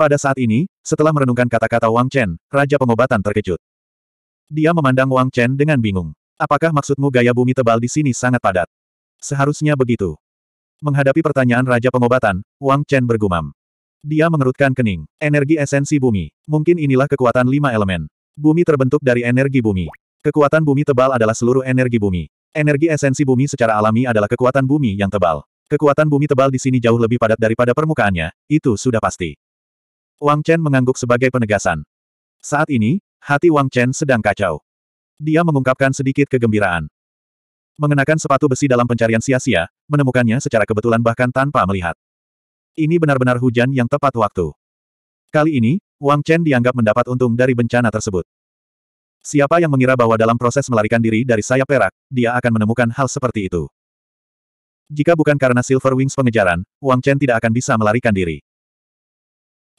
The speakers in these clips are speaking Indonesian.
Pada saat ini, setelah merenungkan kata-kata Wang Chen, Raja Pengobatan terkejut. Dia memandang Wang Chen dengan bingung. Apakah maksudmu gaya bumi tebal di sini sangat padat? Seharusnya begitu. Menghadapi pertanyaan Raja Pengobatan, Wang Chen bergumam. Dia mengerutkan kening. Energi esensi bumi. Mungkin inilah kekuatan lima elemen. Bumi terbentuk dari energi bumi. Kekuatan bumi tebal adalah seluruh energi bumi. Energi esensi bumi secara alami adalah kekuatan bumi yang tebal. Kekuatan bumi tebal di sini jauh lebih padat daripada permukaannya, itu sudah pasti. Wang Chen mengangguk sebagai penegasan. Saat ini, hati Wang Chen sedang kacau. Dia mengungkapkan sedikit kegembiraan. Mengenakan sepatu besi dalam pencarian sia-sia, menemukannya secara kebetulan bahkan tanpa melihat. Ini benar-benar hujan yang tepat waktu. Kali ini, Wang Chen dianggap mendapat untung dari bencana tersebut. Siapa yang mengira bahwa dalam proses melarikan diri dari sayap perak, dia akan menemukan hal seperti itu. Jika bukan karena Silver Wings pengejaran, Wang Chen tidak akan bisa melarikan diri.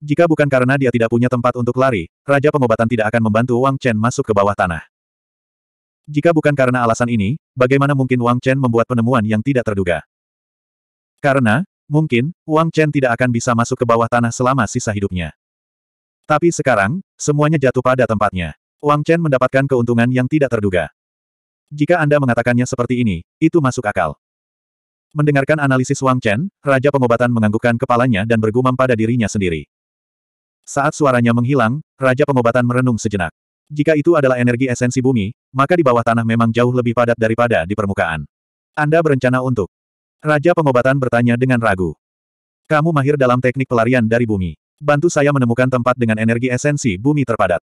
Jika bukan karena dia tidak punya tempat untuk lari, Raja Pengobatan tidak akan membantu Wang Chen masuk ke bawah tanah. Jika bukan karena alasan ini, bagaimana mungkin Wang Chen membuat penemuan yang tidak terduga? Karena, mungkin, Wang Chen tidak akan bisa masuk ke bawah tanah selama sisa hidupnya. Tapi sekarang, semuanya jatuh pada tempatnya. Wang Chen mendapatkan keuntungan yang tidak terduga. Jika Anda mengatakannya seperti ini, itu masuk akal. Mendengarkan analisis Wang Chen, Raja Pengobatan menganggukkan kepalanya dan bergumam pada dirinya sendiri. Saat suaranya menghilang, Raja Pengobatan merenung sejenak. Jika itu adalah energi esensi bumi, maka di bawah tanah memang jauh lebih padat daripada di permukaan. Anda berencana untuk? Raja Pengobatan bertanya dengan ragu. Kamu mahir dalam teknik pelarian dari bumi. Bantu saya menemukan tempat dengan energi esensi bumi terpadat.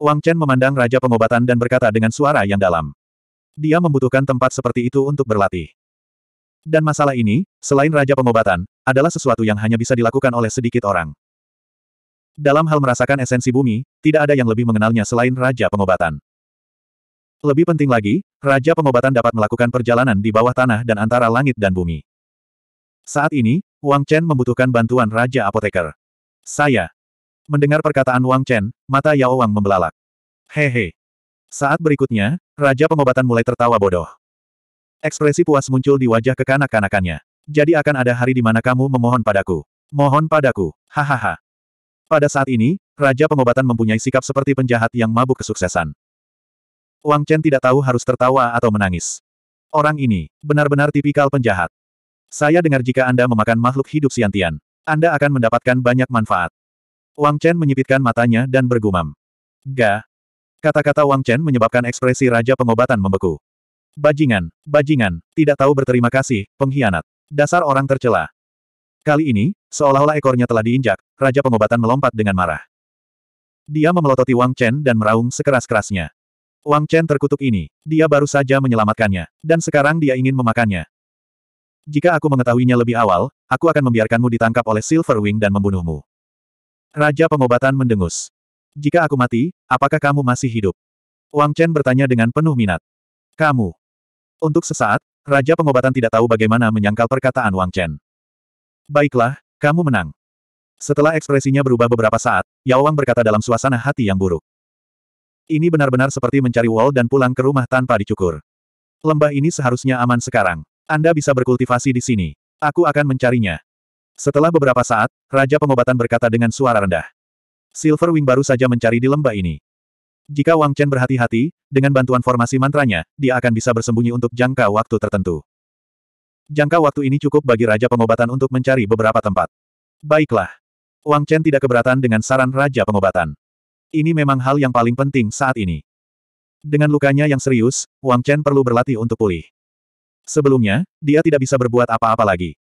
Wang Chen memandang Raja Pengobatan dan berkata dengan suara yang dalam. Dia membutuhkan tempat seperti itu untuk berlatih. Dan masalah ini, selain Raja Pengobatan, adalah sesuatu yang hanya bisa dilakukan oleh sedikit orang. Dalam hal merasakan esensi bumi, tidak ada yang lebih mengenalnya selain Raja Pengobatan. Lebih penting lagi, Raja Pengobatan dapat melakukan perjalanan di bawah tanah dan antara langit dan bumi. Saat ini, Wang Chen membutuhkan bantuan Raja Apoteker. Saya. Mendengar perkataan Wang Chen, mata Yao Wang membelalak. Hehe. Saat berikutnya, Raja Pengobatan mulai tertawa bodoh. Ekspresi puas muncul di wajah kekanak-kanakannya. Jadi akan ada hari di mana kamu memohon padaku. Mohon padaku. Hahaha. Pada saat ini, Raja Pengobatan mempunyai sikap seperti penjahat yang mabuk kesuksesan. Wang Chen tidak tahu harus tertawa atau menangis. Orang ini, benar-benar tipikal penjahat. Saya dengar jika Anda memakan makhluk hidup siantian, Anda akan mendapatkan banyak manfaat. Wang Chen menyipitkan matanya dan bergumam. Gah. Kata-kata Wang Chen menyebabkan ekspresi Raja Pengobatan membeku. Bajingan, bajingan, tidak tahu berterima kasih, pengkhianat. Dasar orang tercela. Kali ini, seolah-olah ekornya telah diinjak, Raja Pengobatan melompat dengan marah. Dia memelototi Wang Chen dan meraung sekeras-kerasnya. Wang Chen terkutuk ini, dia baru saja menyelamatkannya, dan sekarang dia ingin memakannya. Jika aku mengetahuinya lebih awal, aku akan membiarkanmu ditangkap oleh Silverwing dan membunuhmu. Raja Pengobatan mendengus. Jika aku mati, apakah kamu masih hidup? Wang Chen bertanya dengan penuh minat. Kamu. Untuk sesaat, Raja Pengobatan tidak tahu bagaimana menyangkal perkataan Wang Chen. Baiklah, kamu menang. Setelah ekspresinya berubah beberapa saat, Yao Wang berkata dalam suasana hati yang buruk. Ini benar-benar seperti mencari wall dan pulang ke rumah tanpa dicukur. Lembah ini seharusnya aman sekarang. Anda bisa berkultivasi di sini. Aku akan mencarinya. Setelah beberapa saat, Raja Pengobatan berkata dengan suara rendah. Silver Wing baru saja mencari di lembah ini. Jika Wang Chen berhati-hati, dengan bantuan formasi mantranya, dia akan bisa bersembunyi untuk jangka waktu tertentu. Jangka waktu ini cukup bagi Raja Pengobatan untuk mencari beberapa tempat. Baiklah. Wang Chen tidak keberatan dengan saran Raja Pengobatan. Ini memang hal yang paling penting saat ini. Dengan lukanya yang serius, Wang Chen perlu berlatih untuk pulih. Sebelumnya, dia tidak bisa berbuat apa-apa lagi.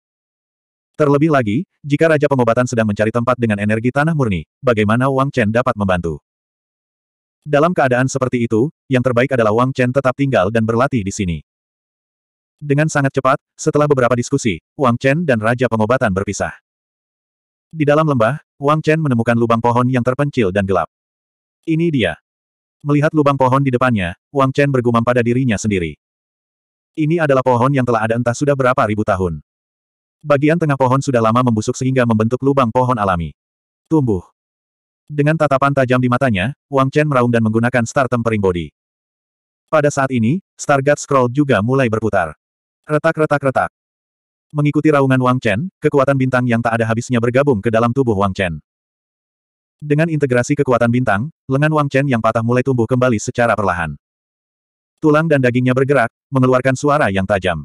Terlebih lagi, jika Raja Pengobatan sedang mencari tempat dengan energi tanah murni, bagaimana Wang Chen dapat membantu? Dalam keadaan seperti itu, yang terbaik adalah Wang Chen tetap tinggal dan berlatih di sini. Dengan sangat cepat, setelah beberapa diskusi, Wang Chen dan Raja Pengobatan berpisah. Di dalam lembah, Wang Chen menemukan lubang pohon yang terpencil dan gelap. Ini dia. Melihat lubang pohon di depannya, Wang Chen bergumam pada dirinya sendiri. Ini adalah pohon yang telah ada entah sudah berapa ribu tahun. Bagian tengah pohon sudah lama membusuk sehingga membentuk lubang pohon alami. Tumbuh. Dengan tatapan tajam di matanya, Wang Chen meraung dan menggunakan star tempering body. Pada saat ini, Stargate Scroll juga mulai berputar. Retak-retak-retak. Mengikuti raungan Wang Chen, kekuatan bintang yang tak ada habisnya bergabung ke dalam tubuh Wang Chen. Dengan integrasi kekuatan bintang, lengan Wang Chen yang patah mulai tumbuh kembali secara perlahan. Tulang dan dagingnya bergerak, mengeluarkan suara yang tajam.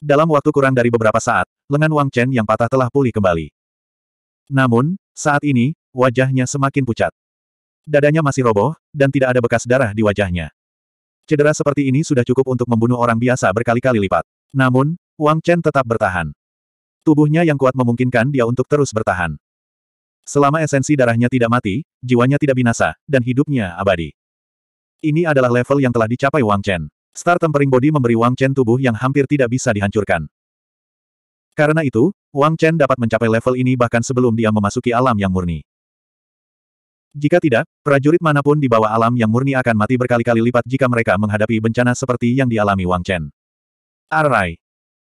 Dalam waktu kurang dari beberapa saat, lengan Wang Chen yang patah telah pulih kembali. Namun, saat ini, wajahnya semakin pucat. Dadanya masih roboh, dan tidak ada bekas darah di wajahnya. Cedera seperti ini sudah cukup untuk membunuh orang biasa berkali-kali lipat. Namun, Wang Chen tetap bertahan. Tubuhnya yang kuat memungkinkan dia untuk terus bertahan. Selama esensi darahnya tidak mati, jiwanya tidak binasa, dan hidupnya abadi. Ini adalah level yang telah dicapai Wang Chen. Star Tempering Body memberi Wang Chen tubuh yang hampir tidak bisa dihancurkan. Karena itu, Wang Chen dapat mencapai level ini bahkan sebelum dia memasuki alam yang murni. Jika tidak, prajurit manapun di bawah alam yang murni akan mati berkali-kali lipat jika mereka menghadapi bencana seperti yang dialami Wang Chen. Arai.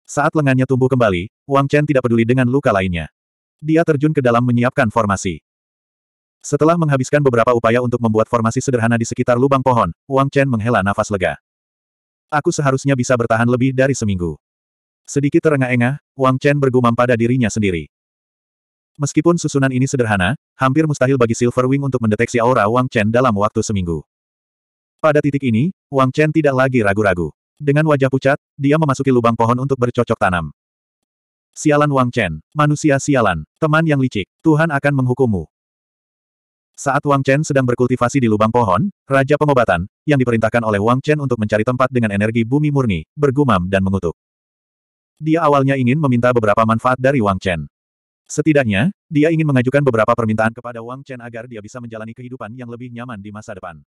Saat lengannya tumbuh kembali, Wang Chen tidak peduli dengan luka lainnya. Dia terjun ke dalam menyiapkan formasi. Setelah menghabiskan beberapa upaya untuk membuat formasi sederhana di sekitar lubang pohon, Wang Chen menghela nafas lega. Aku seharusnya bisa bertahan lebih dari seminggu. Sedikit terengah-engah, Wang Chen bergumam pada dirinya sendiri. Meskipun susunan ini sederhana, hampir mustahil bagi Silverwing untuk mendeteksi aura Wang Chen dalam waktu seminggu. Pada titik ini, Wang Chen tidak lagi ragu-ragu. Dengan wajah pucat, dia memasuki lubang pohon untuk bercocok tanam. Sialan Wang Chen, manusia sialan, teman yang licik, Tuhan akan menghukummu. Saat Wang Chen sedang berkultivasi di lubang pohon, Raja Pengobatan, yang diperintahkan oleh Wang Chen untuk mencari tempat dengan energi bumi murni, bergumam dan mengutuk. Dia awalnya ingin meminta beberapa manfaat dari Wang Chen. Setidaknya, dia ingin mengajukan beberapa permintaan kepada Wang Chen agar dia bisa menjalani kehidupan yang lebih nyaman di masa depan.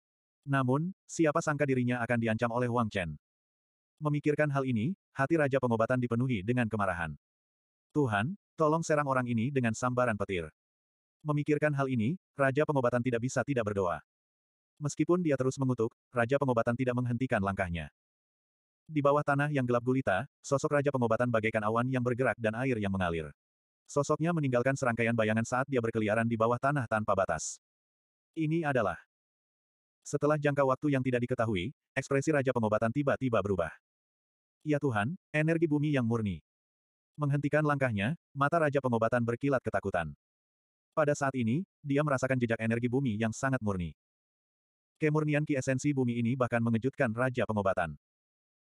Namun, siapa sangka dirinya akan diancam oleh Wang Chen. Memikirkan hal ini, hati Raja Pengobatan dipenuhi dengan kemarahan. Tuhan, tolong serang orang ini dengan sambaran petir. Memikirkan hal ini, Raja Pengobatan tidak bisa tidak berdoa. Meskipun dia terus mengutuk, Raja Pengobatan tidak menghentikan langkahnya. Di bawah tanah yang gelap gulita, sosok Raja Pengobatan bagaikan awan yang bergerak dan air yang mengalir. Sosoknya meninggalkan serangkaian bayangan saat dia berkeliaran di bawah tanah tanpa batas. Ini adalah. Setelah jangka waktu yang tidak diketahui, ekspresi Raja Pengobatan tiba-tiba berubah. Ya Tuhan, energi bumi yang murni. Menghentikan langkahnya, mata Raja Pengobatan berkilat ketakutan. Pada saat ini, dia merasakan jejak energi bumi yang sangat murni. Kemurnian ki esensi bumi ini bahkan mengejutkan Raja Pengobatan.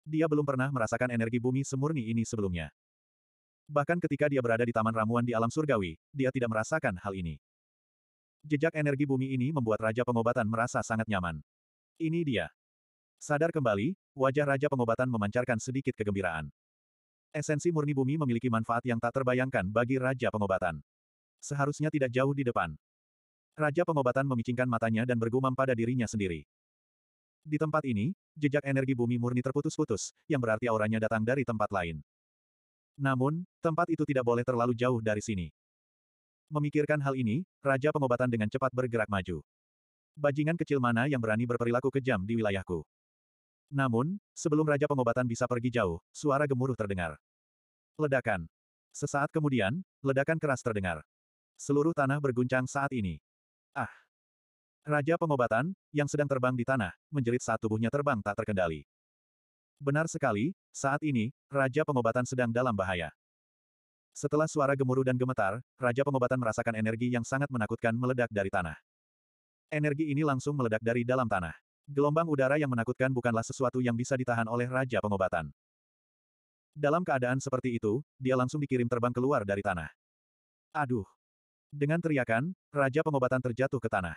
Dia belum pernah merasakan energi bumi semurni ini sebelumnya. Bahkan ketika dia berada di taman ramuan di alam surgawi, dia tidak merasakan hal ini. Jejak energi bumi ini membuat Raja Pengobatan merasa sangat nyaman. Ini dia. Sadar kembali, wajah Raja Pengobatan memancarkan sedikit kegembiraan. Esensi murni bumi memiliki manfaat yang tak terbayangkan bagi Raja Pengobatan. Seharusnya tidak jauh di depan. Raja Pengobatan memicingkan matanya dan bergumam pada dirinya sendiri. Di tempat ini, jejak energi bumi murni terputus-putus, yang berarti auranya datang dari tempat lain. Namun, tempat itu tidak boleh terlalu jauh dari sini. Memikirkan hal ini, Raja Pengobatan dengan cepat bergerak maju. Bajingan kecil mana yang berani berperilaku kejam di wilayahku? Namun, sebelum Raja Pengobatan bisa pergi jauh, suara gemuruh terdengar. Ledakan. Sesaat kemudian, ledakan keras terdengar. Seluruh tanah berguncang saat ini. Ah! Raja Pengobatan, yang sedang terbang di tanah, menjerit saat tubuhnya terbang tak terkendali. Benar sekali, saat ini, Raja Pengobatan sedang dalam bahaya. Setelah suara gemuruh dan gemetar, Raja Pengobatan merasakan energi yang sangat menakutkan meledak dari tanah. Energi ini langsung meledak dari dalam tanah. Gelombang udara yang menakutkan bukanlah sesuatu yang bisa ditahan oleh Raja Pengobatan. Dalam keadaan seperti itu, dia langsung dikirim terbang keluar dari tanah. Aduh! Dengan teriakan, Raja Pengobatan terjatuh ke tanah.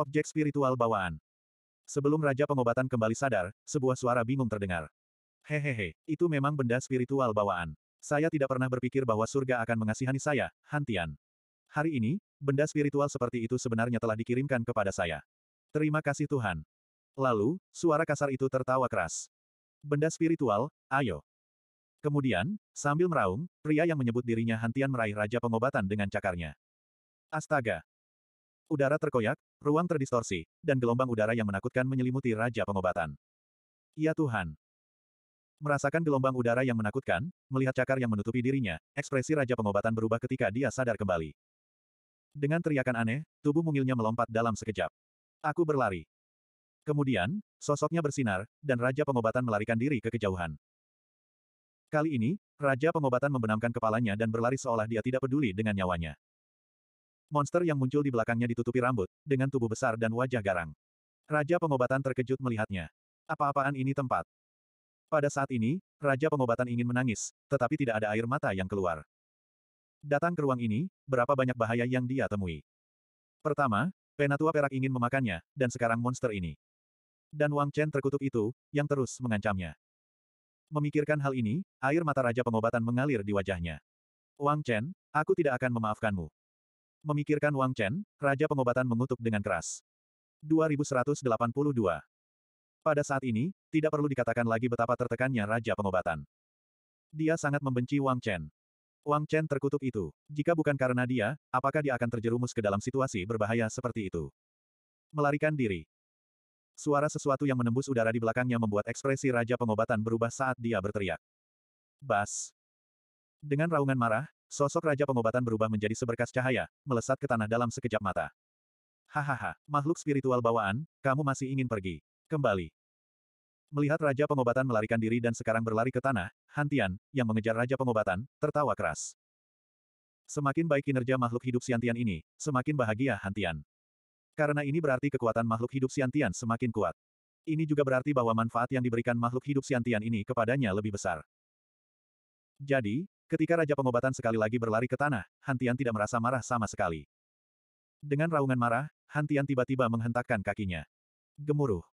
Objek spiritual bawaan. Sebelum Raja Pengobatan kembali sadar, sebuah suara bingung terdengar. Hehehe, itu memang benda spiritual bawaan. Saya tidak pernah berpikir bahwa surga akan mengasihani saya, Hantian. Hari ini, benda spiritual seperti itu sebenarnya telah dikirimkan kepada saya. Terima kasih Tuhan. Lalu, suara kasar itu tertawa keras. Benda spiritual, ayo. Kemudian, sambil meraung, pria yang menyebut dirinya Hantian meraih Raja Pengobatan dengan cakarnya. Astaga, Udara terkoyak, ruang terdistorsi, dan gelombang udara yang menakutkan menyelimuti Raja Pengobatan. Ya Tuhan! Merasakan gelombang udara yang menakutkan, melihat cakar yang menutupi dirinya, ekspresi Raja Pengobatan berubah ketika dia sadar kembali. Dengan teriakan aneh, tubuh mungilnya melompat dalam sekejap. Aku berlari. Kemudian, sosoknya bersinar, dan Raja Pengobatan melarikan diri ke kejauhan. Kali ini, Raja Pengobatan membenamkan kepalanya dan berlari seolah dia tidak peduli dengan nyawanya. Monster yang muncul di belakangnya ditutupi rambut, dengan tubuh besar dan wajah garang. Raja pengobatan terkejut melihatnya. Apa-apaan ini tempat? Pada saat ini, Raja pengobatan ingin menangis, tetapi tidak ada air mata yang keluar. Datang ke ruang ini, berapa banyak bahaya yang dia temui. Pertama, Penatua Perak ingin memakannya, dan sekarang monster ini. Dan Wang Chen terkutuk itu, yang terus mengancamnya. Memikirkan hal ini, air mata Raja Pengobatan mengalir di wajahnya. Wang Chen, aku tidak akan memaafkanmu. Memikirkan Wang Chen, Raja Pengobatan mengutuk dengan keras. 2182 Pada saat ini, tidak perlu dikatakan lagi betapa tertekannya Raja Pengobatan. Dia sangat membenci Wang Chen. Wang Chen terkutuk itu. Jika bukan karena dia, apakah dia akan terjerumus ke dalam situasi berbahaya seperti itu? Melarikan diri. Suara sesuatu yang menembus udara di belakangnya membuat ekspresi Raja Pengobatan berubah saat dia berteriak. Bas. Dengan raungan marah, Sosok Raja Pengobatan berubah menjadi seberkas cahaya, melesat ke tanah dalam sekejap mata. Hahaha, makhluk spiritual bawaan, kamu masih ingin pergi. Kembali. Melihat Raja Pengobatan melarikan diri dan sekarang berlari ke tanah, Hantian, yang mengejar Raja Pengobatan, tertawa keras. Semakin baik kinerja makhluk hidup Siantian ini, semakin bahagia Hantian. Karena ini berarti kekuatan makhluk hidup Siantian semakin kuat. Ini juga berarti bahwa manfaat yang diberikan makhluk hidup Siantian ini kepadanya lebih besar. Jadi, Ketika Raja Pengobatan sekali lagi berlari ke tanah, Hantian tidak merasa marah sama sekali. Dengan raungan marah, Hantian tiba-tiba menghentakkan kakinya. Gemuruh.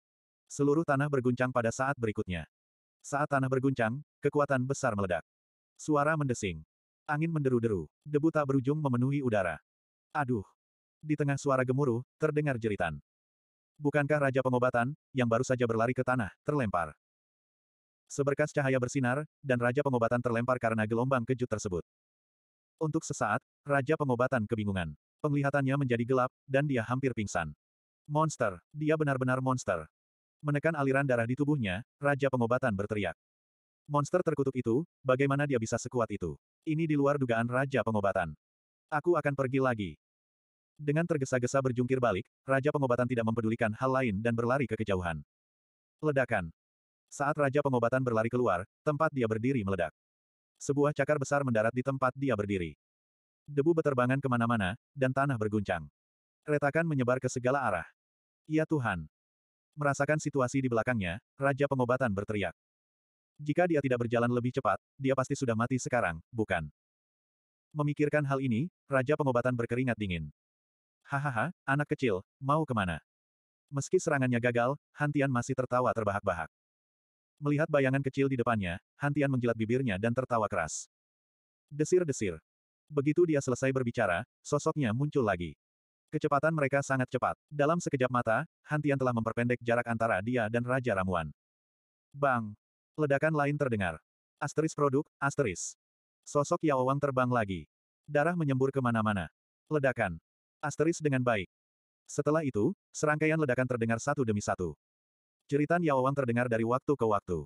Seluruh tanah berguncang pada saat berikutnya. Saat tanah berguncang, kekuatan besar meledak. Suara mendesing. Angin menderu-deru, debu tak berujung memenuhi udara. Aduh. Di tengah suara gemuruh, terdengar jeritan. Bukankah Raja Pengobatan, yang baru saja berlari ke tanah, terlempar? Seberkas cahaya bersinar, dan Raja Pengobatan terlempar karena gelombang kejut tersebut. Untuk sesaat, Raja Pengobatan kebingungan. Penglihatannya menjadi gelap, dan dia hampir pingsan. Monster, dia benar-benar monster. Menekan aliran darah di tubuhnya, Raja Pengobatan berteriak. Monster terkutuk itu, bagaimana dia bisa sekuat itu? Ini di luar dugaan Raja Pengobatan. Aku akan pergi lagi. Dengan tergesa-gesa berjungkir balik, Raja Pengobatan tidak mempedulikan hal lain dan berlari ke kejauhan. Ledakan. Saat Raja Pengobatan berlari keluar, tempat dia berdiri meledak. Sebuah cakar besar mendarat di tempat dia berdiri. Debu beterbangan kemana-mana, dan tanah berguncang. Retakan menyebar ke segala arah. Ya Tuhan! Merasakan situasi di belakangnya, Raja Pengobatan berteriak. Jika dia tidak berjalan lebih cepat, dia pasti sudah mati sekarang, bukan? Memikirkan hal ini, Raja Pengobatan berkeringat dingin. Hahaha, anak kecil, mau kemana? Meski serangannya gagal, Hantian masih tertawa terbahak-bahak. Melihat bayangan kecil di depannya, Hantian menjilat bibirnya dan tertawa keras. Desir-desir. Begitu dia selesai berbicara, sosoknya muncul lagi. Kecepatan mereka sangat cepat. Dalam sekejap mata, Hantian telah memperpendek jarak antara dia dan Raja Ramuan. Bang! Ledakan lain terdengar. Asteris produk, asteris. Sosok Yao Wang terbang lagi. Darah menyembur kemana-mana. Ledakan. Asteris dengan baik. Setelah itu, serangkaian ledakan terdengar satu demi satu. Jeritan Wang terdengar dari waktu ke waktu.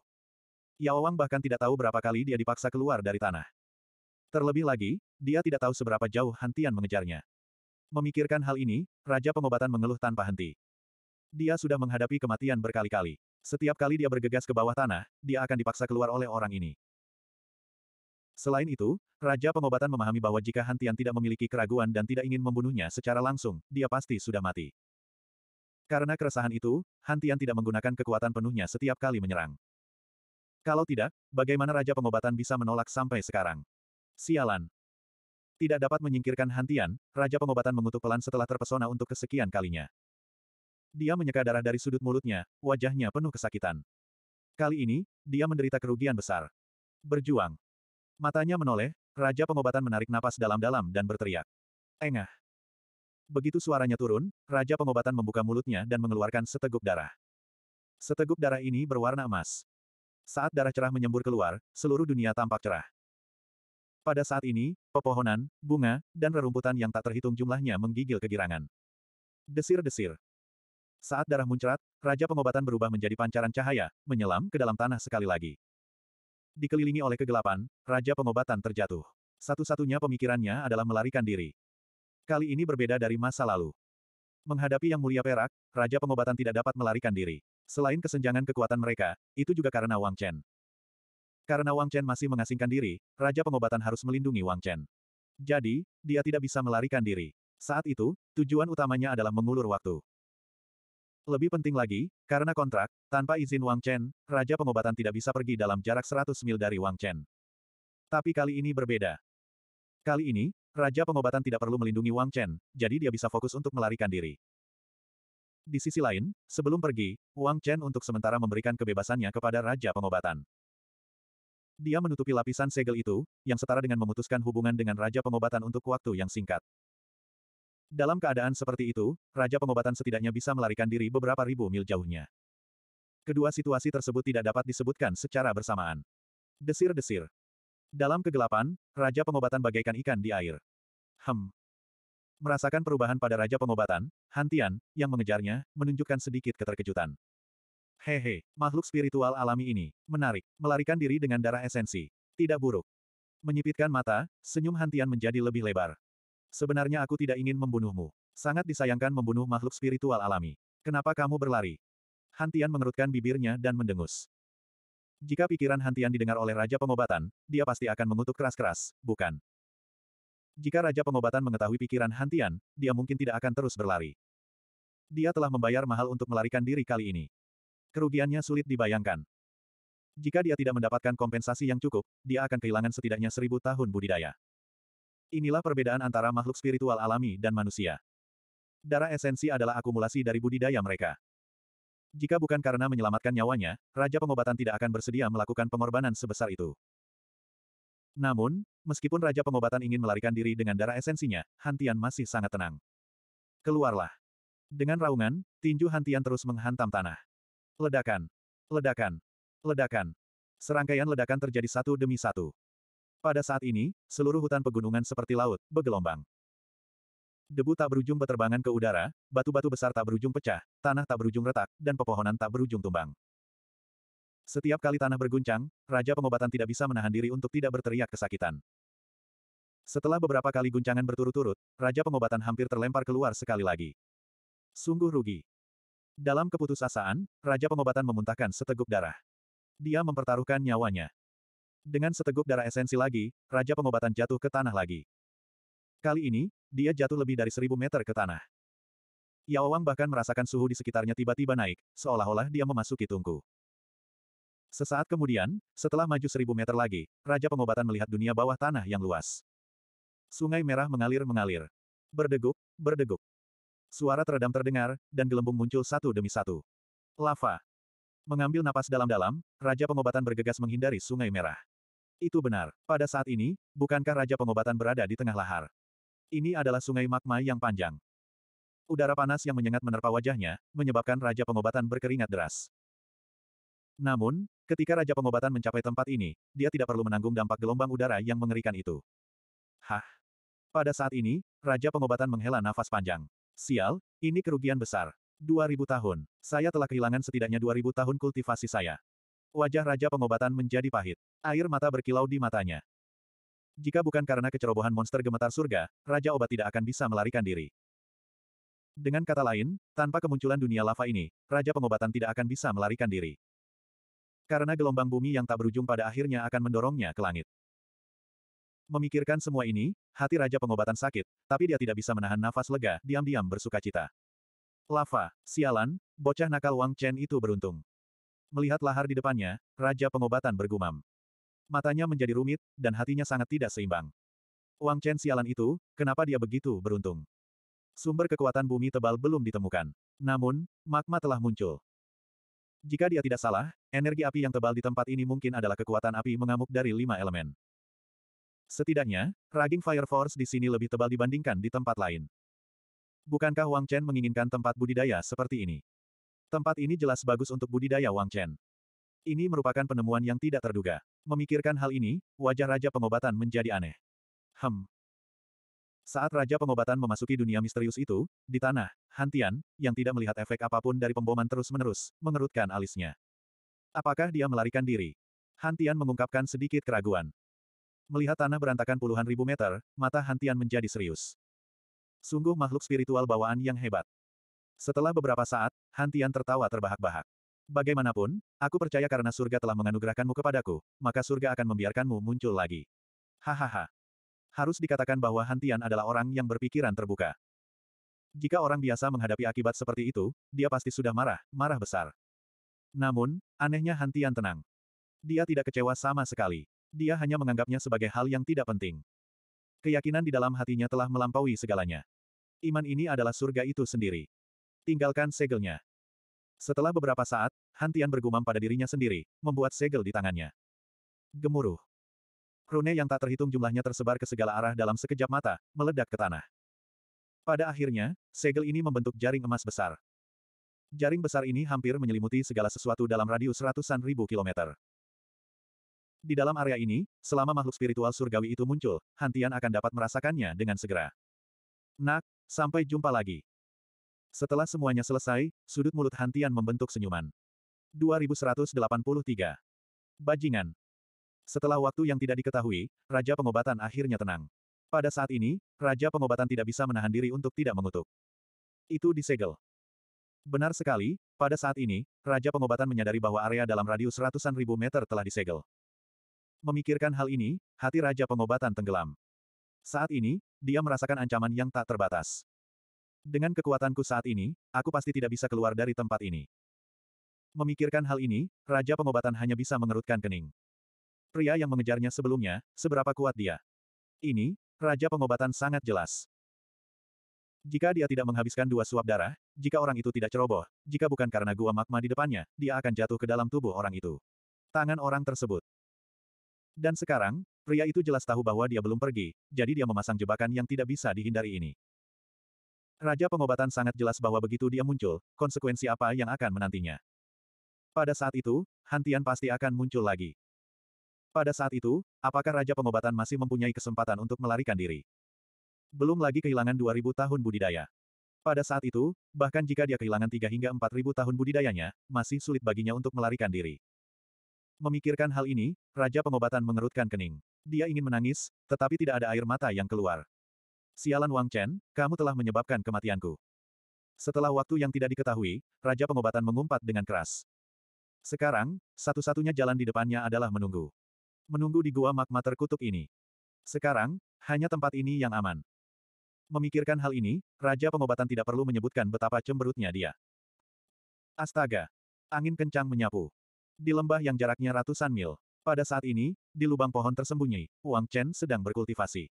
Wang bahkan tidak tahu berapa kali dia dipaksa keluar dari tanah. Terlebih lagi, dia tidak tahu seberapa jauh Hantian mengejarnya. Memikirkan hal ini, Raja Pengobatan mengeluh tanpa henti. Dia sudah menghadapi kematian berkali-kali. Setiap kali dia bergegas ke bawah tanah, dia akan dipaksa keluar oleh orang ini. Selain itu, Raja Pengobatan memahami bahwa jika Hantian tidak memiliki keraguan dan tidak ingin membunuhnya secara langsung, dia pasti sudah mati. Karena keresahan itu, Hantian tidak menggunakan kekuatan penuhnya setiap kali menyerang. Kalau tidak, bagaimana Raja Pengobatan bisa menolak sampai sekarang? Sialan. Tidak dapat menyingkirkan Hantian, Raja Pengobatan mengutuk pelan setelah terpesona untuk kesekian kalinya. Dia menyeka darah dari sudut mulutnya, wajahnya penuh kesakitan. Kali ini, dia menderita kerugian besar. Berjuang. Matanya menoleh, Raja Pengobatan menarik napas dalam-dalam dan berteriak. Engah. Begitu suaranya turun, Raja Pengobatan membuka mulutnya dan mengeluarkan seteguk darah. Seteguk darah ini berwarna emas. Saat darah cerah menyembur keluar, seluruh dunia tampak cerah. Pada saat ini, pepohonan, bunga, dan rerumputan yang tak terhitung jumlahnya menggigil kegirangan. Desir-desir. Saat darah muncrat, Raja Pengobatan berubah menjadi pancaran cahaya, menyelam ke dalam tanah sekali lagi. Dikelilingi oleh kegelapan, Raja Pengobatan terjatuh. Satu-satunya pemikirannya adalah melarikan diri. Kali ini berbeda dari masa lalu. Menghadapi Yang Mulia Perak, Raja Pengobatan tidak dapat melarikan diri. Selain kesenjangan kekuatan mereka, itu juga karena Wang Chen. Karena Wang Chen masih mengasingkan diri, Raja Pengobatan harus melindungi Wang Chen. Jadi, dia tidak bisa melarikan diri. Saat itu, tujuan utamanya adalah mengulur waktu. Lebih penting lagi, karena kontrak, tanpa izin Wang Chen, Raja Pengobatan tidak bisa pergi dalam jarak 100 mil dari Wang Chen. Tapi kali ini berbeda. Kali ini, Raja pengobatan tidak perlu melindungi Wang Chen, jadi dia bisa fokus untuk melarikan diri. Di sisi lain, sebelum pergi, Wang Chen untuk sementara memberikan kebebasannya kepada Raja pengobatan. Dia menutupi lapisan segel itu, yang setara dengan memutuskan hubungan dengan Raja pengobatan untuk waktu yang singkat. Dalam keadaan seperti itu, Raja pengobatan setidaknya bisa melarikan diri beberapa ribu mil jauhnya. Kedua situasi tersebut tidak dapat disebutkan secara bersamaan. Desir-desir. Dalam kegelapan, Raja Pengobatan bagaikan ikan di air. Hem. Merasakan perubahan pada Raja Pengobatan, Hantian, yang mengejarnya, menunjukkan sedikit keterkejutan. Hehe, makhluk spiritual alami ini, menarik, melarikan diri dengan darah esensi. Tidak buruk. Menyipitkan mata, senyum Hantian menjadi lebih lebar. Sebenarnya aku tidak ingin membunuhmu. Sangat disayangkan membunuh makhluk spiritual alami. Kenapa kamu berlari? Hantian mengerutkan bibirnya dan mendengus. Jika pikiran Hantian didengar oleh Raja Pengobatan, dia pasti akan mengutuk keras-keras, bukan? Jika Raja Pengobatan mengetahui pikiran Hantian, dia mungkin tidak akan terus berlari. Dia telah membayar mahal untuk melarikan diri kali ini. Kerugiannya sulit dibayangkan. Jika dia tidak mendapatkan kompensasi yang cukup, dia akan kehilangan setidaknya seribu tahun budidaya. Inilah perbedaan antara makhluk spiritual alami dan manusia. Darah esensi adalah akumulasi dari budidaya mereka. Jika bukan karena menyelamatkan nyawanya, Raja Pengobatan tidak akan bersedia melakukan pengorbanan sebesar itu. Namun, meskipun Raja Pengobatan ingin melarikan diri dengan darah esensinya, Hantian masih sangat tenang. Keluarlah. Dengan raungan, tinju Hantian terus menghantam tanah. Ledakan. Ledakan. Ledakan. Serangkaian ledakan terjadi satu demi satu. Pada saat ini, seluruh hutan pegunungan seperti laut, bergelombang. Debu tak berujung beterbangan ke udara, batu-batu besar tak berujung pecah, tanah tak berujung retak, dan pepohonan tak berujung tumbang. Setiap kali tanah berguncang, Raja Pengobatan tidak bisa menahan diri untuk tidak berteriak kesakitan. Setelah beberapa kali guncangan berturut-turut, Raja Pengobatan hampir terlempar keluar sekali lagi. Sungguh rugi. Dalam keputusasaan, Raja Pengobatan memuntahkan seteguk darah. Dia mempertaruhkan nyawanya. Dengan seteguk darah esensi lagi, Raja Pengobatan jatuh ke tanah lagi. Kali ini, dia jatuh lebih dari seribu meter ke tanah. Yao Wang bahkan merasakan suhu di sekitarnya tiba-tiba naik, seolah-olah dia memasuki tungku. Sesaat kemudian, setelah maju seribu meter lagi, Raja Pengobatan melihat dunia bawah tanah yang luas. Sungai merah mengalir-mengalir. berdegup berdeguk. Suara teredam terdengar, dan gelembung muncul satu demi satu. Lava. Mengambil napas dalam-dalam, Raja Pengobatan bergegas menghindari sungai merah. Itu benar, pada saat ini, bukankah Raja Pengobatan berada di tengah lahar? Ini adalah sungai magma yang panjang. Udara panas yang menyengat menerpa wajahnya, menyebabkan Raja Pengobatan berkeringat deras. Namun, ketika Raja Pengobatan mencapai tempat ini, dia tidak perlu menanggung dampak gelombang udara yang mengerikan itu. Hah? Pada saat ini, Raja Pengobatan menghela nafas panjang. Sial, ini kerugian besar. 2000 tahun. Saya telah kehilangan setidaknya 2000 tahun kultivasi saya. Wajah Raja Pengobatan menjadi pahit. Air mata berkilau di matanya. Jika bukan karena kecerobohan monster gemetar surga, Raja Obat tidak akan bisa melarikan diri. Dengan kata lain, tanpa kemunculan dunia lava ini, Raja Pengobatan tidak akan bisa melarikan diri. Karena gelombang bumi yang tak berujung pada akhirnya akan mendorongnya ke langit. Memikirkan semua ini, hati Raja Pengobatan sakit, tapi dia tidak bisa menahan nafas lega, diam-diam bersuka cita. Lava, sialan, bocah nakal Wang Chen itu beruntung. Melihat lahar di depannya, Raja Pengobatan bergumam. Matanya menjadi rumit, dan hatinya sangat tidak seimbang. Wang Chen sialan itu, kenapa dia begitu beruntung? Sumber kekuatan bumi tebal belum ditemukan. Namun, magma telah muncul. Jika dia tidak salah, energi api yang tebal di tempat ini mungkin adalah kekuatan api mengamuk dari lima elemen. Setidaknya, raging Fire Force di sini lebih tebal dibandingkan di tempat lain. Bukankah Wang Chen menginginkan tempat budidaya seperti ini? Tempat ini jelas bagus untuk budidaya Wang Chen. Ini merupakan penemuan yang tidak terduga. Memikirkan hal ini, wajah Raja Pengobatan menjadi aneh. Hem. Saat Raja Pengobatan memasuki dunia misterius itu, di tanah, Hantian, yang tidak melihat efek apapun dari pemboman terus-menerus, mengerutkan alisnya. Apakah dia melarikan diri? Hantian mengungkapkan sedikit keraguan. Melihat tanah berantakan puluhan ribu meter, mata Hantian menjadi serius. Sungguh makhluk spiritual bawaan yang hebat. Setelah beberapa saat, Hantian tertawa terbahak-bahak. Bagaimanapun, aku percaya karena surga telah menganugerahkanmu kepadaku, maka surga akan membiarkanmu muncul lagi. Hahaha. Harus dikatakan bahwa Hantian adalah orang yang berpikiran terbuka. Jika orang biasa menghadapi akibat seperti itu, dia pasti sudah marah, marah besar. Namun, anehnya Hantian tenang. Dia tidak kecewa sama sekali. Dia hanya menganggapnya sebagai hal yang tidak penting. Keyakinan di dalam hatinya telah melampaui segalanya. Iman ini adalah surga itu sendiri. Tinggalkan segelnya. Setelah beberapa saat, Hantian bergumam pada dirinya sendiri, membuat segel di tangannya. Gemuruh. Rune yang tak terhitung jumlahnya tersebar ke segala arah dalam sekejap mata, meledak ke tanah. Pada akhirnya, segel ini membentuk jaring emas besar. Jaring besar ini hampir menyelimuti segala sesuatu dalam radius ratusan ribu kilometer. Di dalam area ini, selama makhluk spiritual surgawi itu muncul, Hantian akan dapat merasakannya dengan segera. Nak, sampai jumpa lagi. Setelah semuanya selesai, sudut mulut Hantian membentuk senyuman. 2183. Bajingan. Setelah waktu yang tidak diketahui, Raja Pengobatan akhirnya tenang. Pada saat ini, Raja Pengobatan tidak bisa menahan diri untuk tidak mengutuk. Itu disegel. Benar sekali, pada saat ini, Raja Pengobatan menyadari bahwa area dalam radius ratusan ribu meter telah disegel. Memikirkan hal ini, hati Raja Pengobatan tenggelam. Saat ini, dia merasakan ancaman yang tak terbatas. Dengan kekuatanku saat ini, aku pasti tidak bisa keluar dari tempat ini. Memikirkan hal ini, Raja Pengobatan hanya bisa mengerutkan kening. Pria yang mengejarnya sebelumnya, seberapa kuat dia? Ini, Raja Pengobatan sangat jelas. Jika dia tidak menghabiskan dua suap darah, jika orang itu tidak ceroboh, jika bukan karena gua magma di depannya, dia akan jatuh ke dalam tubuh orang itu. Tangan orang tersebut. Dan sekarang, pria itu jelas tahu bahwa dia belum pergi, jadi dia memasang jebakan yang tidak bisa dihindari ini. Raja pengobatan sangat jelas bahwa begitu dia muncul, konsekuensi apa yang akan menantinya. Pada saat itu, Hantian pasti akan muncul lagi. Pada saat itu, apakah Raja pengobatan masih mempunyai kesempatan untuk melarikan diri? Belum lagi kehilangan 2000 tahun budidaya. Pada saat itu, bahkan jika dia kehilangan 3 hingga 4000 tahun budidayanya, masih sulit baginya untuk melarikan diri. Memikirkan hal ini, Raja pengobatan mengerutkan kening. Dia ingin menangis, tetapi tidak ada air mata yang keluar. Sialan Wang Chen, kamu telah menyebabkan kematianku. Setelah waktu yang tidak diketahui, Raja Pengobatan mengumpat dengan keras. Sekarang, satu-satunya jalan di depannya adalah menunggu. Menunggu di gua magma terkutuk ini. Sekarang, hanya tempat ini yang aman. Memikirkan hal ini, Raja Pengobatan tidak perlu menyebutkan betapa cemberutnya dia. Astaga! Angin kencang menyapu. Di lembah yang jaraknya ratusan mil. Pada saat ini, di lubang pohon tersembunyi, Wang Chen sedang berkultivasi.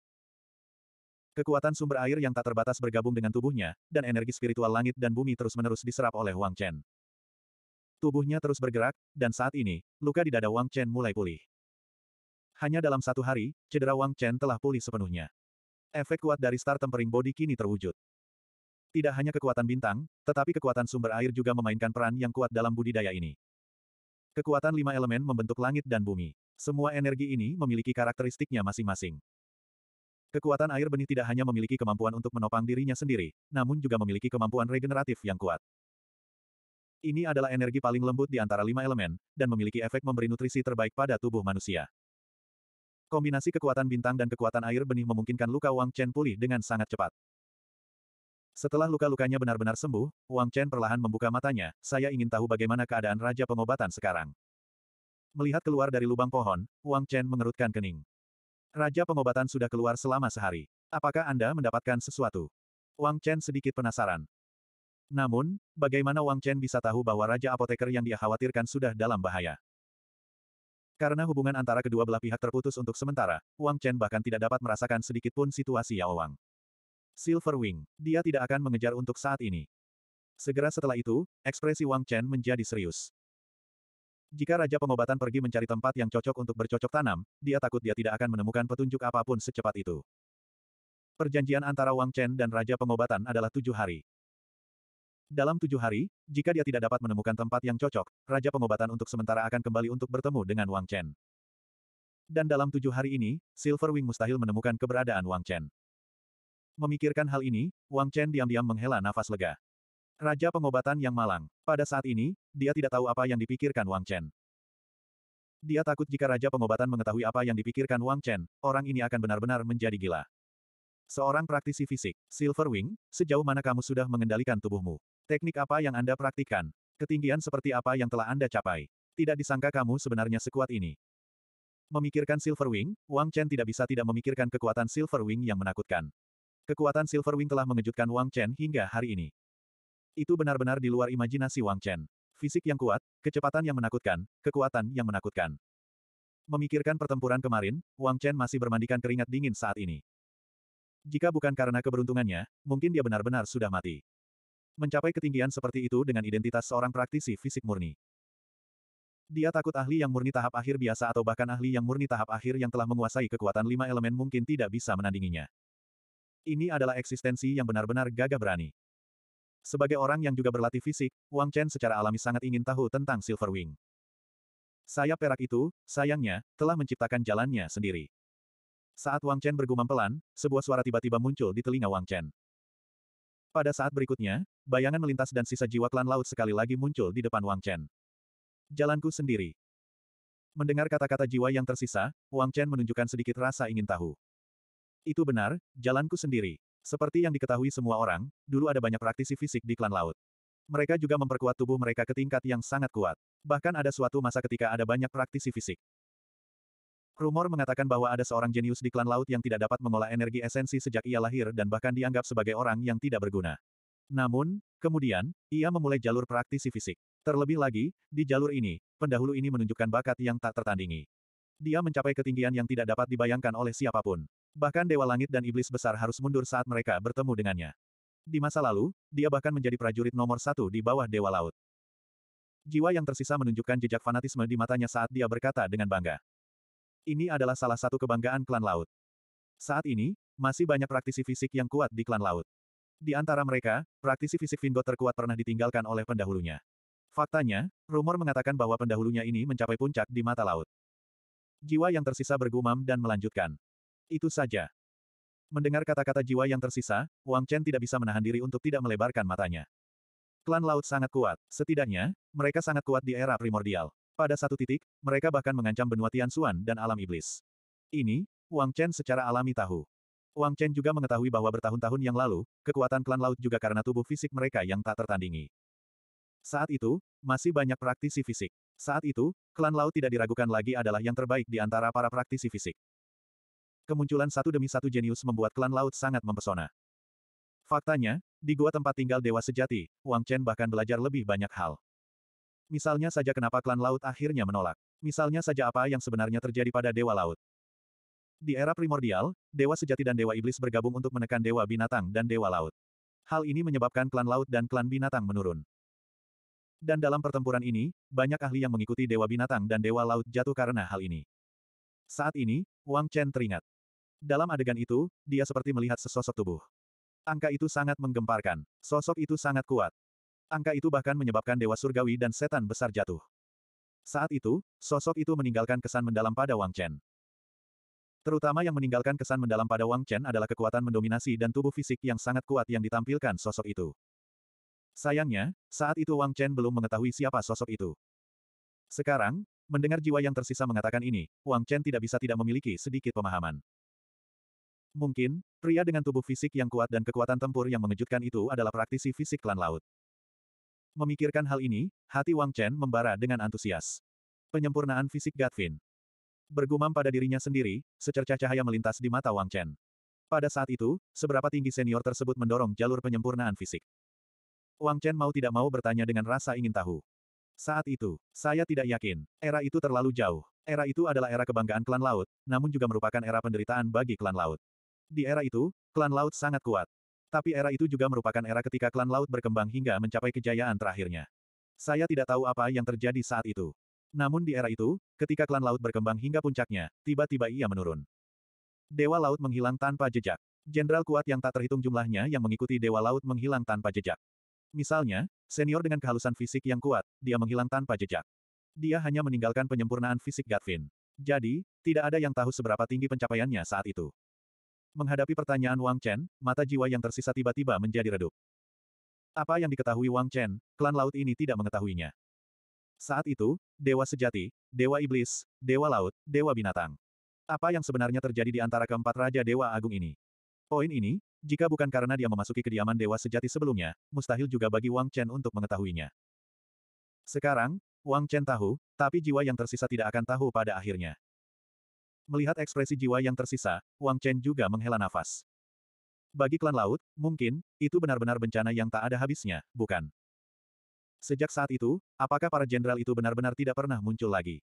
Kekuatan sumber air yang tak terbatas bergabung dengan tubuhnya, dan energi spiritual langit dan bumi terus-menerus diserap oleh Wang Chen. Tubuhnya terus bergerak, dan saat ini, luka di dada Wang Chen mulai pulih. Hanya dalam satu hari, cedera Wang Chen telah pulih sepenuhnya. Efek kuat dari Star Tempering Body kini terwujud. Tidak hanya kekuatan bintang, tetapi kekuatan sumber air juga memainkan peran yang kuat dalam budidaya ini. Kekuatan lima elemen membentuk langit dan bumi. Semua energi ini memiliki karakteristiknya masing-masing. Kekuatan air benih tidak hanya memiliki kemampuan untuk menopang dirinya sendiri, namun juga memiliki kemampuan regeneratif yang kuat. Ini adalah energi paling lembut di antara lima elemen, dan memiliki efek memberi nutrisi terbaik pada tubuh manusia. Kombinasi kekuatan bintang dan kekuatan air benih memungkinkan luka Wang Chen pulih dengan sangat cepat. Setelah luka-lukanya benar-benar sembuh, Wang Chen perlahan membuka matanya, saya ingin tahu bagaimana keadaan Raja Pengobatan sekarang. Melihat keluar dari lubang pohon, Wang Chen mengerutkan kening. Raja pengobatan sudah keluar selama sehari. Apakah Anda mendapatkan sesuatu? Wang Chen sedikit penasaran. Namun, bagaimana Wang Chen bisa tahu bahwa Raja Apoteker yang dia khawatirkan sudah dalam bahaya? Karena hubungan antara kedua belah pihak terputus untuk sementara, Wang Chen bahkan tidak dapat merasakan sedikit pun situasi Yao Wang. Silver Wing, dia tidak akan mengejar untuk saat ini. Segera setelah itu, ekspresi Wang Chen menjadi serius. Jika Raja Pengobatan pergi mencari tempat yang cocok untuk bercocok tanam, dia takut dia tidak akan menemukan petunjuk apapun secepat itu. Perjanjian antara Wang Chen dan Raja Pengobatan adalah tujuh hari. Dalam tujuh hari, jika dia tidak dapat menemukan tempat yang cocok, Raja Pengobatan untuk sementara akan kembali untuk bertemu dengan Wang Chen. Dan dalam tujuh hari ini, Silverwing mustahil menemukan keberadaan Wang Chen. Memikirkan hal ini, Wang Chen diam-diam menghela nafas lega. Raja pengobatan yang malang. Pada saat ini, dia tidak tahu apa yang dipikirkan Wang Chen. Dia takut jika Raja pengobatan mengetahui apa yang dipikirkan Wang Chen, orang ini akan benar-benar menjadi gila. Seorang praktisi fisik, Silver Wing, sejauh mana kamu sudah mengendalikan tubuhmu? Teknik apa yang Anda praktikkan? Ketinggian seperti apa yang telah Anda capai? Tidak disangka kamu sebenarnya sekuat ini. Memikirkan Silver Wing, Wang Chen tidak bisa tidak memikirkan kekuatan Silver Wing yang menakutkan. Kekuatan Silver Wing telah mengejutkan Wang Chen hingga hari ini. Itu benar-benar di luar imajinasi Wang Chen. Fisik yang kuat, kecepatan yang menakutkan, kekuatan yang menakutkan. Memikirkan pertempuran kemarin, Wang Chen masih bermandikan keringat dingin saat ini. Jika bukan karena keberuntungannya, mungkin dia benar-benar sudah mati. Mencapai ketinggian seperti itu dengan identitas seorang praktisi fisik murni. Dia takut ahli yang murni tahap akhir biasa atau bahkan ahli yang murni tahap akhir yang telah menguasai kekuatan lima elemen mungkin tidak bisa menandinginya. Ini adalah eksistensi yang benar-benar gagah berani. Sebagai orang yang juga berlatih fisik, Wang Chen secara alami sangat ingin tahu tentang Silverwing. Sayap perak itu, sayangnya, telah menciptakan jalannya sendiri. Saat Wang Chen bergumam pelan, sebuah suara tiba-tiba muncul di telinga Wang Chen. Pada saat berikutnya, bayangan melintas dan sisa jiwa klan laut sekali lagi muncul di depan Wang Chen. Jalanku sendiri. Mendengar kata-kata jiwa yang tersisa, Wang Chen menunjukkan sedikit rasa ingin tahu. Itu benar, jalanku sendiri. Seperti yang diketahui semua orang, dulu ada banyak praktisi fisik di klan laut. Mereka juga memperkuat tubuh mereka ke tingkat yang sangat kuat. Bahkan ada suatu masa ketika ada banyak praktisi fisik. Rumor mengatakan bahwa ada seorang jenius di klan laut yang tidak dapat mengolah energi esensi sejak ia lahir dan bahkan dianggap sebagai orang yang tidak berguna. Namun, kemudian, ia memulai jalur praktisi fisik. Terlebih lagi, di jalur ini, pendahulu ini menunjukkan bakat yang tak tertandingi. Dia mencapai ketinggian yang tidak dapat dibayangkan oleh siapapun. Bahkan Dewa Langit dan Iblis Besar harus mundur saat mereka bertemu dengannya. Di masa lalu, dia bahkan menjadi prajurit nomor satu di bawah Dewa Laut. Jiwa yang tersisa menunjukkan jejak fanatisme di matanya saat dia berkata dengan bangga. Ini adalah salah satu kebanggaan klan laut. Saat ini, masih banyak praktisi fisik yang kuat di klan laut. Di antara mereka, praktisi fisik Vingo terkuat pernah ditinggalkan oleh pendahulunya. Faktanya, rumor mengatakan bahwa pendahulunya ini mencapai puncak di mata laut. Jiwa yang tersisa bergumam dan melanjutkan. Itu saja. Mendengar kata-kata jiwa yang tersisa, Wang Chen tidak bisa menahan diri untuk tidak melebarkan matanya. Klan laut sangat kuat, setidaknya, mereka sangat kuat di era primordial. Pada satu titik, mereka bahkan mengancam benua Tian Xuan dan alam iblis. Ini, Wang Chen secara alami tahu. Wang Chen juga mengetahui bahwa bertahun-tahun yang lalu, kekuatan klan laut juga karena tubuh fisik mereka yang tak tertandingi. Saat itu, masih banyak praktisi fisik. Saat itu, klan laut tidak diragukan lagi adalah yang terbaik di antara para praktisi fisik. Kemunculan satu demi satu jenius membuat klan laut sangat mempesona. Faktanya, di gua tempat tinggal dewa sejati, Wang Chen bahkan belajar lebih banyak hal. Misalnya saja kenapa klan laut akhirnya menolak. Misalnya saja apa yang sebenarnya terjadi pada dewa laut. Di era primordial, dewa sejati dan dewa iblis bergabung untuk menekan dewa binatang dan dewa laut. Hal ini menyebabkan klan laut dan klan binatang menurun. Dan dalam pertempuran ini, banyak ahli yang mengikuti Dewa Binatang dan Dewa Laut jatuh karena hal ini. Saat ini, Wang Chen teringat. Dalam adegan itu, dia seperti melihat sesosok tubuh. Angka itu sangat menggemparkan. Sosok itu sangat kuat. Angka itu bahkan menyebabkan dewa surgawi dan setan besar jatuh. Saat itu, sosok itu meninggalkan kesan mendalam pada Wang Chen. Terutama yang meninggalkan kesan mendalam pada Wang Chen adalah kekuatan mendominasi dan tubuh fisik yang sangat kuat yang ditampilkan sosok itu. Sayangnya, saat itu Wang Chen belum mengetahui siapa sosok itu. Sekarang, mendengar jiwa yang tersisa mengatakan ini, Wang Chen tidak bisa tidak memiliki sedikit pemahaman. Mungkin, pria dengan tubuh fisik yang kuat dan kekuatan tempur yang mengejutkan itu adalah praktisi fisik klan laut. Memikirkan hal ini, hati Wang Chen membara dengan antusias. Penyempurnaan fisik Gatvin. Bergumam pada dirinya sendiri, secercah cahaya melintas di mata Wang Chen. Pada saat itu, seberapa tinggi senior tersebut mendorong jalur penyempurnaan fisik. Wang Chen mau tidak mau bertanya dengan rasa ingin tahu. Saat itu, saya tidak yakin. Era itu terlalu jauh. Era itu adalah era kebanggaan klan laut, namun juga merupakan era penderitaan bagi klan laut. Di era itu, klan laut sangat kuat. Tapi era itu juga merupakan era ketika klan laut berkembang hingga mencapai kejayaan terakhirnya. Saya tidak tahu apa yang terjadi saat itu. Namun di era itu, ketika klan laut berkembang hingga puncaknya, tiba-tiba ia menurun. Dewa laut menghilang tanpa jejak. Jenderal kuat yang tak terhitung jumlahnya yang mengikuti dewa laut menghilang tanpa jejak. Misalnya, senior dengan kehalusan fisik yang kuat, dia menghilang tanpa jejak. Dia hanya meninggalkan penyempurnaan fisik Gatvin. Jadi, tidak ada yang tahu seberapa tinggi pencapaiannya saat itu. Menghadapi pertanyaan Wang Chen, mata jiwa yang tersisa tiba-tiba menjadi redup. Apa yang diketahui Wang Chen, klan laut ini tidak mengetahuinya. Saat itu, dewa sejati, dewa iblis, dewa laut, dewa binatang. Apa yang sebenarnya terjadi di antara keempat raja dewa agung ini? Poin ini, jika bukan karena dia memasuki kediaman dewa sejati sebelumnya, mustahil juga bagi Wang Chen untuk mengetahuinya. Sekarang, Wang Chen tahu, tapi jiwa yang tersisa tidak akan tahu pada akhirnya. Melihat ekspresi jiwa yang tersisa, Wang Chen juga menghela nafas. Bagi klan laut, mungkin, itu benar-benar bencana yang tak ada habisnya, bukan? Sejak saat itu, apakah para jenderal itu benar-benar tidak pernah muncul lagi?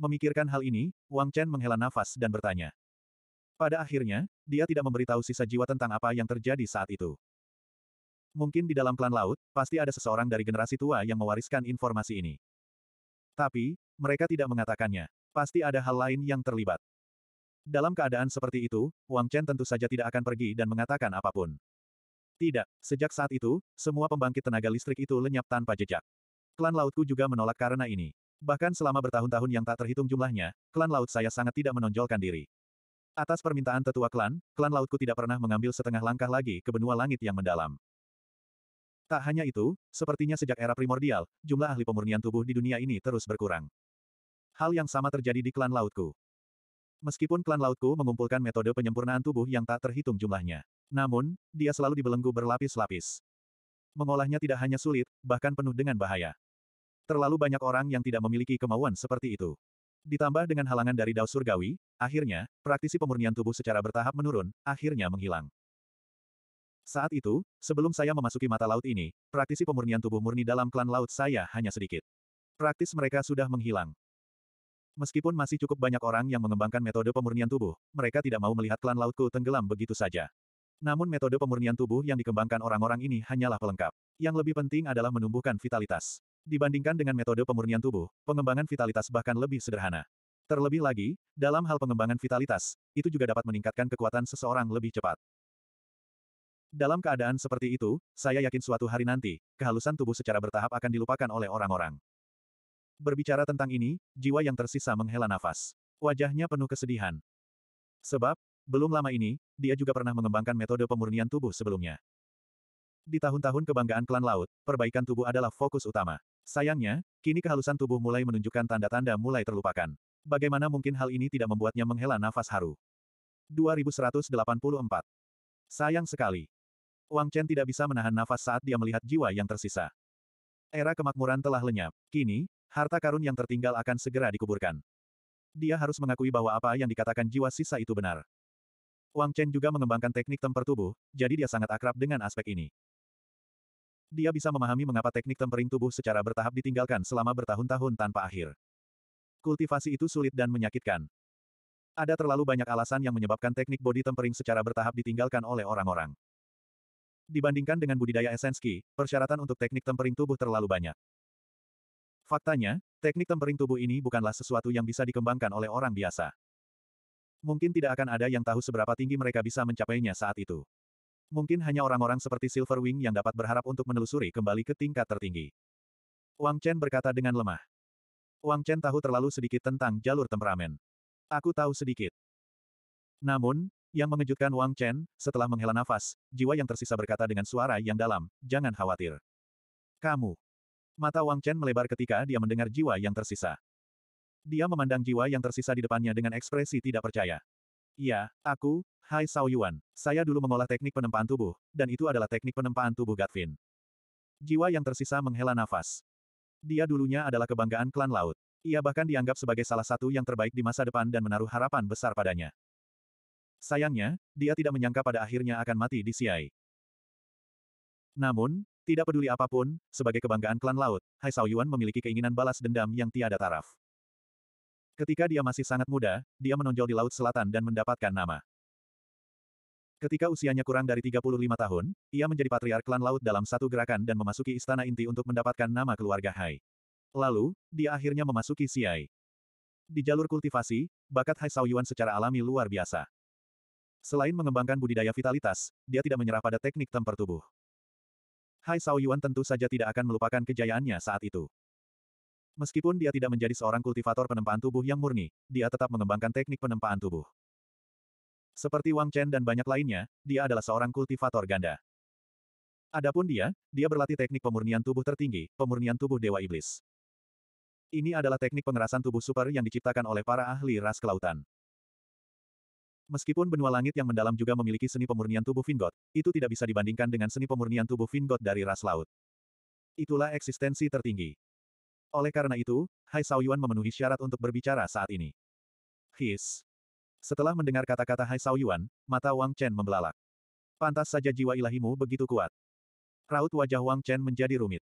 Memikirkan hal ini, Wang Chen menghela nafas dan bertanya. Pada akhirnya, dia tidak memberitahu sisa jiwa tentang apa yang terjadi saat itu. Mungkin di dalam klan laut, pasti ada seseorang dari generasi tua yang mewariskan informasi ini. Tapi, mereka tidak mengatakannya. Pasti ada hal lain yang terlibat. Dalam keadaan seperti itu, Wang Chen tentu saja tidak akan pergi dan mengatakan apapun. Tidak, sejak saat itu, semua pembangkit tenaga listrik itu lenyap tanpa jejak. Klan lautku juga menolak karena ini. Bahkan selama bertahun-tahun yang tak terhitung jumlahnya, klan laut saya sangat tidak menonjolkan diri. Atas permintaan tetua klan, klan lautku tidak pernah mengambil setengah langkah lagi ke benua langit yang mendalam. Tak hanya itu, sepertinya sejak era primordial, jumlah ahli pemurnian tubuh di dunia ini terus berkurang. Hal yang sama terjadi di klan lautku. Meskipun klan lautku mengumpulkan metode penyempurnaan tubuh yang tak terhitung jumlahnya. Namun, dia selalu dibelenggu berlapis-lapis. Mengolahnya tidak hanya sulit, bahkan penuh dengan bahaya. Terlalu banyak orang yang tidak memiliki kemauan seperti itu. Ditambah dengan halangan dari Dao Surgawi, akhirnya, praktisi pemurnian tubuh secara bertahap menurun, akhirnya menghilang. Saat itu, sebelum saya memasuki mata laut ini, praktisi pemurnian tubuh murni dalam klan laut saya hanya sedikit. Praktis mereka sudah menghilang. Meskipun masih cukup banyak orang yang mengembangkan metode pemurnian tubuh, mereka tidak mau melihat klan lautku tenggelam begitu saja. Namun metode pemurnian tubuh yang dikembangkan orang-orang ini hanyalah pelengkap. Yang lebih penting adalah menumbuhkan vitalitas. Dibandingkan dengan metode pemurnian tubuh, pengembangan vitalitas bahkan lebih sederhana. Terlebih lagi, dalam hal pengembangan vitalitas, itu juga dapat meningkatkan kekuatan seseorang lebih cepat. Dalam keadaan seperti itu, saya yakin suatu hari nanti, kehalusan tubuh secara bertahap akan dilupakan oleh orang-orang. Berbicara tentang ini, jiwa yang tersisa menghela nafas. Wajahnya penuh kesedihan. Sebab, belum lama ini, dia juga pernah mengembangkan metode pemurnian tubuh sebelumnya. Di tahun-tahun kebanggaan klan laut, perbaikan tubuh adalah fokus utama. Sayangnya, kini kehalusan tubuh mulai menunjukkan tanda-tanda mulai terlupakan. Bagaimana mungkin hal ini tidak membuatnya menghela nafas haru? 2184. Sayang sekali. Wang Chen tidak bisa menahan nafas saat dia melihat jiwa yang tersisa. Era kemakmuran telah lenyap. Kini, harta karun yang tertinggal akan segera dikuburkan. Dia harus mengakui bahwa apa yang dikatakan jiwa sisa itu benar. Wang Chen juga mengembangkan teknik temper tubuh, jadi dia sangat akrab dengan aspek ini. Dia bisa memahami mengapa teknik tempering tubuh secara bertahap ditinggalkan selama bertahun-tahun tanpa akhir. Kultivasi itu sulit dan menyakitkan. Ada terlalu banyak alasan yang menyebabkan teknik body tempering secara bertahap ditinggalkan oleh orang-orang. Dibandingkan dengan budidaya esenski, persyaratan untuk teknik tempering tubuh terlalu banyak. Faktanya, teknik tempering tubuh ini bukanlah sesuatu yang bisa dikembangkan oleh orang biasa. Mungkin tidak akan ada yang tahu seberapa tinggi mereka bisa mencapainya saat itu. Mungkin hanya orang-orang seperti Silverwing yang dapat berharap untuk menelusuri kembali ke tingkat tertinggi. Wang Chen berkata dengan lemah. Wang Chen tahu terlalu sedikit tentang jalur temperamen. Aku tahu sedikit. Namun, yang mengejutkan Wang Chen, setelah menghela nafas, jiwa yang tersisa berkata dengan suara yang dalam, jangan khawatir. Kamu, Mata Wang Chen melebar ketika dia mendengar jiwa yang tersisa. Dia memandang jiwa yang tersisa di depannya dengan ekspresi tidak percaya. Ya, aku, Hai Sao Yuan, saya dulu mengolah teknik penempaan tubuh, dan itu adalah teknik penempaan tubuh Gatvin. Jiwa yang tersisa menghela nafas. Dia dulunya adalah kebanggaan klan laut. Ia bahkan dianggap sebagai salah satu yang terbaik di masa depan dan menaruh harapan besar padanya. Sayangnya, dia tidak menyangka pada akhirnya akan mati di Siai. Namun, tidak peduli apapun, sebagai kebanggaan klan laut, Hai Sao memiliki keinginan balas dendam yang tiada taraf. Ketika dia masih sangat muda, dia menonjol di Laut Selatan dan mendapatkan nama. Ketika usianya kurang dari 35 tahun, ia menjadi patriark klan laut dalam satu gerakan dan memasuki istana inti untuk mendapatkan nama keluarga Hai. Lalu, dia akhirnya memasuki Siai. Di jalur kultivasi, bakat Hai Sao secara alami luar biasa. Selain mengembangkan budidaya vitalitas, dia tidak menyerah pada teknik temper tubuh. Hai Sao Yuan tentu saja tidak akan melupakan kejayaannya saat itu. Meskipun dia tidak menjadi seorang kultivator penempaan tubuh yang murni, dia tetap mengembangkan teknik penempaan tubuh. Seperti Wang Chen dan banyak lainnya, dia adalah seorang kultivator ganda. Adapun dia, dia berlatih teknik pemurnian tubuh tertinggi, pemurnian tubuh Dewa Iblis. Ini adalah teknik pengerasan tubuh super yang diciptakan oleh para ahli ras kelautan. Meskipun benua langit yang mendalam juga memiliki seni pemurnian tubuh Vingot, itu tidak bisa dibandingkan dengan seni pemurnian tubuh Vingot dari ras laut. Itulah eksistensi tertinggi. Oleh karena itu, Hai Saoyuan memenuhi syarat untuk berbicara saat ini. His. Setelah mendengar kata-kata Hai Saoyuan, mata Wang Chen membelalak. Pantas saja jiwa ilahimu begitu kuat. Raut wajah Wang Chen menjadi rumit.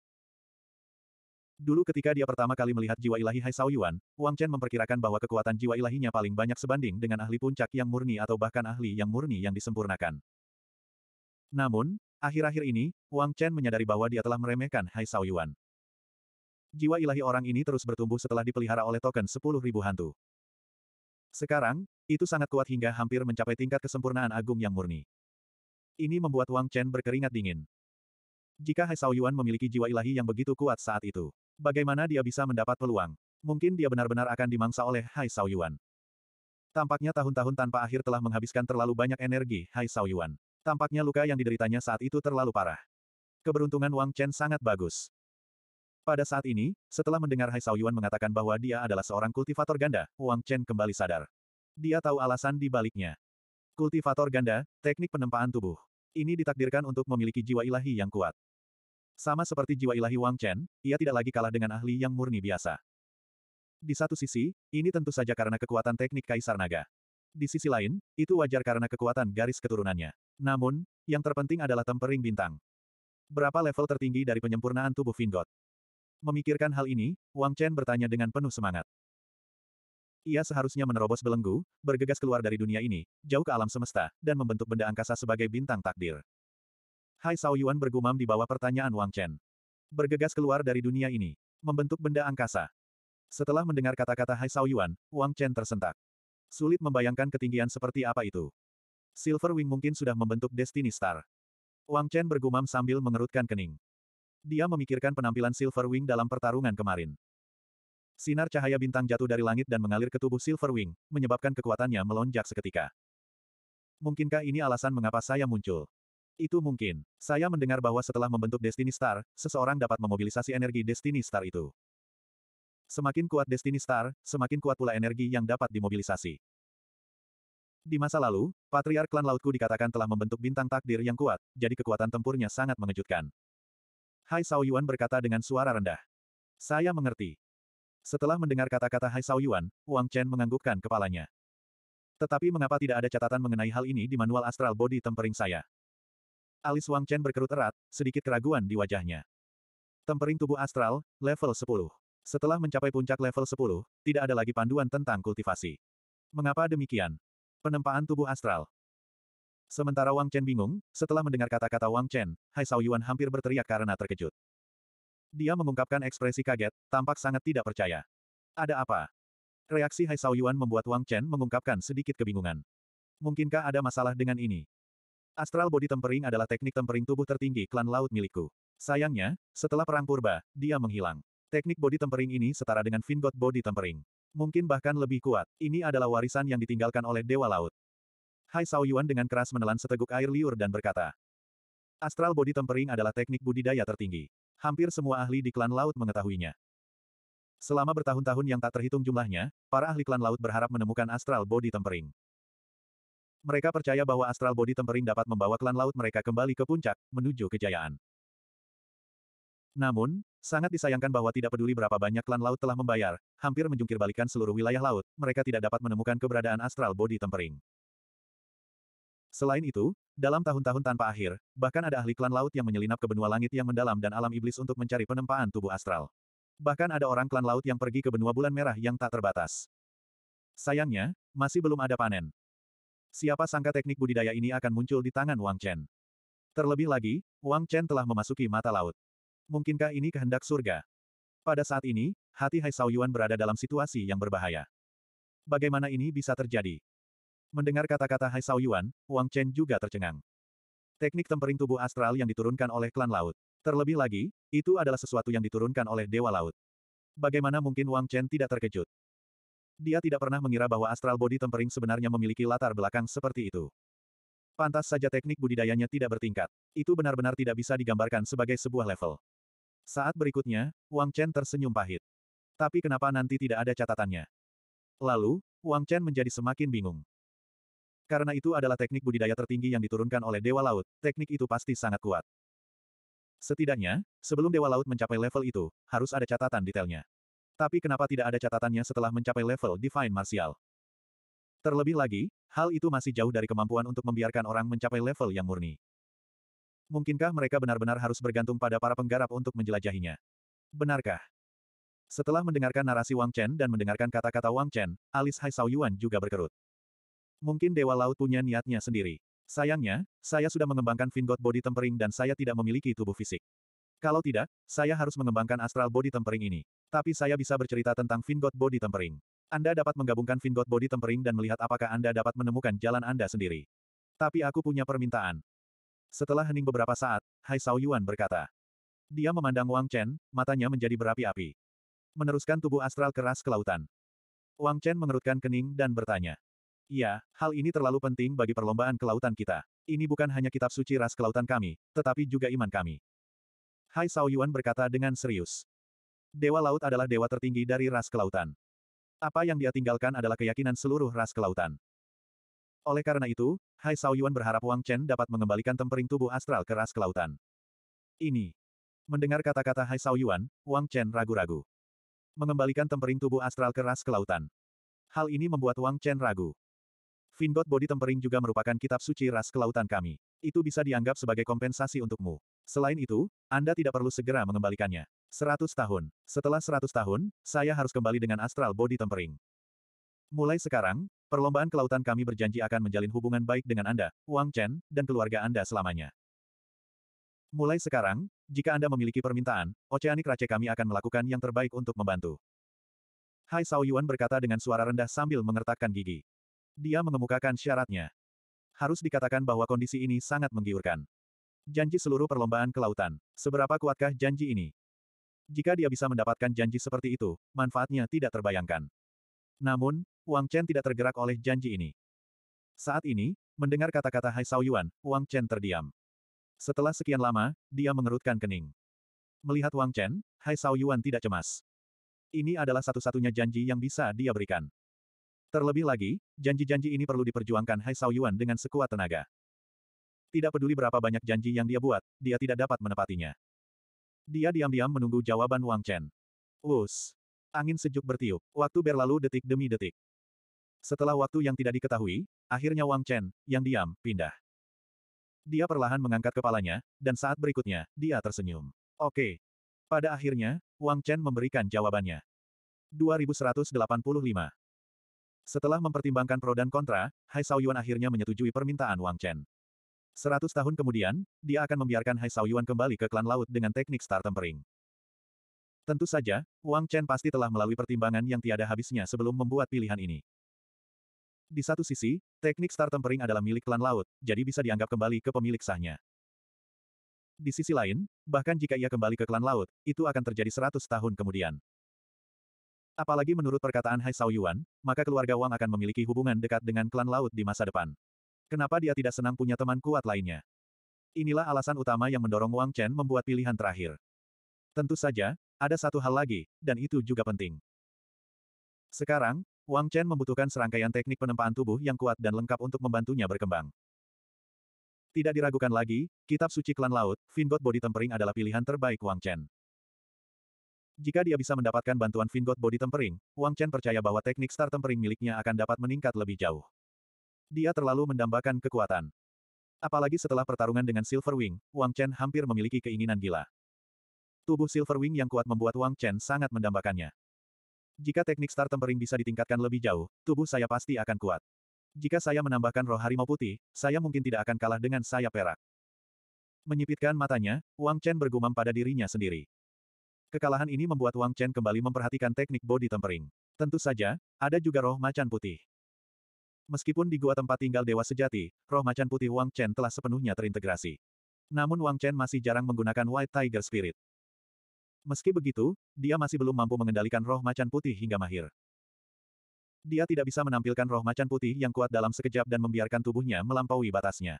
Dulu ketika dia pertama kali melihat jiwa ilahi Hai Sao Yuan, Wang Chen memperkirakan bahwa kekuatan jiwa ilahinya paling banyak sebanding dengan ahli puncak yang murni atau bahkan ahli yang murni yang disempurnakan. Namun, akhir-akhir ini, Wang Chen menyadari bahwa dia telah meremehkan Hai Sao Yuan. Jiwa ilahi orang ini terus bertumbuh setelah dipelihara oleh token 10.000 hantu. Sekarang, itu sangat kuat hingga hampir mencapai tingkat kesempurnaan agung yang murni. Ini membuat Wang Chen berkeringat dingin. Jika Hai Sao Yuan memiliki jiwa ilahi yang begitu kuat saat itu, Bagaimana dia bisa mendapat peluang? Mungkin dia benar-benar akan dimangsa oleh Hai Sao Tampaknya tahun-tahun tanpa akhir telah menghabiskan terlalu banyak energi Hai Sao Tampaknya luka yang dideritanya saat itu terlalu parah. Keberuntungan Wang Chen sangat bagus. Pada saat ini, setelah mendengar Hai Sao mengatakan bahwa dia adalah seorang kultivator ganda, Wang Chen kembali sadar. Dia tahu alasan di baliknya. Kultivator ganda, teknik penempaan tubuh. Ini ditakdirkan untuk memiliki jiwa ilahi yang kuat. Sama seperti jiwa ilahi Wang Chen, ia tidak lagi kalah dengan ahli yang murni biasa. Di satu sisi, ini tentu saja karena kekuatan teknik Kaisar Naga. Di sisi lain, itu wajar karena kekuatan garis keturunannya. Namun, yang terpenting adalah tempering bintang. Berapa level tertinggi dari penyempurnaan tubuh Vingot? Memikirkan hal ini, Wang Chen bertanya dengan penuh semangat. Ia seharusnya menerobos belenggu, bergegas keluar dari dunia ini, jauh ke alam semesta, dan membentuk benda angkasa sebagai bintang takdir. Hai Sao Yuan bergumam di bawah pertanyaan Wang Chen. Bergegas keluar dari dunia ini. Membentuk benda angkasa. Setelah mendengar kata-kata Hai Sao Yuan, Wang Chen tersentak. Sulit membayangkan ketinggian seperti apa itu. Silver Wing mungkin sudah membentuk Destiny Star. Wang Chen bergumam sambil mengerutkan kening. Dia memikirkan penampilan Silver Wing dalam pertarungan kemarin. Sinar cahaya bintang jatuh dari langit dan mengalir ke tubuh Silver Wing, menyebabkan kekuatannya melonjak seketika. Mungkinkah ini alasan mengapa saya muncul? Itu mungkin. Saya mendengar bahwa setelah membentuk Destiny Star, seseorang dapat memobilisasi energi Destiny Star itu. Semakin kuat Destiny Star, semakin kuat pula energi yang dapat dimobilisasi. Di masa lalu, Patriark Klan Lautku dikatakan telah membentuk bintang takdir yang kuat, jadi kekuatan tempurnya sangat mengejutkan. Hai Sao Yuan berkata dengan suara rendah. Saya mengerti. Setelah mendengar kata-kata Hai Sao Yuan, Wang Chen menganggukkan kepalanya. Tetapi mengapa tidak ada catatan mengenai hal ini di manual astral body tempering saya? Alis Wang Chen berkerut erat, sedikit keraguan di wajahnya. Tempering tubuh astral, level 10. Setelah mencapai puncak level 10, tidak ada lagi panduan tentang kultivasi. Mengapa demikian? Penempaan tubuh astral. Sementara Wang Chen bingung, setelah mendengar kata-kata Wang Chen, Hai Sao Yuan hampir berteriak karena terkejut. Dia mengungkapkan ekspresi kaget, tampak sangat tidak percaya. Ada apa? Reaksi Hai Sao Yuan membuat Wang Chen mengungkapkan sedikit kebingungan. Mungkinkah ada masalah dengan ini? Astral Body Tempering adalah teknik tempering tubuh tertinggi klan laut milikku. Sayangnya, setelah perang purba, dia menghilang. Teknik body tempering ini setara dengan Vingot Body Tempering. Mungkin bahkan lebih kuat. Ini adalah warisan yang ditinggalkan oleh Dewa Laut. Hai Sao Yuan dengan keras menelan seteguk air liur dan berkata, Astral Body Tempering adalah teknik budidaya tertinggi. Hampir semua ahli di klan laut mengetahuinya. Selama bertahun-tahun yang tak terhitung jumlahnya, para ahli klan laut berharap menemukan Astral Body Tempering. Mereka percaya bahwa astral body tempering dapat membawa klan laut mereka kembali ke puncak, menuju kejayaan. Namun, sangat disayangkan bahwa tidak peduli berapa banyak klan laut telah membayar, hampir menjungkirbalikan seluruh wilayah laut, mereka tidak dapat menemukan keberadaan astral body tempering. Selain itu, dalam tahun-tahun tanpa akhir, bahkan ada ahli klan laut yang menyelinap ke benua langit yang mendalam dan alam iblis untuk mencari penempaan tubuh astral. Bahkan ada orang klan laut yang pergi ke benua bulan merah yang tak terbatas. Sayangnya, masih belum ada panen. Siapa sangka teknik budidaya ini akan muncul di tangan Wang Chen. Terlebih lagi, Wang Chen telah memasuki mata laut. Mungkinkah ini kehendak surga? Pada saat ini, hati Hai Sao berada dalam situasi yang berbahaya. Bagaimana ini bisa terjadi? Mendengar kata-kata Hai Sao Wang Chen juga tercengang. Teknik tempering tubuh astral yang diturunkan oleh klan laut. Terlebih lagi, itu adalah sesuatu yang diturunkan oleh Dewa Laut. Bagaimana mungkin Wang Chen tidak terkejut? Dia tidak pernah mengira bahwa astral body tempering sebenarnya memiliki latar belakang seperti itu. Pantas saja teknik budidayanya tidak bertingkat. Itu benar-benar tidak bisa digambarkan sebagai sebuah level. Saat berikutnya, Wang Chen tersenyum pahit. Tapi kenapa nanti tidak ada catatannya? Lalu, Wang Chen menjadi semakin bingung. Karena itu adalah teknik budidaya tertinggi yang diturunkan oleh Dewa Laut, teknik itu pasti sangat kuat. Setidaknya, sebelum Dewa Laut mencapai level itu, harus ada catatan detailnya. Tapi kenapa tidak ada catatannya setelah mencapai level Divine Martial? Terlebih lagi, hal itu masih jauh dari kemampuan untuk membiarkan orang mencapai level yang murni. Mungkinkah mereka benar-benar harus bergantung pada para penggarap untuk menjelajahinya? Benarkah? Setelah mendengarkan narasi Wang Chen dan mendengarkan kata-kata Wang Chen, alis Hai Sao Yuan juga berkerut. Mungkin Dewa Laut punya niatnya sendiri. Sayangnya, saya sudah mengembangkan Fingot Body Tempering dan saya tidak memiliki tubuh fisik. Kalau tidak, saya harus mengembangkan Astral Body Tempering ini. Tapi saya bisa bercerita tentang Vingot Body Tempering. Anda dapat menggabungkan Vingot Body Tempering dan melihat apakah Anda dapat menemukan jalan Anda sendiri. Tapi aku punya permintaan. Setelah hening beberapa saat, Hai Sao Yuan berkata. Dia memandang Wang Chen, matanya menjadi berapi-api. Meneruskan tubuh astral keras ke lautan. Wang Chen mengerutkan kening dan bertanya. Ya, hal ini terlalu penting bagi perlombaan kelautan kita. Ini bukan hanya kitab suci ras kelautan kami, tetapi juga iman kami. Hai Sao Yuan berkata dengan serius. Dewa laut adalah dewa tertinggi dari ras kelautan. Apa yang dia tinggalkan adalah keyakinan seluruh ras kelautan. Oleh karena itu, Hai Sao berharap Wang Chen dapat mengembalikan tempering tubuh astral ke ras kelautan. Ini. Mendengar kata-kata Hai Sao Wang Chen ragu-ragu. Mengembalikan tempering tubuh astral ke ras kelautan. Hal ini membuat Wang Chen ragu. Fingot Body Tempering juga merupakan kitab suci ras kelautan kami. Itu bisa dianggap sebagai kompensasi untukmu. Selain itu, Anda tidak perlu segera mengembalikannya. 100 tahun. Setelah 100 tahun, saya harus kembali dengan astral body tempering. Mulai sekarang, perlombaan kelautan kami berjanji akan menjalin hubungan baik dengan Anda, Wang Chen, dan keluarga Anda selamanya. Mulai sekarang, jika Anda memiliki permintaan, Oceanic Race kami akan melakukan yang terbaik untuk membantu. Hai Sao Yuan berkata dengan suara rendah sambil mengertakkan gigi. Dia mengemukakan syaratnya harus dikatakan bahwa kondisi ini sangat menggiurkan. Janji seluruh perlombaan kelautan. Seberapa kuatkah janji ini? Jika dia bisa mendapatkan janji seperti itu, manfaatnya tidak terbayangkan. Namun, Wang Chen tidak tergerak oleh janji ini. Saat ini, mendengar kata-kata Hai Sao Yuan, Wang Chen terdiam. Setelah sekian lama, dia mengerutkan kening. Melihat Wang Chen, Hai Sao Yuan tidak cemas. Ini adalah satu-satunya janji yang bisa dia berikan. Terlebih lagi, janji-janji ini perlu diperjuangkan Hai Sao Yuan dengan sekuat tenaga. Tidak peduli berapa banyak janji yang dia buat, dia tidak dapat menepatinya. Dia diam-diam menunggu jawaban Wang Chen. Wus. Angin sejuk bertiup, waktu berlalu detik demi detik. Setelah waktu yang tidak diketahui, akhirnya Wang Chen, yang diam, pindah. Dia perlahan mengangkat kepalanya, dan saat berikutnya, dia tersenyum. Oke. Pada akhirnya, Wang Chen memberikan jawabannya. 2185. Setelah mempertimbangkan pro dan kontra, Hai Sao akhirnya menyetujui permintaan Wang Chen. Seratus tahun kemudian, dia akan membiarkan Hai Sao kembali ke klan laut dengan teknik star tempering. Tentu saja, Wang Chen pasti telah melalui pertimbangan yang tiada habisnya sebelum membuat pilihan ini. Di satu sisi, teknik star tempering adalah milik klan laut, jadi bisa dianggap kembali ke pemilik sahnya. Di sisi lain, bahkan jika ia kembali ke klan laut, itu akan terjadi seratus tahun kemudian. Apalagi menurut perkataan Hai Sao Yuan, maka keluarga Wang akan memiliki hubungan dekat dengan klan laut di masa depan. Kenapa dia tidak senang punya teman kuat lainnya? Inilah alasan utama yang mendorong Wang Chen membuat pilihan terakhir. Tentu saja, ada satu hal lagi, dan itu juga penting. Sekarang, Wang Chen membutuhkan serangkaian teknik penempaan tubuh yang kuat dan lengkap untuk membantunya berkembang. Tidak diragukan lagi, kitab suci klan laut, Finbot Body Tempering adalah pilihan terbaik Wang Chen. Jika dia bisa mendapatkan bantuan Vingot Body Tempering, Wang Chen percaya bahwa teknik Star Tempering miliknya akan dapat meningkat lebih jauh. Dia terlalu mendambakan kekuatan. Apalagi setelah pertarungan dengan Silverwing, Wang Chen hampir memiliki keinginan gila. Tubuh Silverwing yang kuat membuat Wang Chen sangat mendambakannya. Jika teknik Star Tempering bisa ditingkatkan lebih jauh, tubuh saya pasti akan kuat. Jika saya menambahkan roh harimau putih, saya mungkin tidak akan kalah dengan saya perak. Menyipitkan matanya, Wang Chen bergumam pada dirinya sendiri. Kekalahan ini membuat Wang Chen kembali memperhatikan teknik body tempering. Tentu saja, ada juga roh macan putih. Meskipun di gua tempat tinggal dewa sejati, roh macan putih Wang Chen telah sepenuhnya terintegrasi. Namun Wang Chen masih jarang menggunakan White Tiger Spirit. Meski begitu, dia masih belum mampu mengendalikan roh macan putih hingga mahir. Dia tidak bisa menampilkan roh macan putih yang kuat dalam sekejap dan membiarkan tubuhnya melampaui batasnya.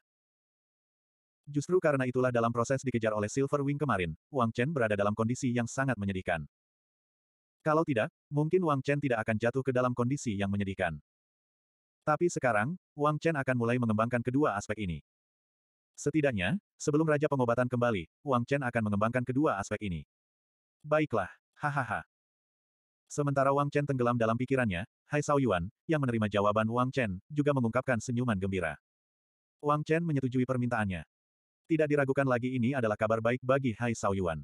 Justru karena itulah dalam proses dikejar oleh Silver Wing kemarin, Wang Chen berada dalam kondisi yang sangat menyedihkan. Kalau tidak, mungkin Wang Chen tidak akan jatuh ke dalam kondisi yang menyedihkan. Tapi sekarang, Wang Chen akan mulai mengembangkan kedua aspek ini. Setidaknya, sebelum Raja Pengobatan kembali, Wang Chen akan mengembangkan kedua aspek ini. Baiklah, hahaha. Sementara Wang Chen tenggelam dalam pikirannya, Hai Sao Yuan, yang menerima jawaban Wang Chen, juga mengungkapkan senyuman gembira. Wang Chen menyetujui permintaannya. Tidak diragukan lagi ini adalah kabar baik bagi Hai Saoyuan.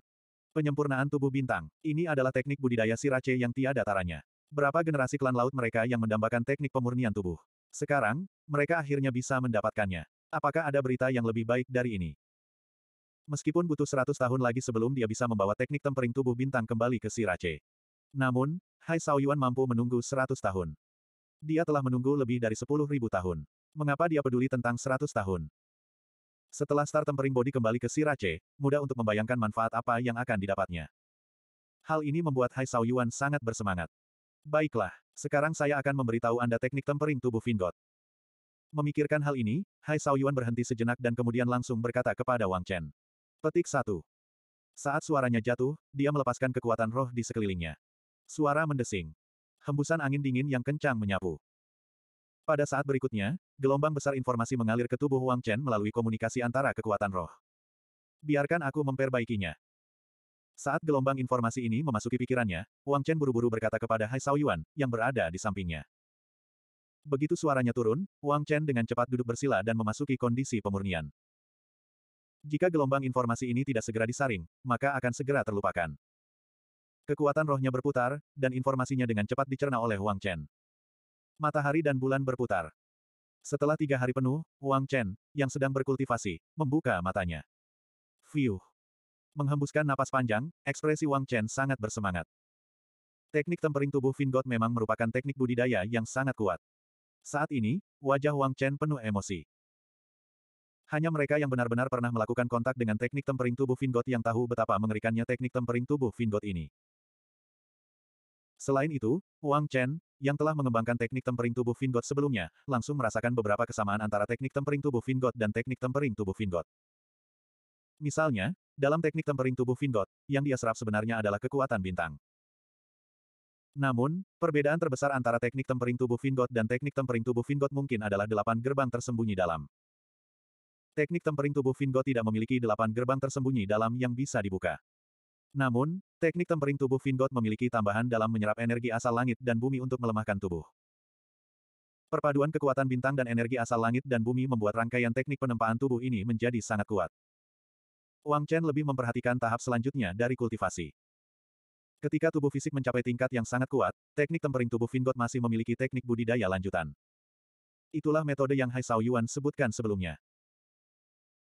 Penyempurnaan tubuh bintang, ini adalah teknik budidaya sirace yang tiada taranya. Berapa generasi klan laut mereka yang mendambakan teknik pemurnian tubuh. Sekarang, mereka akhirnya bisa mendapatkannya. Apakah ada berita yang lebih baik dari ini? Meskipun butuh 100 tahun lagi sebelum dia bisa membawa teknik tempering tubuh bintang kembali ke sirace. Namun, Hai Saoyuan mampu menunggu 100 tahun. Dia telah menunggu lebih dari 10.000 tahun. Mengapa dia peduli tentang 100 tahun? Setelah Star Tempering Body kembali ke Sirace, mudah untuk membayangkan manfaat apa yang akan didapatnya. Hal ini membuat Hai Sao Yuan sangat bersemangat. Baiklah, sekarang saya akan memberitahu Anda teknik tempering tubuh Vingot. Memikirkan hal ini, Hai Sao Yuan berhenti sejenak dan kemudian langsung berkata kepada Wang Chen. Petik satu. Saat suaranya jatuh, dia melepaskan kekuatan roh di sekelilingnya. Suara mendesing. Hembusan angin dingin yang kencang menyapu. Pada saat berikutnya, gelombang besar informasi mengalir ke tubuh Wang Chen melalui komunikasi antara kekuatan roh. Biarkan aku memperbaikinya. Saat gelombang informasi ini memasuki pikirannya, Wang Chen buru-buru berkata kepada Hai Sao Yuan, yang berada di sampingnya. Begitu suaranya turun, Wang Chen dengan cepat duduk bersila dan memasuki kondisi pemurnian. Jika gelombang informasi ini tidak segera disaring, maka akan segera terlupakan. Kekuatan rohnya berputar, dan informasinya dengan cepat dicerna oleh Wang Chen. Matahari dan bulan berputar. Setelah tiga hari penuh, Wang Chen, yang sedang berkultivasi, membuka matanya. Fiuh. Menghembuskan napas panjang, ekspresi Wang Chen sangat bersemangat. Teknik tempering tubuh Vingot memang merupakan teknik budidaya yang sangat kuat. Saat ini, wajah Wang Chen penuh emosi. Hanya mereka yang benar-benar pernah melakukan kontak dengan teknik tempering tubuh Vingot yang tahu betapa mengerikannya teknik tempering tubuh Vingot ini. Selain itu, Wang Chen, yang telah mengembangkan teknik tempering tubuh Vingot sebelumnya, langsung merasakan beberapa kesamaan antara teknik tempering tubuh Vingot dan teknik tempering tubuh Vingot. Misalnya, dalam teknik tempering tubuh Vingot, yang dia serap sebenarnya adalah kekuatan bintang. Namun, perbedaan terbesar antara teknik tempering tubuh Vingot dan teknik tempering tubuh Vingot mungkin adalah delapan gerbang tersembunyi dalam. Teknik tempering tubuh Vingot tidak memiliki delapan gerbang tersembunyi dalam yang bisa dibuka. Namun, teknik tempering tubuh Vingot memiliki tambahan dalam menyerap energi asal langit dan bumi untuk melemahkan tubuh. Perpaduan kekuatan bintang dan energi asal langit dan bumi membuat rangkaian teknik penempaan tubuh ini menjadi sangat kuat. Wang Chen lebih memperhatikan tahap selanjutnya dari kultivasi. Ketika tubuh fisik mencapai tingkat yang sangat kuat, teknik tempering tubuh Vingot masih memiliki teknik budidaya lanjutan. Itulah metode yang Hai Sao Yuan sebutkan sebelumnya.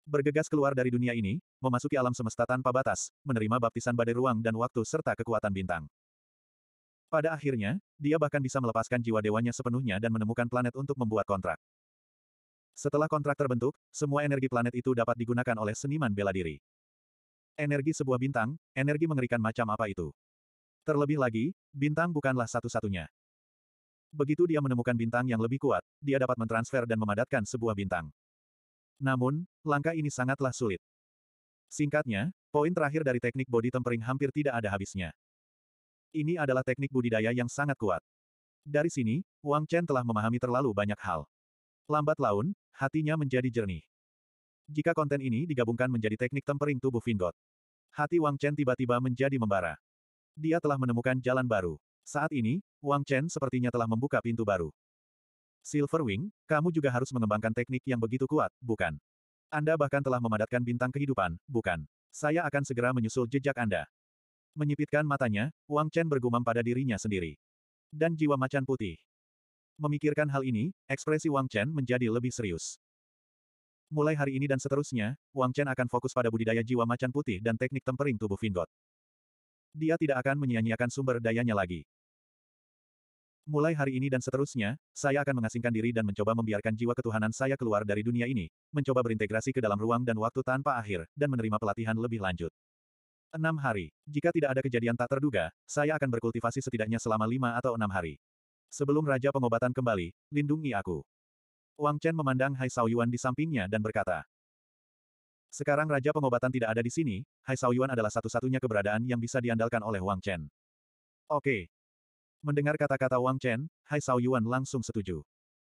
Bergegas keluar dari dunia ini, memasuki alam semesta tanpa batas, menerima baptisan badai ruang dan waktu serta kekuatan bintang. Pada akhirnya, dia bahkan bisa melepaskan jiwa dewanya sepenuhnya dan menemukan planet untuk membuat kontrak. Setelah kontrak terbentuk, semua energi planet itu dapat digunakan oleh seniman bela diri. Energi sebuah bintang, energi mengerikan macam apa itu. Terlebih lagi, bintang bukanlah satu-satunya. Begitu dia menemukan bintang yang lebih kuat, dia dapat mentransfer dan memadatkan sebuah bintang. Namun, langkah ini sangatlah sulit. Singkatnya, poin terakhir dari teknik body tempering hampir tidak ada habisnya. Ini adalah teknik budidaya yang sangat kuat. Dari sini, Wang Chen telah memahami terlalu banyak hal. Lambat laun, hatinya menjadi jernih. Jika konten ini digabungkan menjadi teknik tempering tubuh Vingot, hati Wang Chen tiba-tiba menjadi membara. Dia telah menemukan jalan baru. Saat ini, Wang Chen sepertinya telah membuka pintu baru. Silverwing, kamu juga harus mengembangkan teknik yang begitu kuat, bukan? Anda bahkan telah memadatkan bintang kehidupan, bukan? Saya akan segera menyusul jejak Anda. Menyipitkan matanya, Wang Chen bergumam pada dirinya sendiri. Dan jiwa macan putih. Memikirkan hal ini, ekspresi Wang Chen menjadi lebih serius. Mulai hari ini dan seterusnya, Wang Chen akan fokus pada budidaya jiwa macan putih dan teknik tempering tubuh Vingot. Dia tidak akan menyia-nyiakan sumber dayanya lagi. Mulai hari ini dan seterusnya, saya akan mengasingkan diri dan mencoba membiarkan jiwa ketuhanan saya keluar dari dunia ini, mencoba berintegrasi ke dalam ruang dan waktu tanpa akhir, dan menerima pelatihan lebih lanjut. Enam hari. Jika tidak ada kejadian tak terduga, saya akan berkultivasi setidaknya selama lima atau enam hari. Sebelum Raja Pengobatan kembali, lindungi aku. Wang Chen memandang Hai Sao di sampingnya dan berkata, Sekarang Raja Pengobatan tidak ada di sini, Hai Sao adalah satu-satunya keberadaan yang bisa diandalkan oleh Wang Chen. Oke, Mendengar kata-kata Wang Chen, Hai Sao Yuan langsung setuju.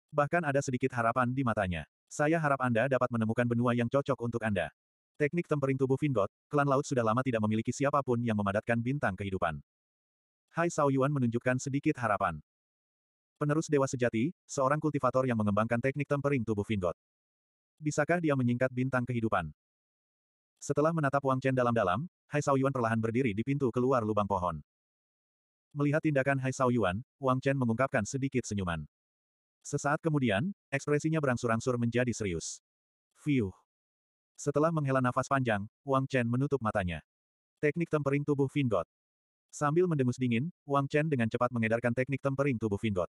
Bahkan ada sedikit harapan di matanya. Saya harap Anda dapat menemukan benua yang cocok untuk Anda. Teknik tempering tubuh Vindot, klan laut sudah lama tidak memiliki siapapun yang memadatkan bintang kehidupan. Hai Sao Yuan menunjukkan sedikit harapan. Penerus Dewa Sejati, seorang kultivator yang mengembangkan teknik tempering tubuh Vindot. Bisakah dia menyingkat bintang kehidupan? Setelah menatap Wang Chen dalam-dalam, Hai Sao Yuan perlahan berdiri di pintu keluar lubang pohon. Melihat tindakan Hai Sao Yuan, Wang Chen mengungkapkan sedikit senyuman. Sesaat kemudian, ekspresinya berangsur-angsur menjadi serius. Fiuh. Setelah menghela nafas panjang, Wang Chen menutup matanya. Teknik tempering tubuh Vingot. Sambil mendengus dingin, Wang Chen dengan cepat mengedarkan teknik tempering tubuh Vingot.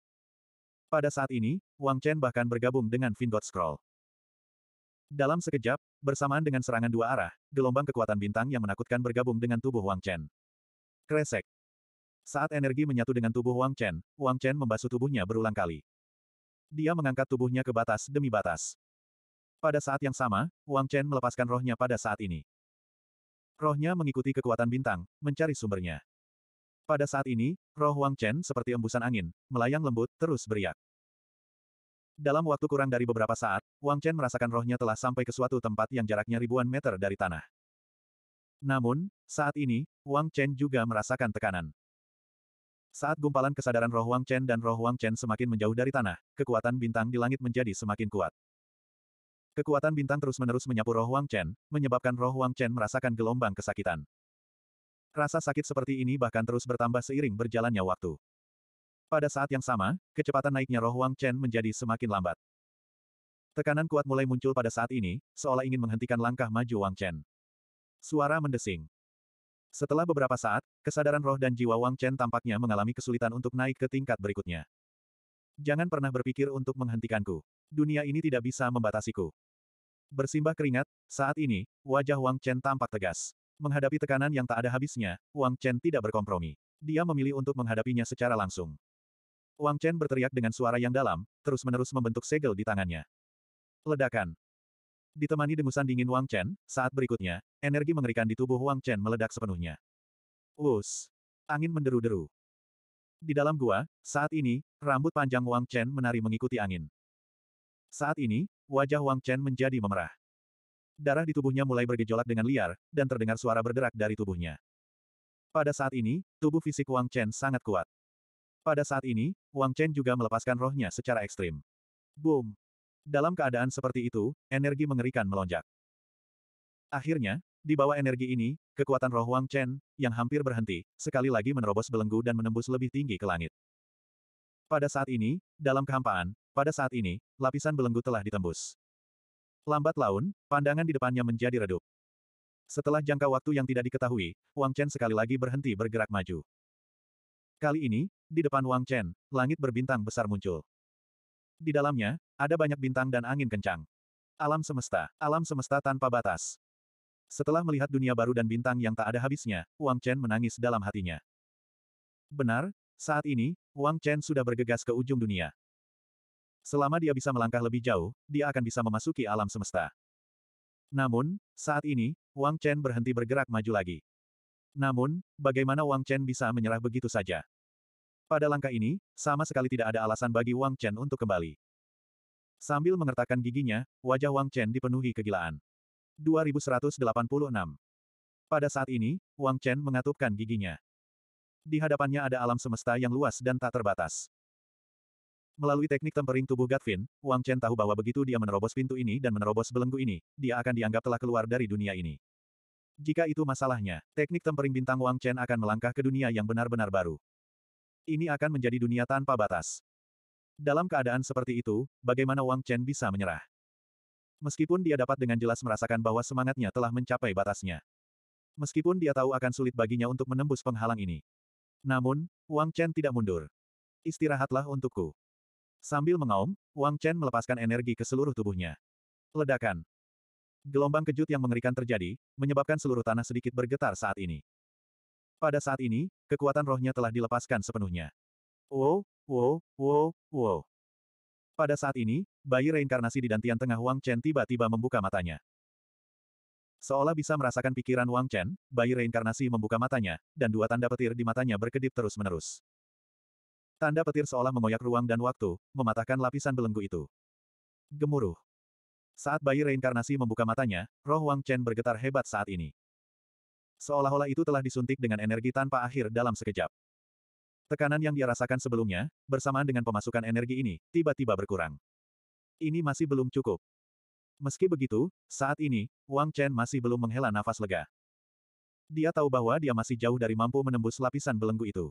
Pada saat ini, Wang Chen bahkan bergabung dengan Vingot Scroll. Dalam sekejap, bersamaan dengan serangan dua arah, gelombang kekuatan bintang yang menakutkan bergabung dengan tubuh Wang Chen. Kresek. Saat energi menyatu dengan tubuh Wang Chen, Wang Chen membasuh tubuhnya berulang kali. Dia mengangkat tubuhnya ke batas demi batas. Pada saat yang sama, Wang Chen melepaskan rohnya pada saat ini. Rohnya mengikuti kekuatan bintang, mencari sumbernya. Pada saat ini, roh Wang Chen seperti embusan angin, melayang lembut, terus beriak. Dalam waktu kurang dari beberapa saat, Wang Chen merasakan rohnya telah sampai ke suatu tempat yang jaraknya ribuan meter dari tanah. Namun, saat ini, Wang Chen juga merasakan tekanan. Saat gumpalan kesadaran roh Wang Chen dan roh Wang Chen semakin menjauh dari tanah, kekuatan bintang di langit menjadi semakin kuat. Kekuatan bintang terus-menerus menyapu roh Wang Chen, menyebabkan roh Wang Chen merasakan gelombang kesakitan. Rasa sakit seperti ini bahkan terus bertambah seiring berjalannya waktu. Pada saat yang sama, kecepatan naiknya roh Wang Chen menjadi semakin lambat. Tekanan kuat mulai muncul pada saat ini, seolah ingin menghentikan langkah maju Wang Chen. Suara mendesing. Setelah beberapa saat, kesadaran roh dan jiwa Wang Chen tampaknya mengalami kesulitan untuk naik ke tingkat berikutnya. Jangan pernah berpikir untuk menghentikanku. Dunia ini tidak bisa membatasiku. Bersimbah keringat, saat ini, wajah Wang Chen tampak tegas. Menghadapi tekanan yang tak ada habisnya, Wang Chen tidak berkompromi. Dia memilih untuk menghadapinya secara langsung. Wang Chen berteriak dengan suara yang dalam, terus-menerus membentuk segel di tangannya. Ledakan. Ditemani dengusan dingin Wang Chen, saat berikutnya, energi mengerikan di tubuh Wang Chen meledak sepenuhnya. Wus! Angin menderu-deru. Di dalam gua, saat ini, rambut panjang Wang Chen menari mengikuti angin. Saat ini, wajah Wang Chen menjadi memerah. Darah di tubuhnya mulai bergejolak dengan liar, dan terdengar suara berderak dari tubuhnya. Pada saat ini, tubuh fisik Wang Chen sangat kuat. Pada saat ini, Wang Chen juga melepaskan rohnya secara ekstrim. Boom! Dalam keadaan seperti itu, energi mengerikan melonjak. Akhirnya, di bawah energi ini, kekuatan roh Wang Chen, yang hampir berhenti, sekali lagi menerobos belenggu dan menembus lebih tinggi ke langit. Pada saat ini, dalam kehampaan, pada saat ini, lapisan belenggu telah ditembus. Lambat laun, pandangan di depannya menjadi redup. Setelah jangka waktu yang tidak diketahui, Wang Chen sekali lagi berhenti bergerak maju. Kali ini, di depan Wang Chen, langit berbintang besar muncul. Di dalamnya, ada banyak bintang dan angin kencang. Alam semesta, alam semesta tanpa batas. Setelah melihat dunia baru dan bintang yang tak ada habisnya, Wang Chen menangis dalam hatinya. Benar, saat ini, Wang Chen sudah bergegas ke ujung dunia. Selama dia bisa melangkah lebih jauh, dia akan bisa memasuki alam semesta. Namun, saat ini, Wang Chen berhenti bergerak maju lagi. Namun, bagaimana Wang Chen bisa menyerah begitu saja? Pada langkah ini, sama sekali tidak ada alasan bagi Wang Chen untuk kembali. Sambil mengertakkan giginya, wajah Wang Chen dipenuhi kegilaan. 2186 Pada saat ini, Wang Chen mengatupkan giginya. Di hadapannya ada alam semesta yang luas dan tak terbatas. Melalui teknik tempering tubuh Gatvin, Wang Chen tahu bahwa begitu dia menerobos pintu ini dan menerobos belenggu ini, dia akan dianggap telah keluar dari dunia ini. Jika itu masalahnya, teknik tempering bintang Wang Chen akan melangkah ke dunia yang benar-benar baru. Ini akan menjadi dunia tanpa batas. Dalam keadaan seperti itu, bagaimana Wang Chen bisa menyerah? Meskipun dia dapat dengan jelas merasakan bahwa semangatnya telah mencapai batasnya. Meskipun dia tahu akan sulit baginya untuk menembus penghalang ini. Namun, Wang Chen tidak mundur. Istirahatlah untukku. Sambil mengaum, Wang Chen melepaskan energi ke seluruh tubuhnya. Ledakan. Gelombang kejut yang mengerikan terjadi, menyebabkan seluruh tanah sedikit bergetar saat ini. Pada saat ini, kekuatan rohnya telah dilepaskan sepenuhnya. Wow, wow, wow, wow. Pada saat ini, bayi reinkarnasi di dantian tengah Wang Chen tiba-tiba membuka matanya. Seolah bisa merasakan pikiran Wang Chen, bayi reinkarnasi membuka matanya, dan dua tanda petir di matanya berkedip terus-menerus. Tanda petir seolah mengoyak ruang dan waktu, mematahkan lapisan belenggu itu. Gemuruh. Saat bayi reinkarnasi membuka matanya, roh Wang Chen bergetar hebat saat ini. Seolah-olah itu telah disuntik dengan energi tanpa akhir dalam sekejap. Tekanan yang dia rasakan sebelumnya, bersamaan dengan pemasukan energi ini, tiba-tiba berkurang. Ini masih belum cukup. Meski begitu, saat ini, Wang Chen masih belum menghela nafas lega. Dia tahu bahwa dia masih jauh dari mampu menembus lapisan belenggu itu.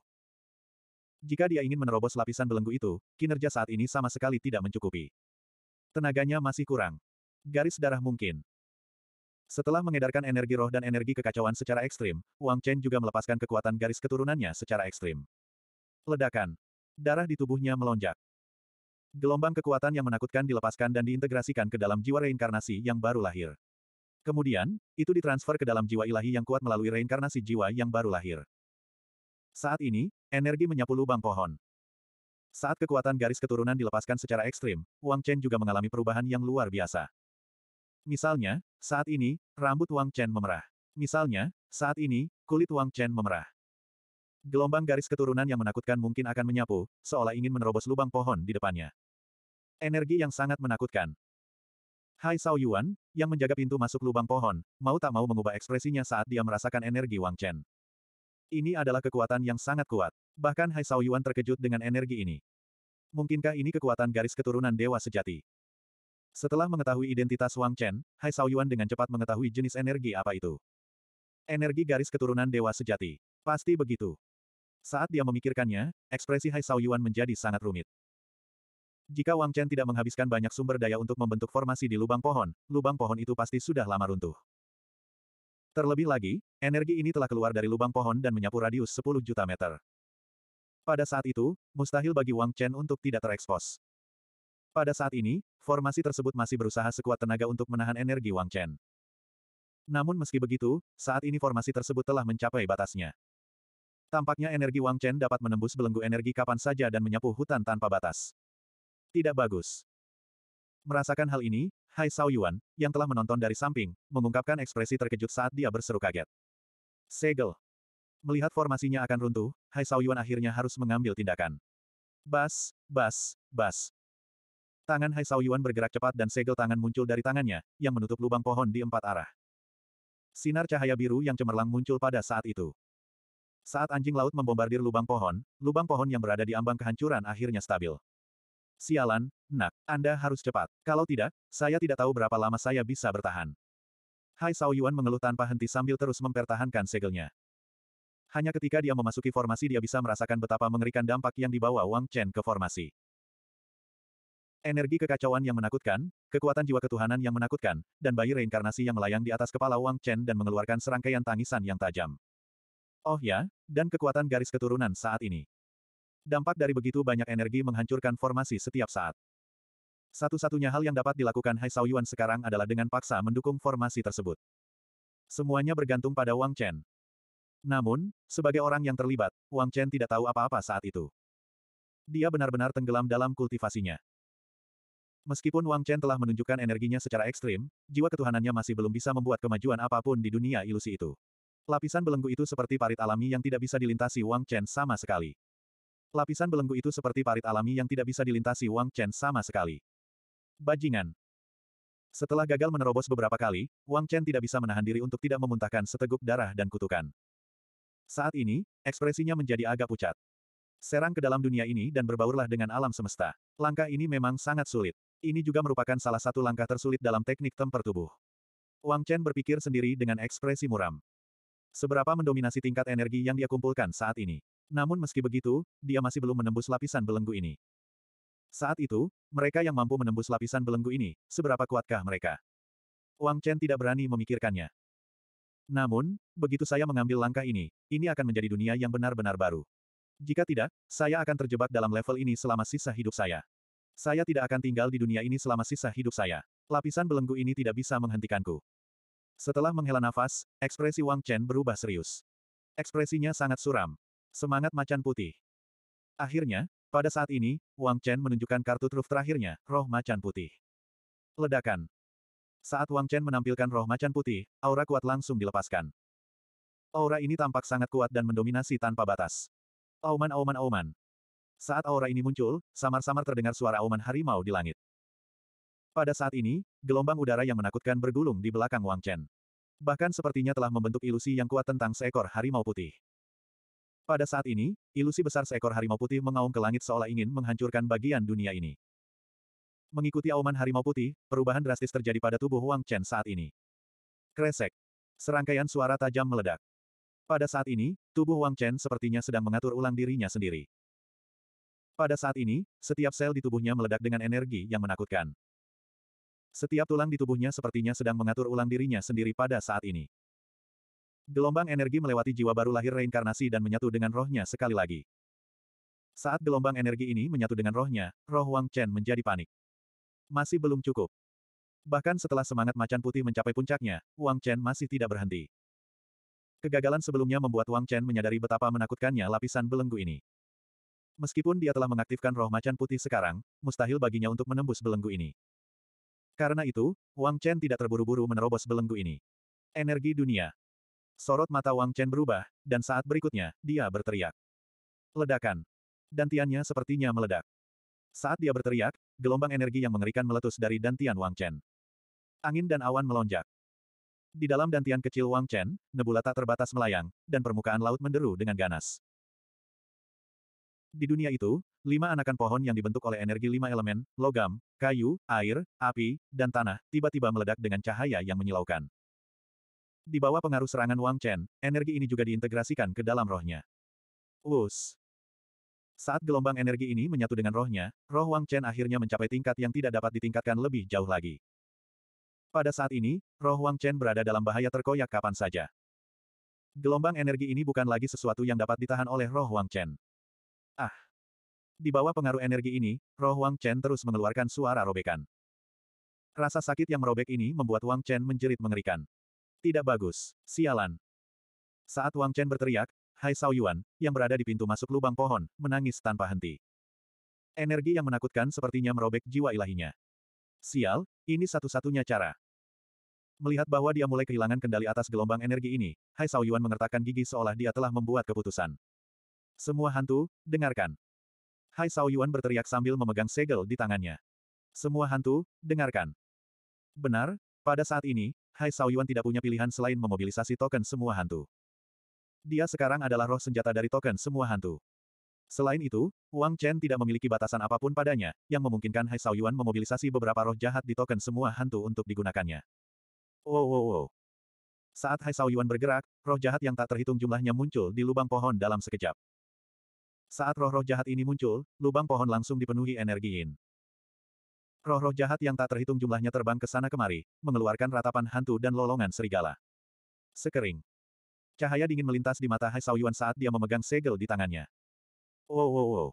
Jika dia ingin menerobos lapisan belenggu itu, kinerja saat ini sama sekali tidak mencukupi. Tenaganya masih kurang. Garis darah mungkin. Setelah mengedarkan energi roh dan energi kekacauan secara ekstrim, Wang Chen juga melepaskan kekuatan garis keturunannya secara ekstrim. Ledakan. Darah di tubuhnya melonjak. Gelombang kekuatan yang menakutkan dilepaskan dan diintegrasikan ke dalam jiwa reinkarnasi yang baru lahir. Kemudian, itu ditransfer ke dalam jiwa ilahi yang kuat melalui reinkarnasi jiwa yang baru lahir. Saat ini, energi menyapu lubang pohon. Saat kekuatan garis keturunan dilepaskan secara ekstrim, Wang Chen juga mengalami perubahan yang luar biasa. Misalnya, saat ini, rambut Wang Chen memerah. Misalnya, saat ini, kulit Wang Chen memerah. Gelombang garis keturunan yang menakutkan mungkin akan menyapu, seolah ingin menerobos lubang pohon di depannya. Energi yang sangat menakutkan. Hai Sao Yuan, yang menjaga pintu masuk lubang pohon, mau tak mau mengubah ekspresinya saat dia merasakan energi Wang Chen. Ini adalah kekuatan yang sangat kuat. Bahkan Hai Sao Yuan terkejut dengan energi ini. Mungkinkah ini kekuatan garis keturunan dewa sejati? Setelah mengetahui identitas Wang Chen, Hai Yuan dengan cepat mengetahui jenis energi apa itu. Energi garis keturunan dewa sejati. Pasti begitu. Saat dia memikirkannya, ekspresi Hai Yuan menjadi sangat rumit. Jika Wang Chen tidak menghabiskan banyak sumber daya untuk membentuk formasi di lubang pohon, lubang pohon itu pasti sudah lama runtuh. Terlebih lagi, energi ini telah keluar dari lubang pohon dan menyapu radius 10 juta meter. Pada saat itu, mustahil bagi Wang Chen untuk tidak terekspos. Pada saat ini, formasi tersebut masih berusaha sekuat tenaga untuk menahan energi Wang Chen. Namun meski begitu, saat ini formasi tersebut telah mencapai batasnya. Tampaknya energi Wang Chen dapat menembus belenggu energi kapan saja dan menyapu hutan tanpa batas. Tidak bagus. Merasakan hal ini, Hai Sao Yuan, yang telah menonton dari samping, mengungkapkan ekspresi terkejut saat dia berseru kaget. Segel. Melihat formasinya akan runtuh, Hai Sao Yuan akhirnya harus mengambil tindakan. Bas, bas, bas, Tangan Hai Sao bergerak cepat dan segel tangan muncul dari tangannya, yang menutup lubang pohon di empat arah. Sinar cahaya biru yang cemerlang muncul pada saat itu. Saat anjing laut membombardir lubang pohon, lubang pohon yang berada di ambang kehancuran akhirnya stabil. Sialan, nak, Anda harus cepat. Kalau tidak, saya tidak tahu berapa lama saya bisa bertahan. Hai Sao mengeluh tanpa henti sambil terus mempertahankan segelnya. Hanya ketika dia memasuki formasi dia bisa merasakan betapa mengerikan dampak yang dibawa Wang Chen ke formasi. Energi kekacauan yang menakutkan, kekuatan jiwa ketuhanan yang menakutkan, dan bayi reinkarnasi yang melayang di atas kepala Wang Chen dan mengeluarkan serangkaian tangisan yang tajam. Oh ya, dan kekuatan garis keturunan saat ini. Dampak dari begitu banyak energi menghancurkan formasi setiap saat. Satu-satunya hal yang dapat dilakukan Hai Sao Yuan sekarang adalah dengan paksa mendukung formasi tersebut. Semuanya bergantung pada Wang Chen. Namun, sebagai orang yang terlibat, Wang Chen tidak tahu apa-apa saat itu. Dia benar-benar tenggelam dalam kultivasinya. Meskipun Wang Chen telah menunjukkan energinya secara ekstrim, jiwa ketuhanannya masih belum bisa membuat kemajuan apapun di dunia ilusi itu. Lapisan belenggu itu seperti parit alami yang tidak bisa dilintasi Wang Chen sama sekali. Lapisan belenggu itu seperti parit alami yang tidak bisa dilintasi Wang Chen sama sekali. Bajingan. Setelah gagal menerobos beberapa kali, Wang Chen tidak bisa menahan diri untuk tidak memuntahkan seteguk darah dan kutukan. Saat ini, ekspresinya menjadi agak pucat. Serang ke dalam dunia ini dan berbaurlah dengan alam semesta. Langkah ini memang sangat sulit. Ini juga merupakan salah satu langkah tersulit dalam teknik temper tubuh. Wang Chen berpikir sendiri dengan ekspresi muram. Seberapa mendominasi tingkat energi yang dia kumpulkan saat ini. Namun meski begitu, dia masih belum menembus lapisan belenggu ini. Saat itu, mereka yang mampu menembus lapisan belenggu ini, seberapa kuatkah mereka? Wang Chen tidak berani memikirkannya. Namun, begitu saya mengambil langkah ini, ini akan menjadi dunia yang benar-benar baru. Jika tidak, saya akan terjebak dalam level ini selama sisa hidup saya. Saya tidak akan tinggal di dunia ini selama sisa hidup saya. Lapisan belenggu ini tidak bisa menghentikanku. Setelah menghela nafas, ekspresi Wang Chen berubah serius. Ekspresinya sangat suram. Semangat macan putih. Akhirnya, pada saat ini, Wang Chen menunjukkan kartu truf terakhirnya, roh macan putih. Ledakan. Saat Wang Chen menampilkan roh macan putih, aura kuat langsung dilepaskan. Aura ini tampak sangat kuat dan mendominasi tanpa batas. Auman auman auman. Saat aura ini muncul, samar-samar terdengar suara auman harimau di langit. Pada saat ini, gelombang udara yang menakutkan bergulung di belakang Wang Chen. Bahkan sepertinya telah membentuk ilusi yang kuat tentang seekor harimau putih. Pada saat ini, ilusi besar seekor harimau putih mengaum ke langit seolah ingin menghancurkan bagian dunia ini. Mengikuti auman harimau putih, perubahan drastis terjadi pada tubuh Wang Chen saat ini. Kresek. Serangkaian suara tajam meledak. Pada saat ini, tubuh Wang Chen sepertinya sedang mengatur ulang dirinya sendiri. Pada saat ini, setiap sel di tubuhnya meledak dengan energi yang menakutkan. Setiap tulang di tubuhnya sepertinya sedang mengatur ulang dirinya sendiri pada saat ini. Gelombang energi melewati jiwa baru lahir reinkarnasi dan menyatu dengan rohnya sekali lagi. Saat gelombang energi ini menyatu dengan rohnya, roh Wang Chen menjadi panik. Masih belum cukup. Bahkan setelah semangat macan putih mencapai puncaknya, Wang Chen masih tidak berhenti. Kegagalan sebelumnya membuat Wang Chen menyadari betapa menakutkannya lapisan belenggu ini. Meskipun dia telah mengaktifkan roh macan putih sekarang, mustahil baginya untuk menembus belenggu ini. Karena itu, Wang Chen tidak terburu-buru menerobos belenggu ini. Energi dunia. Sorot mata Wang Chen berubah, dan saat berikutnya, dia berteriak. Ledakan. Dantiannya sepertinya meledak. Saat dia berteriak, gelombang energi yang mengerikan meletus dari dantian Wang Chen. Angin dan awan melonjak. Di dalam dantian kecil Wang Chen, nebula tak terbatas melayang, dan permukaan laut menderu dengan ganas. Di dunia itu, lima anakan pohon yang dibentuk oleh energi lima elemen, logam, kayu, air, api, dan tanah, tiba-tiba meledak dengan cahaya yang menyilaukan. Di bawah pengaruh serangan Wang Chen, energi ini juga diintegrasikan ke dalam rohnya. Wus! Saat gelombang energi ini menyatu dengan rohnya, roh Wang Chen akhirnya mencapai tingkat yang tidak dapat ditingkatkan lebih jauh lagi. Pada saat ini, roh Wang Chen berada dalam bahaya terkoyak kapan saja. Gelombang energi ini bukan lagi sesuatu yang dapat ditahan oleh roh Wang Chen. Ah! Di bawah pengaruh energi ini, roh Wang Chen terus mengeluarkan suara robekan. Rasa sakit yang merobek ini membuat Wang Chen menjerit mengerikan. Tidak bagus, sialan. Saat Wang Chen berteriak, Hai Sao Yuan, yang berada di pintu masuk lubang pohon, menangis tanpa henti. Energi yang menakutkan sepertinya merobek jiwa ilahinya. Sial, ini satu-satunya cara. Melihat bahwa dia mulai kehilangan kendali atas gelombang energi ini, Hai Sao mengertakkan gigi seolah dia telah membuat keputusan. Semua hantu, dengarkan. Hai Sao berteriak sambil memegang segel di tangannya. Semua hantu, dengarkan. Benar, pada saat ini, Hai Sao tidak punya pilihan selain memobilisasi token semua hantu. Dia sekarang adalah roh senjata dari token semua hantu. Selain itu, Wang Chen tidak memiliki batasan apapun padanya, yang memungkinkan Hai Sao memobilisasi beberapa roh jahat di token semua hantu untuk digunakannya. Oh, wow, wow. Saat Hai Sao Yuan bergerak, roh jahat yang tak terhitung jumlahnya muncul di lubang pohon dalam sekejap. Saat roh-roh jahat ini muncul, lubang pohon langsung dipenuhi energi yin. Roh-roh jahat yang tak terhitung jumlahnya terbang ke sana kemari, mengeluarkan ratapan hantu dan lolongan serigala. Sekering. Cahaya dingin melintas di mata Hai Sao Yuan saat dia memegang segel di tangannya. Wow, wow, oh.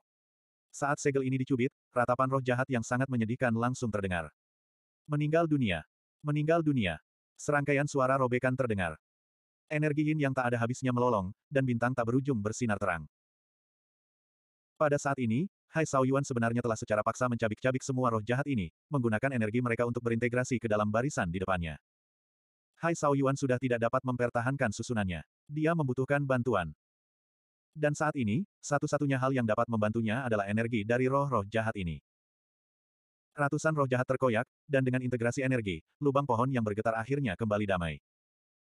Saat segel ini dicubit, ratapan roh jahat yang sangat menyedihkan langsung terdengar. Meninggal dunia. Meninggal dunia. Serangkaian suara robekan terdengar. Energi yin yang tak ada habisnya melolong, dan bintang tak berujung bersinar terang. Pada saat ini, Hai Sao Yuan sebenarnya telah secara paksa mencabik-cabik semua roh jahat ini, menggunakan energi mereka untuk berintegrasi ke dalam barisan di depannya. Hai Sao Yuan sudah tidak dapat mempertahankan susunannya. Dia membutuhkan bantuan. Dan saat ini, satu-satunya hal yang dapat membantunya adalah energi dari roh-roh jahat ini. Ratusan roh jahat terkoyak, dan dengan integrasi energi, lubang pohon yang bergetar akhirnya kembali damai.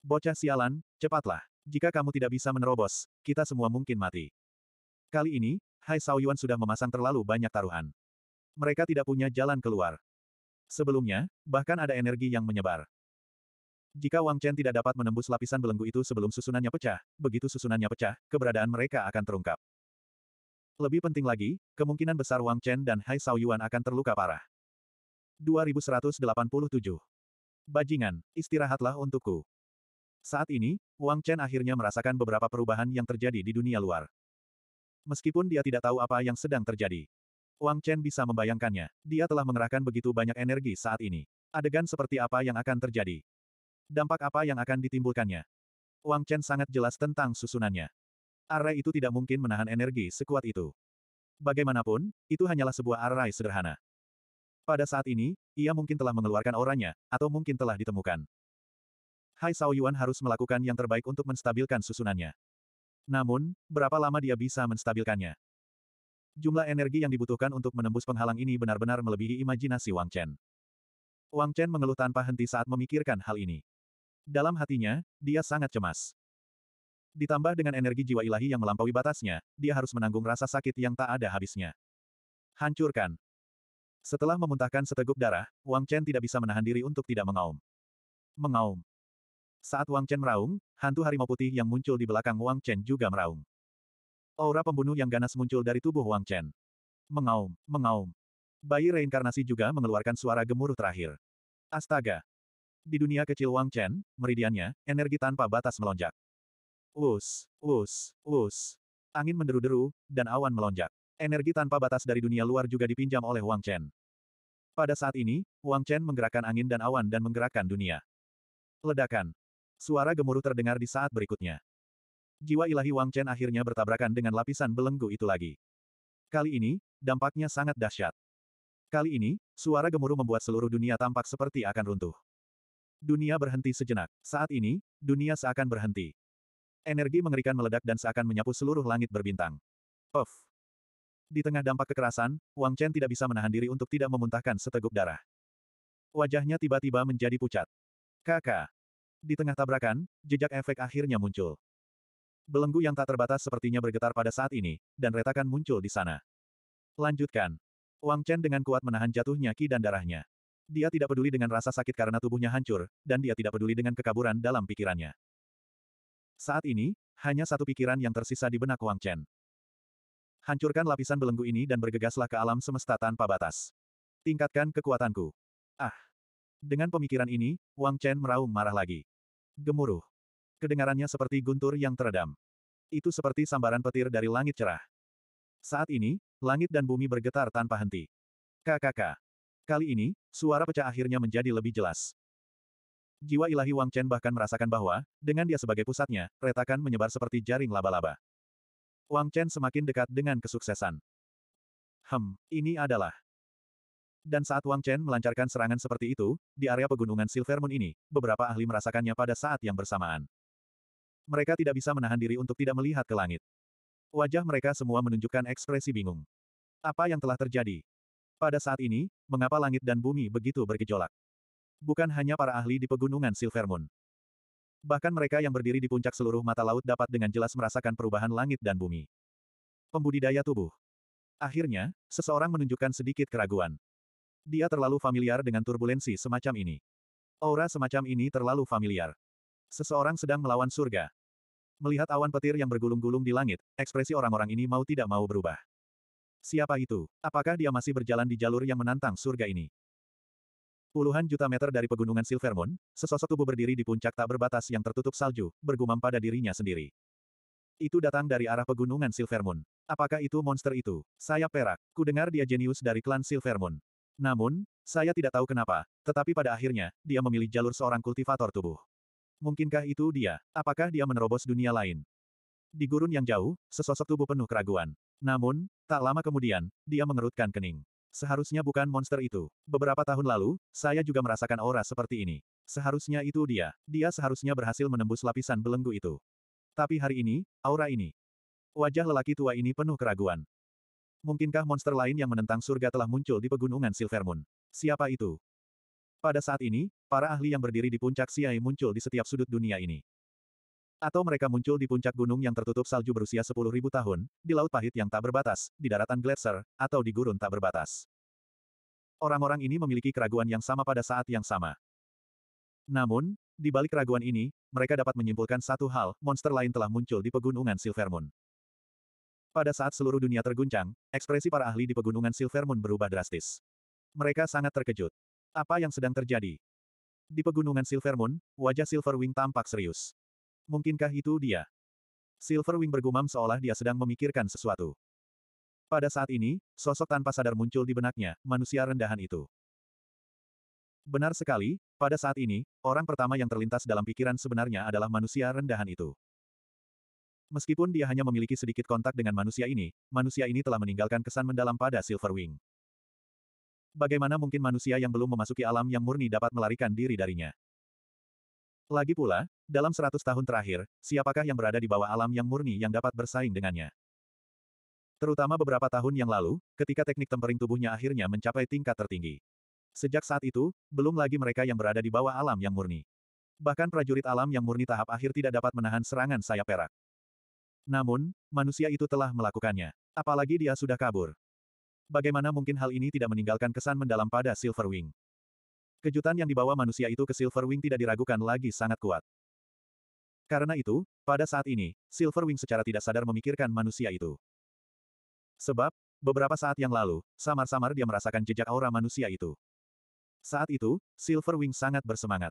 Bocah sialan, cepatlah. Jika kamu tidak bisa menerobos, kita semua mungkin mati. Kali ini, Hai Sao sudah memasang terlalu banyak taruhan. Mereka tidak punya jalan keluar. Sebelumnya, bahkan ada energi yang menyebar. Jika Wang Chen tidak dapat menembus lapisan belenggu itu sebelum susunannya pecah, begitu susunannya pecah, keberadaan mereka akan terungkap. Lebih penting lagi, kemungkinan besar Wang Chen dan Hai Sao akan terluka parah. 2187. Bajingan, istirahatlah untukku. Saat ini, Wang Chen akhirnya merasakan beberapa perubahan yang terjadi di dunia luar. Meskipun dia tidak tahu apa yang sedang terjadi. Wang Chen bisa membayangkannya. Dia telah mengerahkan begitu banyak energi saat ini. Adegan seperti apa yang akan terjadi? Dampak apa yang akan ditimbulkannya? Wang Chen sangat jelas tentang susunannya. Array itu tidak mungkin menahan energi sekuat itu. Bagaimanapun, itu hanyalah sebuah array sederhana. Pada saat ini, ia mungkin telah mengeluarkan orangnya, atau mungkin telah ditemukan. Hai Sao Yuan harus melakukan yang terbaik untuk menstabilkan susunannya. Namun, berapa lama dia bisa menstabilkannya? Jumlah energi yang dibutuhkan untuk menembus penghalang ini benar-benar melebihi imajinasi Wang Chen. Wang Chen mengeluh tanpa henti saat memikirkan hal ini. Dalam hatinya, dia sangat cemas. Ditambah dengan energi jiwa ilahi yang melampaui batasnya, dia harus menanggung rasa sakit yang tak ada habisnya. Hancurkan. Setelah memuntahkan seteguk darah, Wang Chen tidak bisa menahan diri untuk tidak mengaum. Mengaum. Saat Wang Chen meraung, hantu harimau putih yang muncul di belakang Wang Chen juga meraung. Aura pembunuh yang ganas muncul dari tubuh Wang Chen. Mengaum, mengaum. Bayi reinkarnasi juga mengeluarkan suara gemuruh terakhir. Astaga! Di dunia kecil Wang Chen, meridiannya, energi tanpa batas melonjak. Us, us, us. Angin menderu-deru, dan awan melonjak. Energi tanpa batas dari dunia luar juga dipinjam oleh Wang Chen. Pada saat ini, Wang Chen menggerakkan angin dan awan dan menggerakkan dunia. Ledakan. Suara gemuruh terdengar di saat berikutnya. Jiwa ilahi Wang Chen akhirnya bertabrakan dengan lapisan belenggu itu lagi. Kali ini, dampaknya sangat dahsyat. Kali ini, suara gemuruh membuat seluruh dunia tampak seperti akan runtuh. Dunia berhenti sejenak. Saat ini, dunia seakan berhenti. Energi mengerikan meledak dan seakan menyapu seluruh langit berbintang. Of. Di tengah dampak kekerasan, Wang Chen tidak bisa menahan diri untuk tidak memuntahkan seteguk darah. Wajahnya tiba-tiba menjadi pucat. Kakak. Di tengah tabrakan, jejak efek akhirnya muncul. Belenggu yang tak terbatas sepertinya bergetar pada saat ini, dan retakan muncul di sana. Lanjutkan. Wang Chen dengan kuat menahan jatuhnya ki dan darahnya. Dia tidak peduli dengan rasa sakit karena tubuhnya hancur, dan dia tidak peduli dengan kekaburan dalam pikirannya. Saat ini, hanya satu pikiran yang tersisa di benak Wang Chen. Hancurkan lapisan belenggu ini dan bergegaslah ke alam semesta tanpa batas. Tingkatkan kekuatanku. Ah! Dengan pemikiran ini, Wang Chen meraung marah lagi. Gemuruh. Kedengarannya seperti guntur yang teredam. Itu seperti sambaran petir dari langit cerah. Saat ini, langit dan bumi bergetar tanpa henti. Kakak, Kali ini, suara pecah akhirnya menjadi lebih jelas. Jiwa ilahi Wang Chen bahkan merasakan bahwa, dengan dia sebagai pusatnya, retakan menyebar seperti jaring laba-laba. Wang Chen semakin dekat dengan kesuksesan. Hem, ini adalah. Dan saat Wang Chen melancarkan serangan seperti itu, di area pegunungan Silver Moon ini, beberapa ahli merasakannya pada saat yang bersamaan. Mereka tidak bisa menahan diri untuk tidak melihat ke langit. Wajah mereka semua menunjukkan ekspresi bingung. Apa yang telah terjadi? Pada saat ini, mengapa langit dan bumi begitu bergejolak? bukan hanya para ahli di pegunungan Silvermoon, Bahkan mereka yang berdiri di puncak seluruh mata laut dapat dengan jelas merasakan perubahan langit dan bumi. Pembudidaya tubuh. Akhirnya, seseorang menunjukkan sedikit keraguan. Dia terlalu familiar dengan turbulensi semacam ini. Aura semacam ini terlalu familiar. Seseorang sedang melawan surga. Melihat awan petir yang bergulung-gulung di langit, ekspresi orang-orang ini mau tidak mau berubah. Siapa itu? Apakah dia masih berjalan di jalur yang menantang surga ini? Puluhan juta meter dari pegunungan Silver sesosok tubuh berdiri di puncak tak berbatas yang tertutup salju, bergumam pada dirinya sendiri. Itu datang dari arah pegunungan Silver Apakah itu monster itu? Saya perak. ku dengar dia jenius dari klan Silver Namun, saya tidak tahu kenapa, tetapi pada akhirnya, dia memilih jalur seorang kultivator tubuh. Mungkinkah itu dia? Apakah dia menerobos dunia lain? Di gurun yang jauh, sesosok tubuh penuh keraguan. Namun, tak lama kemudian, dia mengerutkan kening. Seharusnya bukan monster itu. Beberapa tahun lalu, saya juga merasakan aura seperti ini. Seharusnya itu dia. Dia seharusnya berhasil menembus lapisan belenggu itu. Tapi hari ini, aura ini. Wajah lelaki tua ini penuh keraguan. Mungkinkah monster lain yang menentang surga telah muncul di pegunungan Silver Moon? Siapa itu? Pada saat ini, para ahli yang berdiri di puncak Siai muncul di setiap sudut dunia ini. Atau mereka muncul di puncak gunung yang tertutup salju berusia 10.000 tahun, di laut pahit yang tak berbatas, di daratan gletser, atau di gurun tak berbatas. Orang-orang ini memiliki keraguan yang sama pada saat yang sama. Namun, di balik keraguan ini, mereka dapat menyimpulkan satu hal, monster lain telah muncul di pegunungan Silvermoon. Pada saat seluruh dunia terguncang, ekspresi para ahli di pegunungan Silvermoon berubah drastis. Mereka sangat terkejut. Apa yang sedang terjadi? Di pegunungan Silvermoon, wajah Silverwing tampak serius. Mungkinkah itu dia? Silverwing bergumam seolah dia sedang memikirkan sesuatu. Pada saat ini, sosok tanpa sadar muncul di benaknya, manusia rendahan itu. Benar sekali, pada saat ini, orang pertama yang terlintas dalam pikiran sebenarnya adalah manusia rendahan itu. Meskipun dia hanya memiliki sedikit kontak dengan manusia ini, manusia ini telah meninggalkan kesan mendalam pada Silverwing. Bagaimana mungkin manusia yang belum memasuki alam yang murni dapat melarikan diri darinya? Lagi pula, dalam seratus tahun terakhir, siapakah yang berada di bawah alam yang murni yang dapat bersaing dengannya? Terutama beberapa tahun yang lalu, ketika teknik tempering tubuhnya akhirnya mencapai tingkat tertinggi. Sejak saat itu, belum lagi mereka yang berada di bawah alam yang murni. Bahkan prajurit alam yang murni tahap akhir tidak dapat menahan serangan sayap perak. Namun, manusia itu telah melakukannya. Apalagi dia sudah kabur. Bagaimana mungkin hal ini tidak meninggalkan kesan mendalam pada Silverwing? Kejutan yang dibawa manusia itu ke Silverwing tidak diragukan lagi sangat kuat. Karena itu, pada saat ini, Silverwing secara tidak sadar memikirkan manusia itu. Sebab, beberapa saat yang lalu, samar-samar dia merasakan jejak aura manusia itu. Saat itu, Silverwing sangat bersemangat.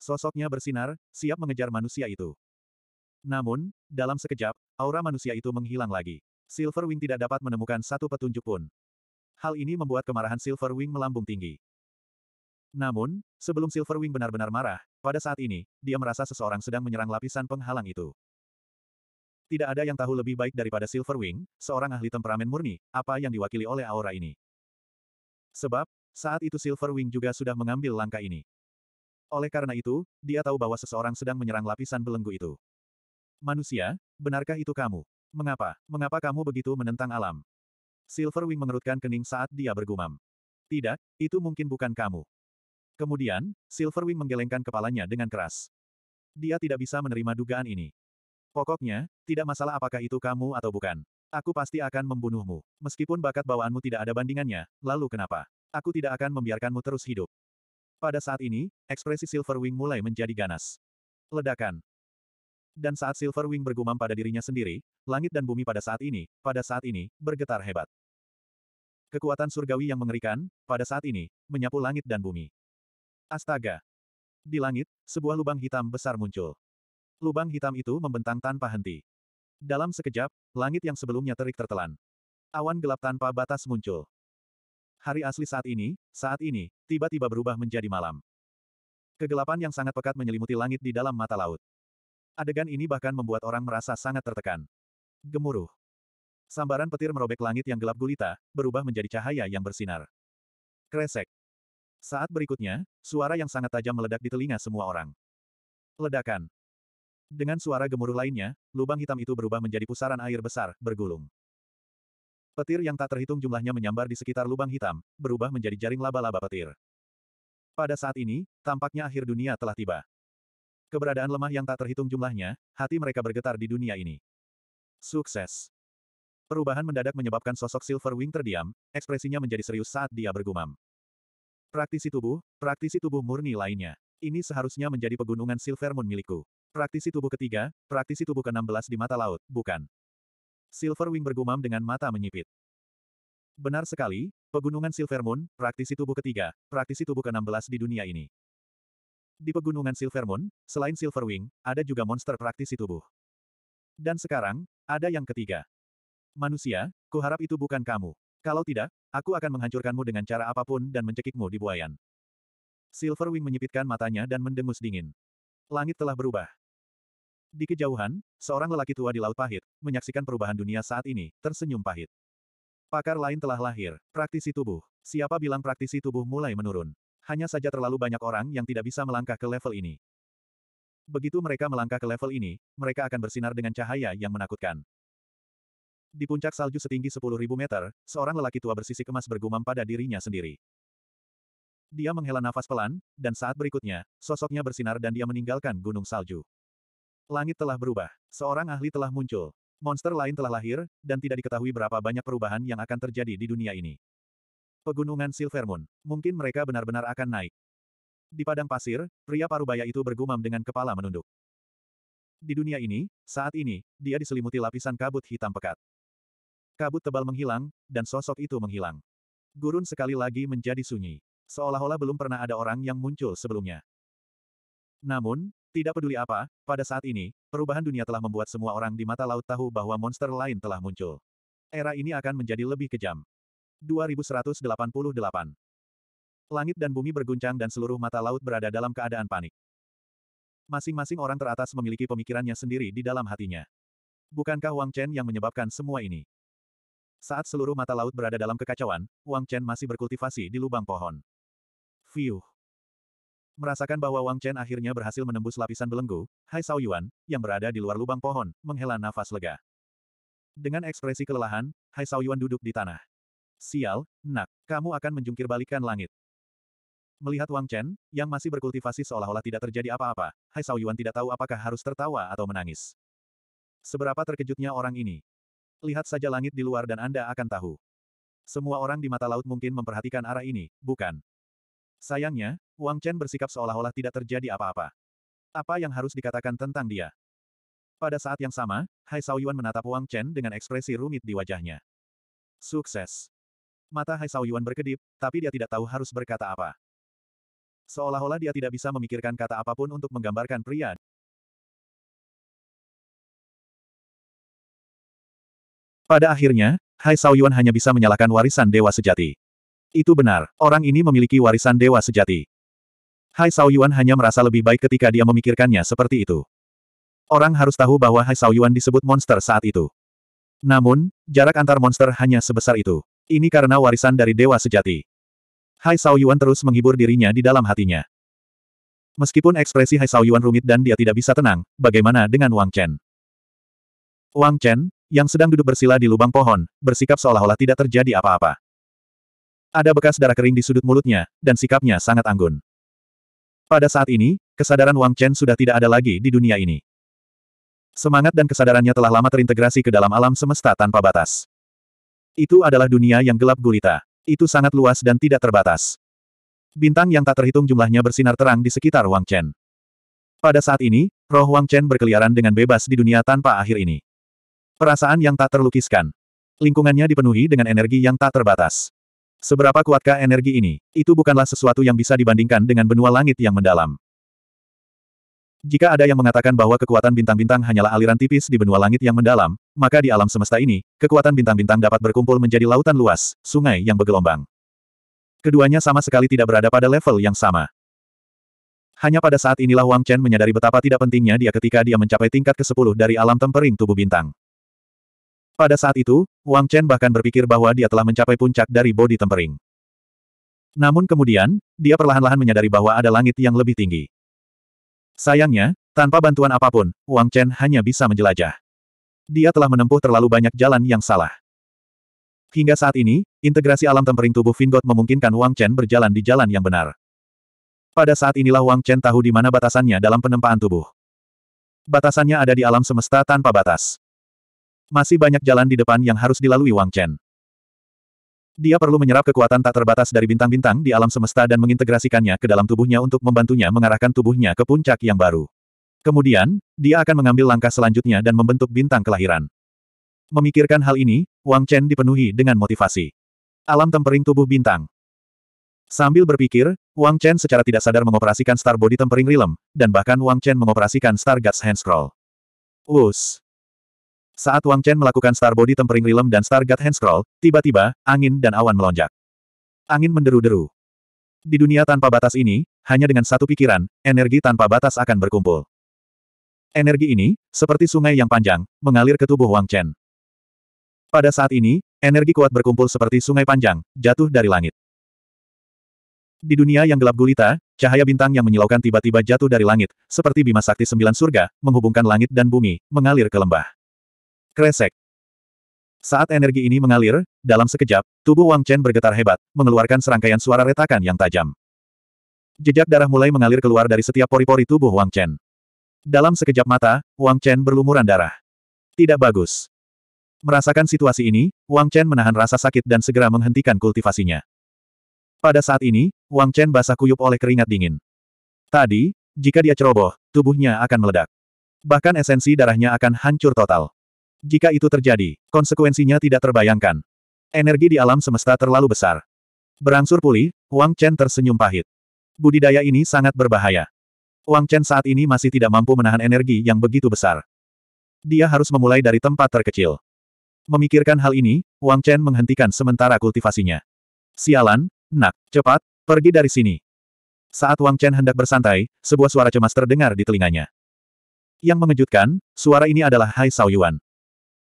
Sosoknya bersinar, siap mengejar manusia itu. Namun, dalam sekejap, aura manusia itu menghilang lagi. Silverwing tidak dapat menemukan satu petunjuk pun. Hal ini membuat kemarahan Silverwing melambung tinggi. Namun, sebelum Silverwing benar-benar marah, pada saat ini, dia merasa seseorang sedang menyerang lapisan penghalang itu. Tidak ada yang tahu lebih baik daripada Silverwing, seorang ahli temperamen murni, apa yang diwakili oleh aura ini. Sebab, saat itu Silverwing juga sudah mengambil langkah ini. Oleh karena itu, dia tahu bahwa seseorang sedang menyerang lapisan belenggu itu. Manusia, benarkah itu kamu? Mengapa? Mengapa kamu begitu menentang alam? Silverwing mengerutkan kening saat dia bergumam. Tidak, itu mungkin bukan kamu. Kemudian, Silverwing menggelengkan kepalanya dengan keras. Dia tidak bisa menerima dugaan ini. Pokoknya, tidak masalah apakah itu kamu atau bukan. Aku pasti akan membunuhmu. Meskipun bakat bawaanmu tidak ada bandingannya, lalu kenapa? Aku tidak akan membiarkanmu terus hidup. Pada saat ini, ekspresi Silverwing mulai menjadi ganas. Ledakan. Dan saat Silverwing bergumam pada dirinya sendiri, langit dan bumi pada saat ini, pada saat ini, bergetar hebat. Kekuatan surgawi yang mengerikan, pada saat ini, menyapu langit dan bumi. Astaga! Di langit, sebuah lubang hitam besar muncul. Lubang hitam itu membentang tanpa henti. Dalam sekejap, langit yang sebelumnya terik tertelan. Awan gelap tanpa batas muncul. Hari asli saat ini, saat ini, tiba-tiba berubah menjadi malam. Kegelapan yang sangat pekat menyelimuti langit di dalam mata laut. Adegan ini bahkan membuat orang merasa sangat tertekan. Gemuruh. Sambaran petir merobek langit yang gelap gulita, berubah menjadi cahaya yang bersinar. Kresek. Saat berikutnya, suara yang sangat tajam meledak di telinga semua orang. Ledakan. Dengan suara gemuruh lainnya, lubang hitam itu berubah menjadi pusaran air besar, bergulung. Petir yang tak terhitung jumlahnya menyambar di sekitar lubang hitam, berubah menjadi jaring laba-laba petir. Pada saat ini, tampaknya akhir dunia telah tiba. Keberadaan lemah yang tak terhitung jumlahnya, hati mereka bergetar di dunia ini. Sukses. Perubahan mendadak menyebabkan sosok Silverwing terdiam, ekspresinya menjadi serius saat dia bergumam. Praktisi tubuh, praktisi tubuh murni lainnya. Ini seharusnya menjadi pegunungan Silver Moon milikku. Praktisi tubuh ketiga, praktisi tubuh ke-16 di mata laut, bukan. Silverwing bergumam dengan mata menyipit. Benar sekali, pegunungan Silver Moon, praktisi tubuh ketiga, praktisi tubuh ke-16 di dunia ini. Di pegunungan Silver Moon, selain Silverwing, ada juga monster praktisi tubuh. Dan sekarang, ada yang ketiga. Manusia, kuharap itu bukan kamu. Kalau tidak, aku akan menghancurkanmu dengan cara apapun dan mencekikmu di buayan. Silverwing menyipitkan matanya dan mendengus dingin. Langit telah berubah. Di kejauhan, seorang lelaki tua di Laut Pahit, menyaksikan perubahan dunia saat ini, tersenyum pahit. Pakar lain telah lahir, praktisi tubuh. Siapa bilang praktisi tubuh mulai menurun? Hanya saja terlalu banyak orang yang tidak bisa melangkah ke level ini. Begitu mereka melangkah ke level ini, mereka akan bersinar dengan cahaya yang menakutkan. Di puncak salju setinggi 10.000 meter, seorang lelaki tua bersisik emas bergumam pada dirinya sendiri. Dia menghela nafas pelan, dan saat berikutnya, sosoknya bersinar dan dia meninggalkan gunung salju. Langit telah berubah. Seorang ahli telah muncul. Monster lain telah lahir, dan tidak diketahui berapa banyak perubahan yang akan terjadi di dunia ini. Pegunungan Silver Moon. Mungkin mereka benar-benar akan naik. Di padang pasir, pria parubaya itu bergumam dengan kepala menunduk. Di dunia ini, saat ini, dia diselimuti lapisan kabut hitam pekat. Kabut tebal menghilang, dan sosok itu menghilang. Gurun sekali lagi menjadi sunyi. Seolah-olah belum pernah ada orang yang muncul sebelumnya. Namun, tidak peduli apa, pada saat ini, perubahan dunia telah membuat semua orang di mata laut tahu bahwa monster lain telah muncul. Era ini akan menjadi lebih kejam. 2188 Langit dan bumi berguncang dan seluruh mata laut berada dalam keadaan panik. Masing-masing orang teratas memiliki pemikirannya sendiri di dalam hatinya. Bukankah Wang Chen yang menyebabkan semua ini? Saat seluruh mata laut berada dalam kekacauan, Wang Chen masih berkultivasi di lubang pohon. Fiuh! Merasakan bahwa Wang Chen akhirnya berhasil menembus lapisan belenggu, Hai Sao Yuan, yang berada di luar lubang pohon, menghela nafas lega. Dengan ekspresi kelelahan, Hai Sao Yuan duduk di tanah. Sial, nak, kamu akan menjungkir balikan langit. Melihat Wang Chen, yang masih berkultivasi seolah-olah tidak terjadi apa-apa, Hai Sao Yuan tidak tahu apakah harus tertawa atau menangis. Seberapa terkejutnya orang ini. Lihat saja langit di luar dan Anda akan tahu. Semua orang di mata laut mungkin memperhatikan arah ini, bukan? Sayangnya, Wang Chen bersikap seolah-olah tidak terjadi apa-apa. Apa yang harus dikatakan tentang dia? Pada saat yang sama, Hai Saoyuan menatap Wang Chen dengan ekspresi rumit di wajahnya. Sukses. Mata Hai Saoyuan berkedip, tapi dia tidak tahu harus berkata apa. Seolah-olah dia tidak bisa memikirkan kata apapun untuk menggambarkan pria Pada akhirnya, Hai Saoyuan hanya bisa menyalahkan warisan dewa sejati. Itu benar, orang ini memiliki warisan dewa sejati. Hai Saoyuan hanya merasa lebih baik ketika dia memikirkannya seperti itu. Orang harus tahu bahwa Hai Saoyuan disebut monster saat itu. Namun, jarak antar monster hanya sebesar itu. Ini karena warisan dari dewa sejati. Hai Saoyuan terus menghibur dirinya di dalam hatinya. Meskipun ekspresi Hai Saoyuan rumit dan dia tidak bisa tenang, bagaimana dengan Wang Chen? Wang Chen, yang sedang duduk bersila di lubang pohon, bersikap seolah-olah tidak terjadi apa-apa. Ada bekas darah kering di sudut mulutnya, dan sikapnya sangat anggun. Pada saat ini, kesadaran Wang Chen sudah tidak ada lagi di dunia ini. Semangat dan kesadarannya telah lama terintegrasi ke dalam alam semesta tanpa batas. Itu adalah dunia yang gelap gulita. Itu sangat luas dan tidak terbatas. Bintang yang tak terhitung jumlahnya bersinar terang di sekitar Wang Chen. Pada saat ini, roh Wang Chen berkeliaran dengan bebas di dunia tanpa akhir ini. Perasaan yang tak terlukiskan. Lingkungannya dipenuhi dengan energi yang tak terbatas. Seberapa kuatkah energi ini? Itu bukanlah sesuatu yang bisa dibandingkan dengan benua langit yang mendalam. Jika ada yang mengatakan bahwa kekuatan bintang-bintang hanyalah aliran tipis di benua langit yang mendalam, maka di alam semesta ini, kekuatan bintang-bintang dapat berkumpul menjadi lautan luas, sungai yang bergelombang. Keduanya sama sekali tidak berada pada level yang sama. Hanya pada saat inilah Wang Chen menyadari betapa tidak pentingnya dia ketika dia mencapai tingkat ke-10 dari alam tempering tubuh bintang. Pada saat itu, Wang Chen bahkan berpikir bahwa dia telah mencapai puncak dari body tempering. Namun kemudian, dia perlahan-lahan menyadari bahwa ada langit yang lebih tinggi. Sayangnya, tanpa bantuan apapun, Wang Chen hanya bisa menjelajah. Dia telah menempuh terlalu banyak jalan yang salah. Hingga saat ini, integrasi alam tempering tubuh Vingot memungkinkan Wang Chen berjalan di jalan yang benar. Pada saat inilah Wang Chen tahu di mana batasannya dalam penempaan tubuh. Batasannya ada di alam semesta tanpa batas. Masih banyak jalan di depan yang harus dilalui Wang Chen. Dia perlu menyerap kekuatan tak terbatas dari bintang-bintang di alam semesta dan mengintegrasikannya ke dalam tubuhnya untuk membantunya mengarahkan tubuhnya ke puncak yang baru. Kemudian, dia akan mengambil langkah selanjutnya dan membentuk bintang kelahiran. Memikirkan hal ini, Wang Chen dipenuhi dengan motivasi. Alam tempering tubuh bintang. Sambil berpikir, Wang Chen secara tidak sadar mengoperasikan Star Body Tempering Realm, dan bahkan Wang Chen mengoperasikan Star Guts Hand Scroll. Us. Saat Wang Chen melakukan Star Body Tempering Realm dan Star God Hand Scroll, tiba-tiba, angin dan awan melonjak. Angin menderu-deru. Di dunia tanpa batas ini, hanya dengan satu pikiran, energi tanpa batas akan berkumpul. Energi ini, seperti sungai yang panjang, mengalir ke tubuh Wang Chen. Pada saat ini, energi kuat berkumpul seperti sungai panjang, jatuh dari langit. Di dunia yang gelap gulita, cahaya bintang yang menyilaukan tiba-tiba jatuh dari langit, seperti bima sakti sembilan surga, menghubungkan langit dan bumi, mengalir ke lembah. Kresek. Saat energi ini mengalir, dalam sekejap, tubuh Wang Chen bergetar hebat, mengeluarkan serangkaian suara retakan yang tajam. Jejak darah mulai mengalir keluar dari setiap pori-pori tubuh Wang Chen. Dalam sekejap mata, Wang Chen berlumuran darah. Tidak bagus. Merasakan situasi ini, Wang Chen menahan rasa sakit dan segera menghentikan kultivasinya. Pada saat ini, Wang Chen basah kuyup oleh keringat dingin. Tadi, jika dia ceroboh, tubuhnya akan meledak. Bahkan esensi darahnya akan hancur total. Jika itu terjadi, konsekuensinya tidak terbayangkan. Energi di alam semesta terlalu besar. Berangsur pulih, Wang Chen tersenyum pahit. Budidaya ini sangat berbahaya. Wang Chen saat ini masih tidak mampu menahan energi yang begitu besar. Dia harus memulai dari tempat terkecil. Memikirkan hal ini, Wang Chen menghentikan sementara kultivasinya. Sialan, nak, cepat, pergi dari sini. Saat Wang Chen hendak bersantai, sebuah suara cemas terdengar di telinganya. Yang mengejutkan, suara ini adalah Hai Sao Yuan.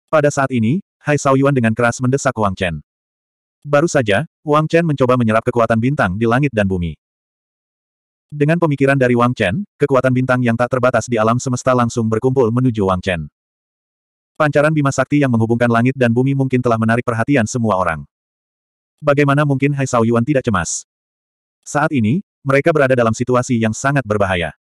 Pada saat ini, Hai Sao dengan keras mendesak Wang Chen. Baru saja, Wang Chen mencoba menyerap kekuatan bintang di langit dan bumi. Dengan pemikiran dari Wang Chen, kekuatan bintang yang tak terbatas di alam semesta langsung berkumpul menuju Wang Chen. Pancaran Bima Sakti yang menghubungkan langit dan bumi mungkin telah menarik perhatian semua orang. Bagaimana mungkin Hai Sao tidak cemas? Saat ini, mereka berada dalam situasi yang sangat berbahaya.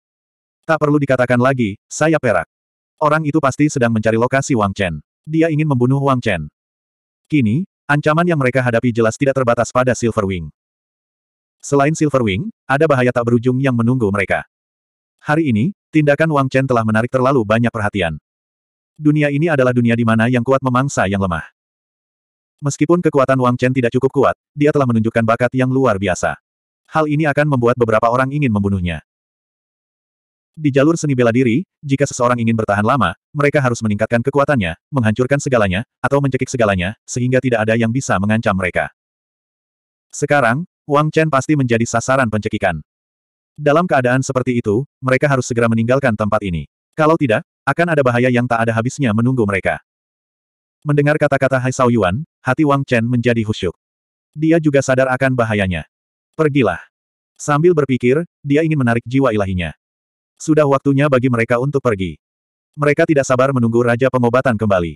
Tak perlu dikatakan lagi, saya perak. Orang itu pasti sedang mencari lokasi Wang Chen. Dia ingin membunuh Wang Chen. Kini, ancaman yang mereka hadapi jelas tidak terbatas pada Silverwing. Selain Silverwing, ada bahaya tak berujung yang menunggu mereka. Hari ini, tindakan Wang Chen telah menarik terlalu banyak perhatian. Dunia ini adalah dunia di mana yang kuat memangsa yang lemah. Meskipun kekuatan Wang Chen tidak cukup kuat, dia telah menunjukkan bakat yang luar biasa. Hal ini akan membuat beberapa orang ingin membunuhnya. Di jalur seni bela diri, jika seseorang ingin bertahan lama, mereka harus meningkatkan kekuatannya, menghancurkan segalanya, atau mencekik segalanya, sehingga tidak ada yang bisa mengancam mereka. Sekarang, Wang Chen pasti menjadi sasaran pencekikan. Dalam keadaan seperti itu, mereka harus segera meninggalkan tempat ini. Kalau tidak, akan ada bahaya yang tak ada habisnya menunggu mereka. Mendengar kata-kata Hai Sao Yuan, hati Wang Chen menjadi husyuk. Dia juga sadar akan bahayanya. Pergilah. Sambil berpikir, dia ingin menarik jiwa ilahinya. Sudah waktunya bagi mereka untuk pergi. Mereka tidak sabar menunggu Raja Pengobatan kembali.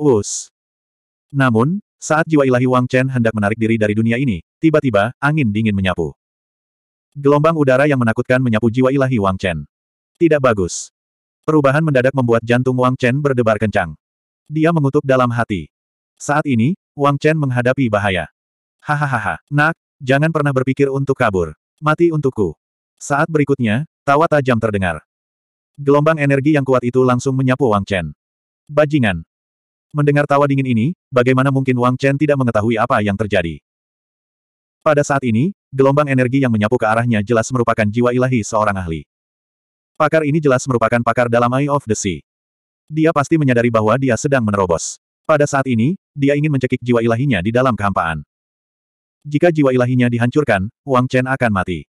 Us. Namun, saat jiwa ilahi Wang Chen hendak menarik diri dari dunia ini, tiba-tiba, angin dingin menyapu. Gelombang udara yang menakutkan menyapu jiwa ilahi Wang Chen. Tidak bagus. Perubahan mendadak membuat jantung Wang Chen berdebar kencang. Dia mengutuk dalam hati. Saat ini, Wang Chen menghadapi bahaya. Hahaha, nak, jangan pernah berpikir untuk kabur. Mati untukku. Saat berikutnya, Tawa tajam terdengar. Gelombang energi yang kuat itu langsung menyapu Wang Chen. Bajingan. Mendengar tawa dingin ini, bagaimana mungkin Wang Chen tidak mengetahui apa yang terjadi? Pada saat ini, gelombang energi yang menyapu ke arahnya jelas merupakan jiwa ilahi seorang ahli. Pakar ini jelas merupakan pakar dalam Eye of the Sea. Dia pasti menyadari bahwa dia sedang menerobos. Pada saat ini, dia ingin mencekik jiwa ilahinya di dalam kehampaan. Jika jiwa ilahinya dihancurkan, Wang Chen akan mati.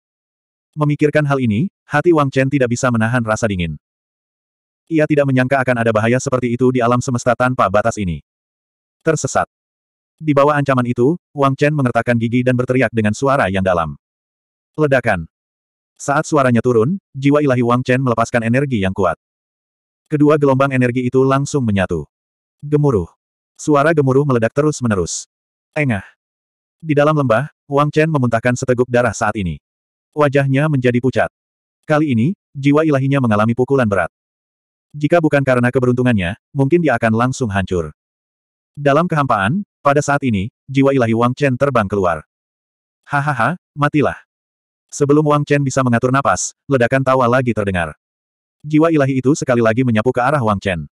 Memikirkan hal ini, hati Wang Chen tidak bisa menahan rasa dingin. Ia tidak menyangka akan ada bahaya seperti itu di alam semesta tanpa batas ini. Tersesat. Di bawah ancaman itu, Wang Chen mengertakkan gigi dan berteriak dengan suara yang dalam. Ledakan. Saat suaranya turun, jiwa ilahi Wang Chen melepaskan energi yang kuat. Kedua gelombang energi itu langsung menyatu. Gemuruh. Suara gemuruh meledak terus-menerus. Engah. Di dalam lembah, Wang Chen memuntahkan seteguk darah saat ini. Wajahnya menjadi pucat. Kali ini, jiwa ilahinya mengalami pukulan berat. Jika bukan karena keberuntungannya, mungkin dia akan langsung hancur. Dalam kehampaan, pada saat ini, jiwa ilahi Wang Chen terbang keluar. Hahaha, matilah. Sebelum Wang Chen bisa mengatur napas, ledakan tawa lagi terdengar. Jiwa ilahi itu sekali lagi menyapu ke arah Wang Chen.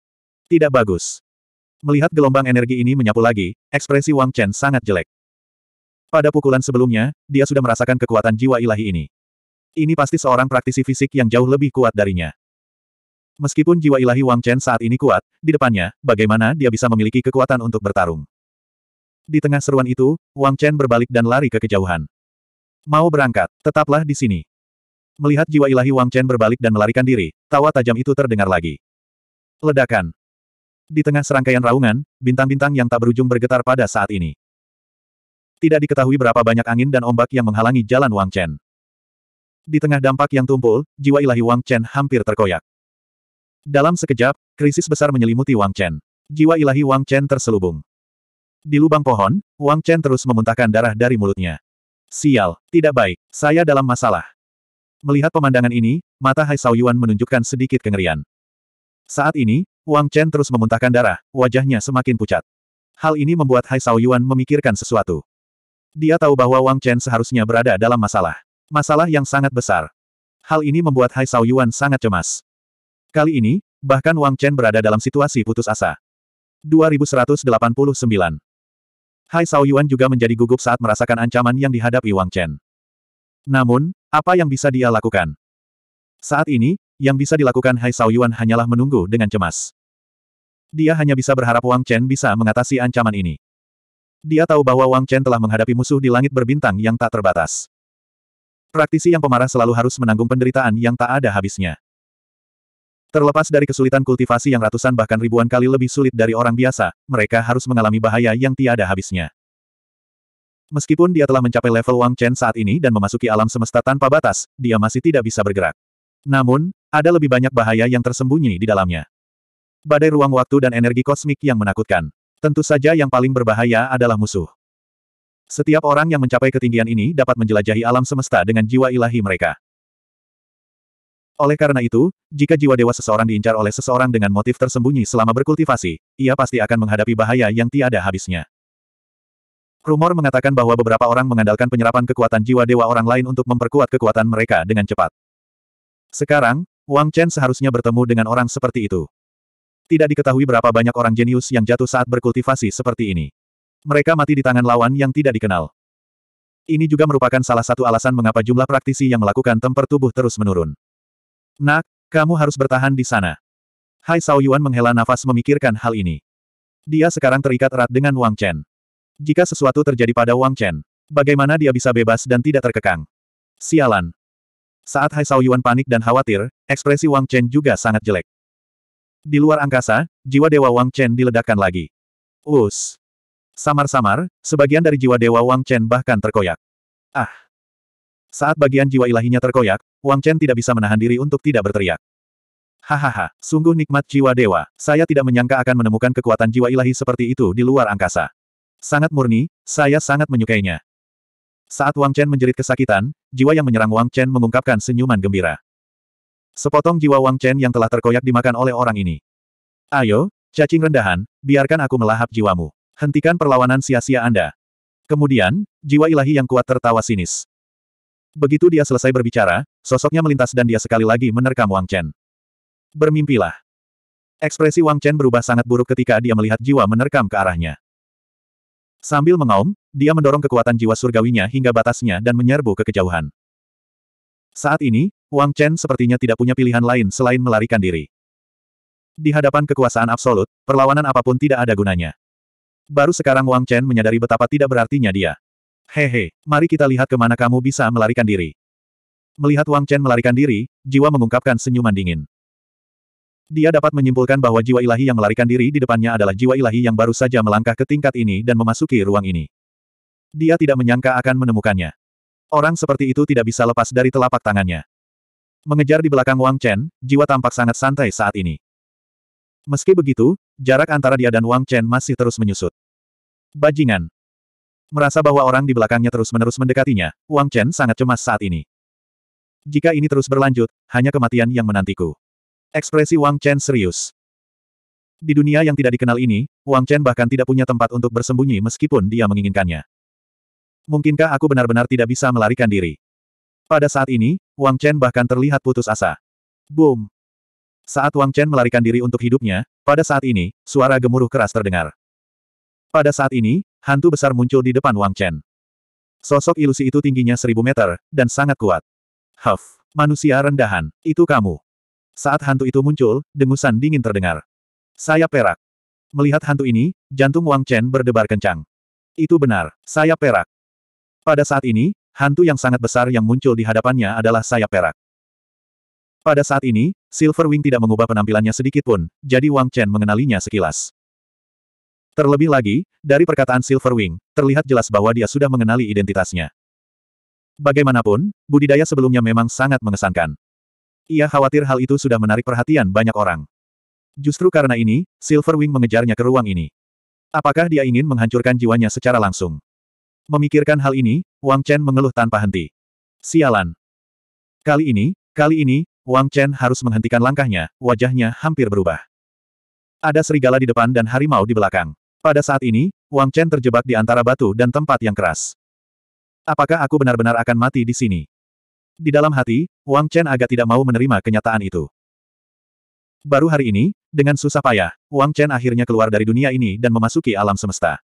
Tidak bagus. Melihat gelombang energi ini menyapu lagi, ekspresi Wang Chen sangat jelek. Pada pukulan sebelumnya, dia sudah merasakan kekuatan jiwa ilahi ini. Ini pasti seorang praktisi fisik yang jauh lebih kuat darinya. Meskipun jiwa ilahi Wang Chen saat ini kuat, di depannya, bagaimana dia bisa memiliki kekuatan untuk bertarung? Di tengah seruan itu, Wang Chen berbalik dan lari ke kejauhan. Mau berangkat, tetaplah di sini. Melihat jiwa ilahi Wang Chen berbalik dan melarikan diri, tawa tajam itu terdengar lagi. Ledakan. Di tengah serangkaian raungan, bintang-bintang yang tak berujung bergetar pada saat ini. Tidak diketahui berapa banyak angin dan ombak yang menghalangi jalan Wang Chen. Di tengah dampak yang tumpul, jiwa ilahi Wang Chen hampir terkoyak. Dalam sekejap, krisis besar menyelimuti Wang Chen. Jiwa ilahi Wang Chen terselubung. Di lubang pohon, Wang Chen terus memuntahkan darah dari mulutnya. Sial, tidak baik, saya dalam masalah. Melihat pemandangan ini, mata Hai Sao menunjukkan sedikit kengerian. Saat ini, Wang Chen terus memuntahkan darah, wajahnya semakin pucat. Hal ini membuat Hai Sao memikirkan sesuatu. Dia tahu bahwa Wang Chen seharusnya berada dalam masalah. Masalah yang sangat besar. Hal ini membuat Hai Sao Yuan sangat cemas. Kali ini, bahkan Wang Chen berada dalam situasi putus asa. 2189 Hai Sao Yuan juga menjadi gugup saat merasakan ancaman yang dihadapi Wang Chen. Namun, apa yang bisa dia lakukan? Saat ini, yang bisa dilakukan Hai Sao Yuan hanyalah menunggu dengan cemas. Dia hanya bisa berharap Wang Chen bisa mengatasi ancaman ini. Dia tahu bahwa Wang Chen telah menghadapi musuh di langit berbintang yang tak terbatas. Praktisi yang pemarah selalu harus menanggung penderitaan yang tak ada habisnya. Terlepas dari kesulitan kultivasi yang ratusan bahkan ribuan kali lebih sulit dari orang biasa, mereka harus mengalami bahaya yang tiada habisnya. Meskipun dia telah mencapai level Wang Chen saat ini dan memasuki alam semesta tanpa batas, dia masih tidak bisa bergerak. Namun, ada lebih banyak bahaya yang tersembunyi di dalamnya. Badai ruang waktu dan energi kosmik yang menakutkan. Tentu saja yang paling berbahaya adalah musuh. Setiap orang yang mencapai ketinggian ini dapat menjelajahi alam semesta dengan jiwa ilahi mereka. Oleh karena itu, jika jiwa dewa seseorang diincar oleh seseorang dengan motif tersembunyi selama berkultivasi, ia pasti akan menghadapi bahaya yang tiada habisnya. Rumor mengatakan bahwa beberapa orang mengandalkan penyerapan kekuatan jiwa dewa orang lain untuk memperkuat kekuatan mereka dengan cepat. Sekarang, Wang Chen seharusnya bertemu dengan orang seperti itu. Tidak diketahui berapa banyak orang jenius yang jatuh saat berkultivasi seperti ini. Mereka mati di tangan lawan yang tidak dikenal. Ini juga merupakan salah satu alasan mengapa jumlah praktisi yang melakukan temper tubuh terus menurun. Nak, kamu harus bertahan di sana. Hai Sao Yuan menghela nafas memikirkan hal ini. Dia sekarang terikat erat dengan Wang Chen. Jika sesuatu terjadi pada Wang Chen, bagaimana dia bisa bebas dan tidak terkekang? Sialan. Saat Hai Sao Yuan panik dan khawatir, ekspresi Wang Chen juga sangat jelek. Di luar angkasa, jiwa Dewa Wang Chen diledakkan lagi. Us. Samar-samar, sebagian dari jiwa Dewa Wang Chen bahkan terkoyak. Ah. Saat bagian jiwa ilahinya terkoyak, Wang Chen tidak bisa menahan diri untuk tidak berteriak. Hahaha, sungguh nikmat jiwa dewa. Saya tidak menyangka akan menemukan kekuatan jiwa ilahi seperti itu di luar angkasa. Sangat murni, saya sangat menyukainya. Saat Wang Chen menjerit kesakitan, jiwa yang menyerang Wang Chen mengungkapkan senyuman gembira. Sepotong jiwa Wang Chen yang telah terkoyak dimakan oleh orang ini. Ayo, cacing rendahan, biarkan aku melahap jiwamu. Hentikan perlawanan sia-sia Anda. Kemudian, jiwa ilahi yang kuat tertawa sinis. Begitu dia selesai berbicara, sosoknya melintas dan dia sekali lagi menerkam Wang Chen. Bermimpilah. Ekspresi Wang Chen berubah sangat buruk ketika dia melihat jiwa menerkam ke arahnya. Sambil mengaum, dia mendorong kekuatan jiwa surgawinya hingga batasnya dan menyerbu ke kejauhan. Saat ini, Wang Chen sepertinya tidak punya pilihan lain selain melarikan diri. Di hadapan kekuasaan absolut, perlawanan apapun tidak ada gunanya. Baru sekarang Wang Chen menyadari betapa tidak berartinya dia. Hehe, mari kita lihat kemana kamu bisa melarikan diri. Melihat Wang Chen melarikan diri, jiwa mengungkapkan senyuman dingin. Dia dapat menyimpulkan bahwa jiwa ilahi yang melarikan diri di depannya adalah jiwa ilahi yang baru saja melangkah ke tingkat ini dan memasuki ruang ini. Dia tidak menyangka akan menemukannya. Orang seperti itu tidak bisa lepas dari telapak tangannya. Mengejar di belakang Wang Chen, jiwa tampak sangat santai saat ini. Meski begitu, jarak antara dia dan Wang Chen masih terus menyusut. Bajingan. Merasa bahwa orang di belakangnya terus-menerus mendekatinya, Wang Chen sangat cemas saat ini. Jika ini terus berlanjut, hanya kematian yang menantiku. Ekspresi Wang Chen serius. Di dunia yang tidak dikenal ini, Wang Chen bahkan tidak punya tempat untuk bersembunyi meskipun dia menginginkannya. Mungkinkah aku benar-benar tidak bisa melarikan diri? Pada saat ini, Wang Chen bahkan terlihat putus asa. Boom! Saat Wang Chen melarikan diri untuk hidupnya, pada saat ini, suara gemuruh keras terdengar. Pada saat ini, hantu besar muncul di depan Wang Chen. Sosok ilusi itu tingginya seribu meter, dan sangat kuat. Huff, manusia rendahan, itu kamu. Saat hantu itu muncul, dengusan dingin terdengar. Saya perak. Melihat hantu ini, jantung Wang Chen berdebar kencang. Itu benar, saya perak. Pada saat ini, Hantu yang sangat besar yang muncul di hadapannya adalah sayap perak. Pada saat ini, Silverwing tidak mengubah penampilannya sedikit pun, jadi Wang Chen mengenalinya sekilas. Terlebih lagi, dari perkataan Silverwing, terlihat jelas bahwa dia sudah mengenali identitasnya. Bagaimanapun, budidaya sebelumnya memang sangat mengesankan. Ia khawatir hal itu sudah menarik perhatian banyak orang. Justru karena ini, Silverwing mengejarnya ke ruang ini. Apakah dia ingin menghancurkan jiwanya secara langsung? Memikirkan hal ini, Wang Chen mengeluh tanpa henti. Sialan. Kali ini, kali ini, Wang Chen harus menghentikan langkahnya, wajahnya hampir berubah. Ada serigala di depan dan harimau di belakang. Pada saat ini, Wang Chen terjebak di antara batu dan tempat yang keras. Apakah aku benar-benar akan mati di sini? Di dalam hati, Wang Chen agak tidak mau menerima kenyataan itu. Baru hari ini, dengan susah payah, Wang Chen akhirnya keluar dari dunia ini dan memasuki alam semesta.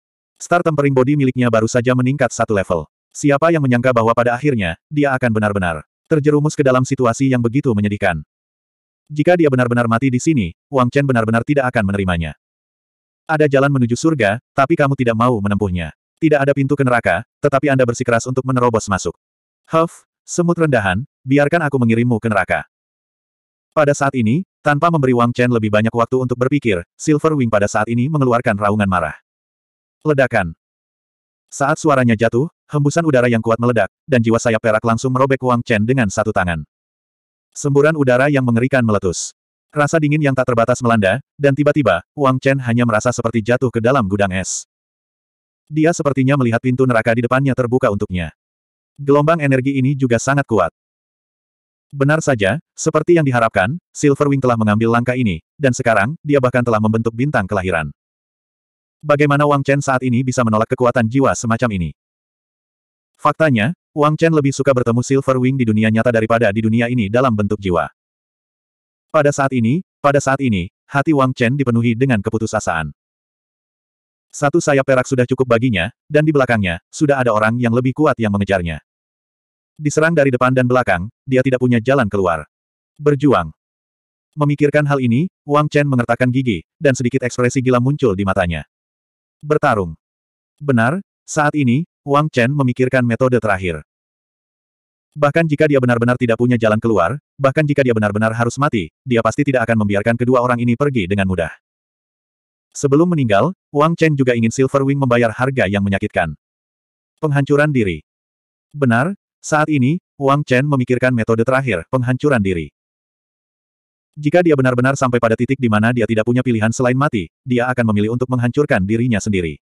Star Tempering Body miliknya baru saja meningkat satu level. Siapa yang menyangka bahwa pada akhirnya, dia akan benar-benar terjerumus ke dalam situasi yang begitu menyedihkan. Jika dia benar-benar mati di sini, Wang Chen benar-benar tidak akan menerimanya. Ada jalan menuju surga, tapi kamu tidak mau menempuhnya. Tidak ada pintu ke neraka, tetapi Anda bersikeras untuk menerobos masuk. Huff, semut rendahan, biarkan aku mengirimmu ke neraka. Pada saat ini, tanpa memberi Wang Chen lebih banyak waktu untuk berpikir, Silver Wing pada saat ini mengeluarkan raungan marah. Ledakan. Saat suaranya jatuh, hembusan udara yang kuat meledak, dan jiwa sayap perak langsung merobek Wang Chen dengan satu tangan. Semburan udara yang mengerikan meletus. Rasa dingin yang tak terbatas melanda, dan tiba-tiba, Wang Chen hanya merasa seperti jatuh ke dalam gudang es. Dia sepertinya melihat pintu neraka di depannya terbuka untuknya. Gelombang energi ini juga sangat kuat. Benar saja, seperti yang diharapkan, Silverwing telah mengambil langkah ini, dan sekarang, dia bahkan telah membentuk bintang kelahiran. Bagaimana Wang Chen saat ini bisa menolak kekuatan jiwa semacam ini? Faktanya, Wang Chen lebih suka bertemu Silver Wing di dunia nyata daripada di dunia ini dalam bentuk jiwa. Pada saat ini, pada saat ini, hati Wang Chen dipenuhi dengan keputusasaan. Satu sayap perak sudah cukup baginya, dan di belakangnya, sudah ada orang yang lebih kuat yang mengejarnya. Diserang dari depan dan belakang, dia tidak punya jalan keluar. Berjuang. Memikirkan hal ini, Wang Chen mengertakkan gigi, dan sedikit ekspresi gila muncul di matanya. Bertarung. Benar, saat ini, Wang Chen memikirkan metode terakhir. Bahkan jika dia benar-benar tidak punya jalan keluar, bahkan jika dia benar-benar harus mati, dia pasti tidak akan membiarkan kedua orang ini pergi dengan mudah. Sebelum meninggal, Wang Chen juga ingin Silverwing membayar harga yang menyakitkan. Penghancuran diri. Benar, saat ini, Wang Chen memikirkan metode terakhir, penghancuran diri. Jika dia benar-benar sampai pada titik di mana dia tidak punya pilihan selain mati, dia akan memilih untuk menghancurkan dirinya sendiri.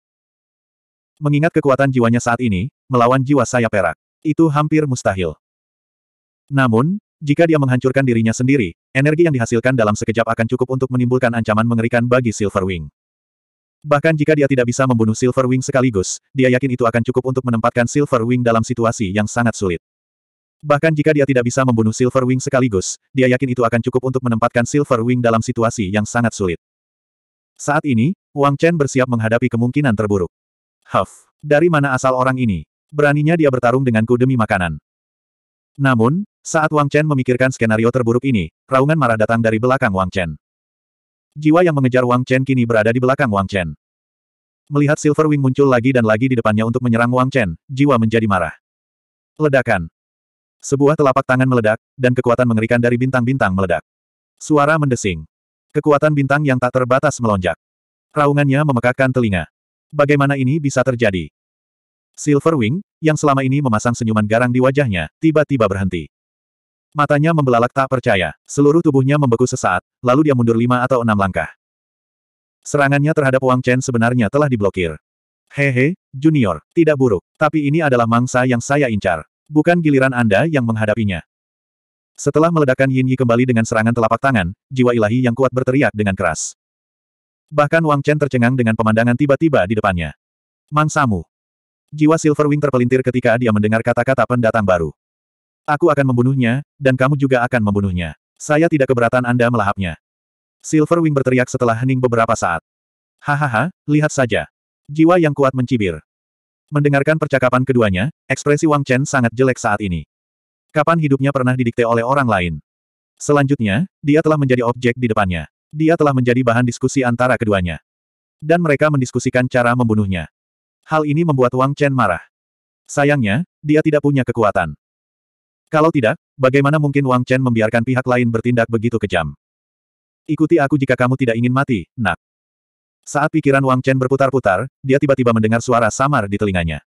Mengingat kekuatan jiwanya saat ini, melawan jiwa saya perak, itu hampir mustahil. Namun, jika dia menghancurkan dirinya sendiri, energi yang dihasilkan dalam sekejap akan cukup untuk menimbulkan ancaman mengerikan bagi Silverwing. Bahkan jika dia tidak bisa membunuh Silverwing sekaligus, dia yakin itu akan cukup untuk menempatkan Silverwing dalam situasi yang sangat sulit. Bahkan jika dia tidak bisa membunuh Silverwing sekaligus, dia yakin itu akan cukup untuk menempatkan Silverwing dalam situasi yang sangat sulit. Saat ini, Wang Chen bersiap menghadapi kemungkinan terburuk. Huff, dari mana asal orang ini? Beraninya dia bertarung denganku demi makanan. Namun, saat Wang Chen memikirkan skenario terburuk ini, raungan marah datang dari belakang Wang Chen. Jiwa yang mengejar Wang Chen kini berada di belakang Wang Chen. Melihat Silverwing muncul lagi dan lagi di depannya untuk menyerang Wang Chen, Jiwa menjadi marah. Ledakan. Sebuah telapak tangan meledak, dan kekuatan mengerikan dari bintang-bintang meledak. Suara mendesing. Kekuatan bintang yang tak terbatas melonjak. Raungannya memekakan telinga. Bagaimana ini bisa terjadi? Silverwing, yang selama ini memasang senyuman garang di wajahnya, tiba-tiba berhenti. Matanya membelalak tak percaya, seluruh tubuhnya membeku sesaat, lalu dia mundur lima atau enam langkah. Serangannya terhadap Wang Chen sebenarnya telah diblokir. Hehe, Junior, tidak buruk, tapi ini adalah mangsa yang saya incar. Bukan giliran Anda yang menghadapinya. Setelah meledakkan Yin Yi kembali dengan serangan telapak tangan, jiwa ilahi yang kuat berteriak dengan keras. Bahkan Wang Chen tercengang dengan pemandangan tiba-tiba di depannya. Mangsamu. Jiwa Silverwing terpelintir ketika dia mendengar kata-kata pendatang baru. Aku akan membunuhnya, dan kamu juga akan membunuhnya. Saya tidak keberatan Anda melahapnya. Silverwing berteriak setelah hening beberapa saat. Hahaha, lihat saja. Jiwa yang kuat mencibir. Mendengarkan percakapan keduanya, ekspresi Wang Chen sangat jelek saat ini. Kapan hidupnya pernah didikte oleh orang lain? Selanjutnya, dia telah menjadi objek di depannya. Dia telah menjadi bahan diskusi antara keduanya. Dan mereka mendiskusikan cara membunuhnya. Hal ini membuat Wang Chen marah. Sayangnya, dia tidak punya kekuatan. Kalau tidak, bagaimana mungkin Wang Chen membiarkan pihak lain bertindak begitu kejam? Ikuti aku jika kamu tidak ingin mati, nak. Saat pikiran Wang Chen berputar-putar, dia tiba-tiba mendengar suara samar di telinganya.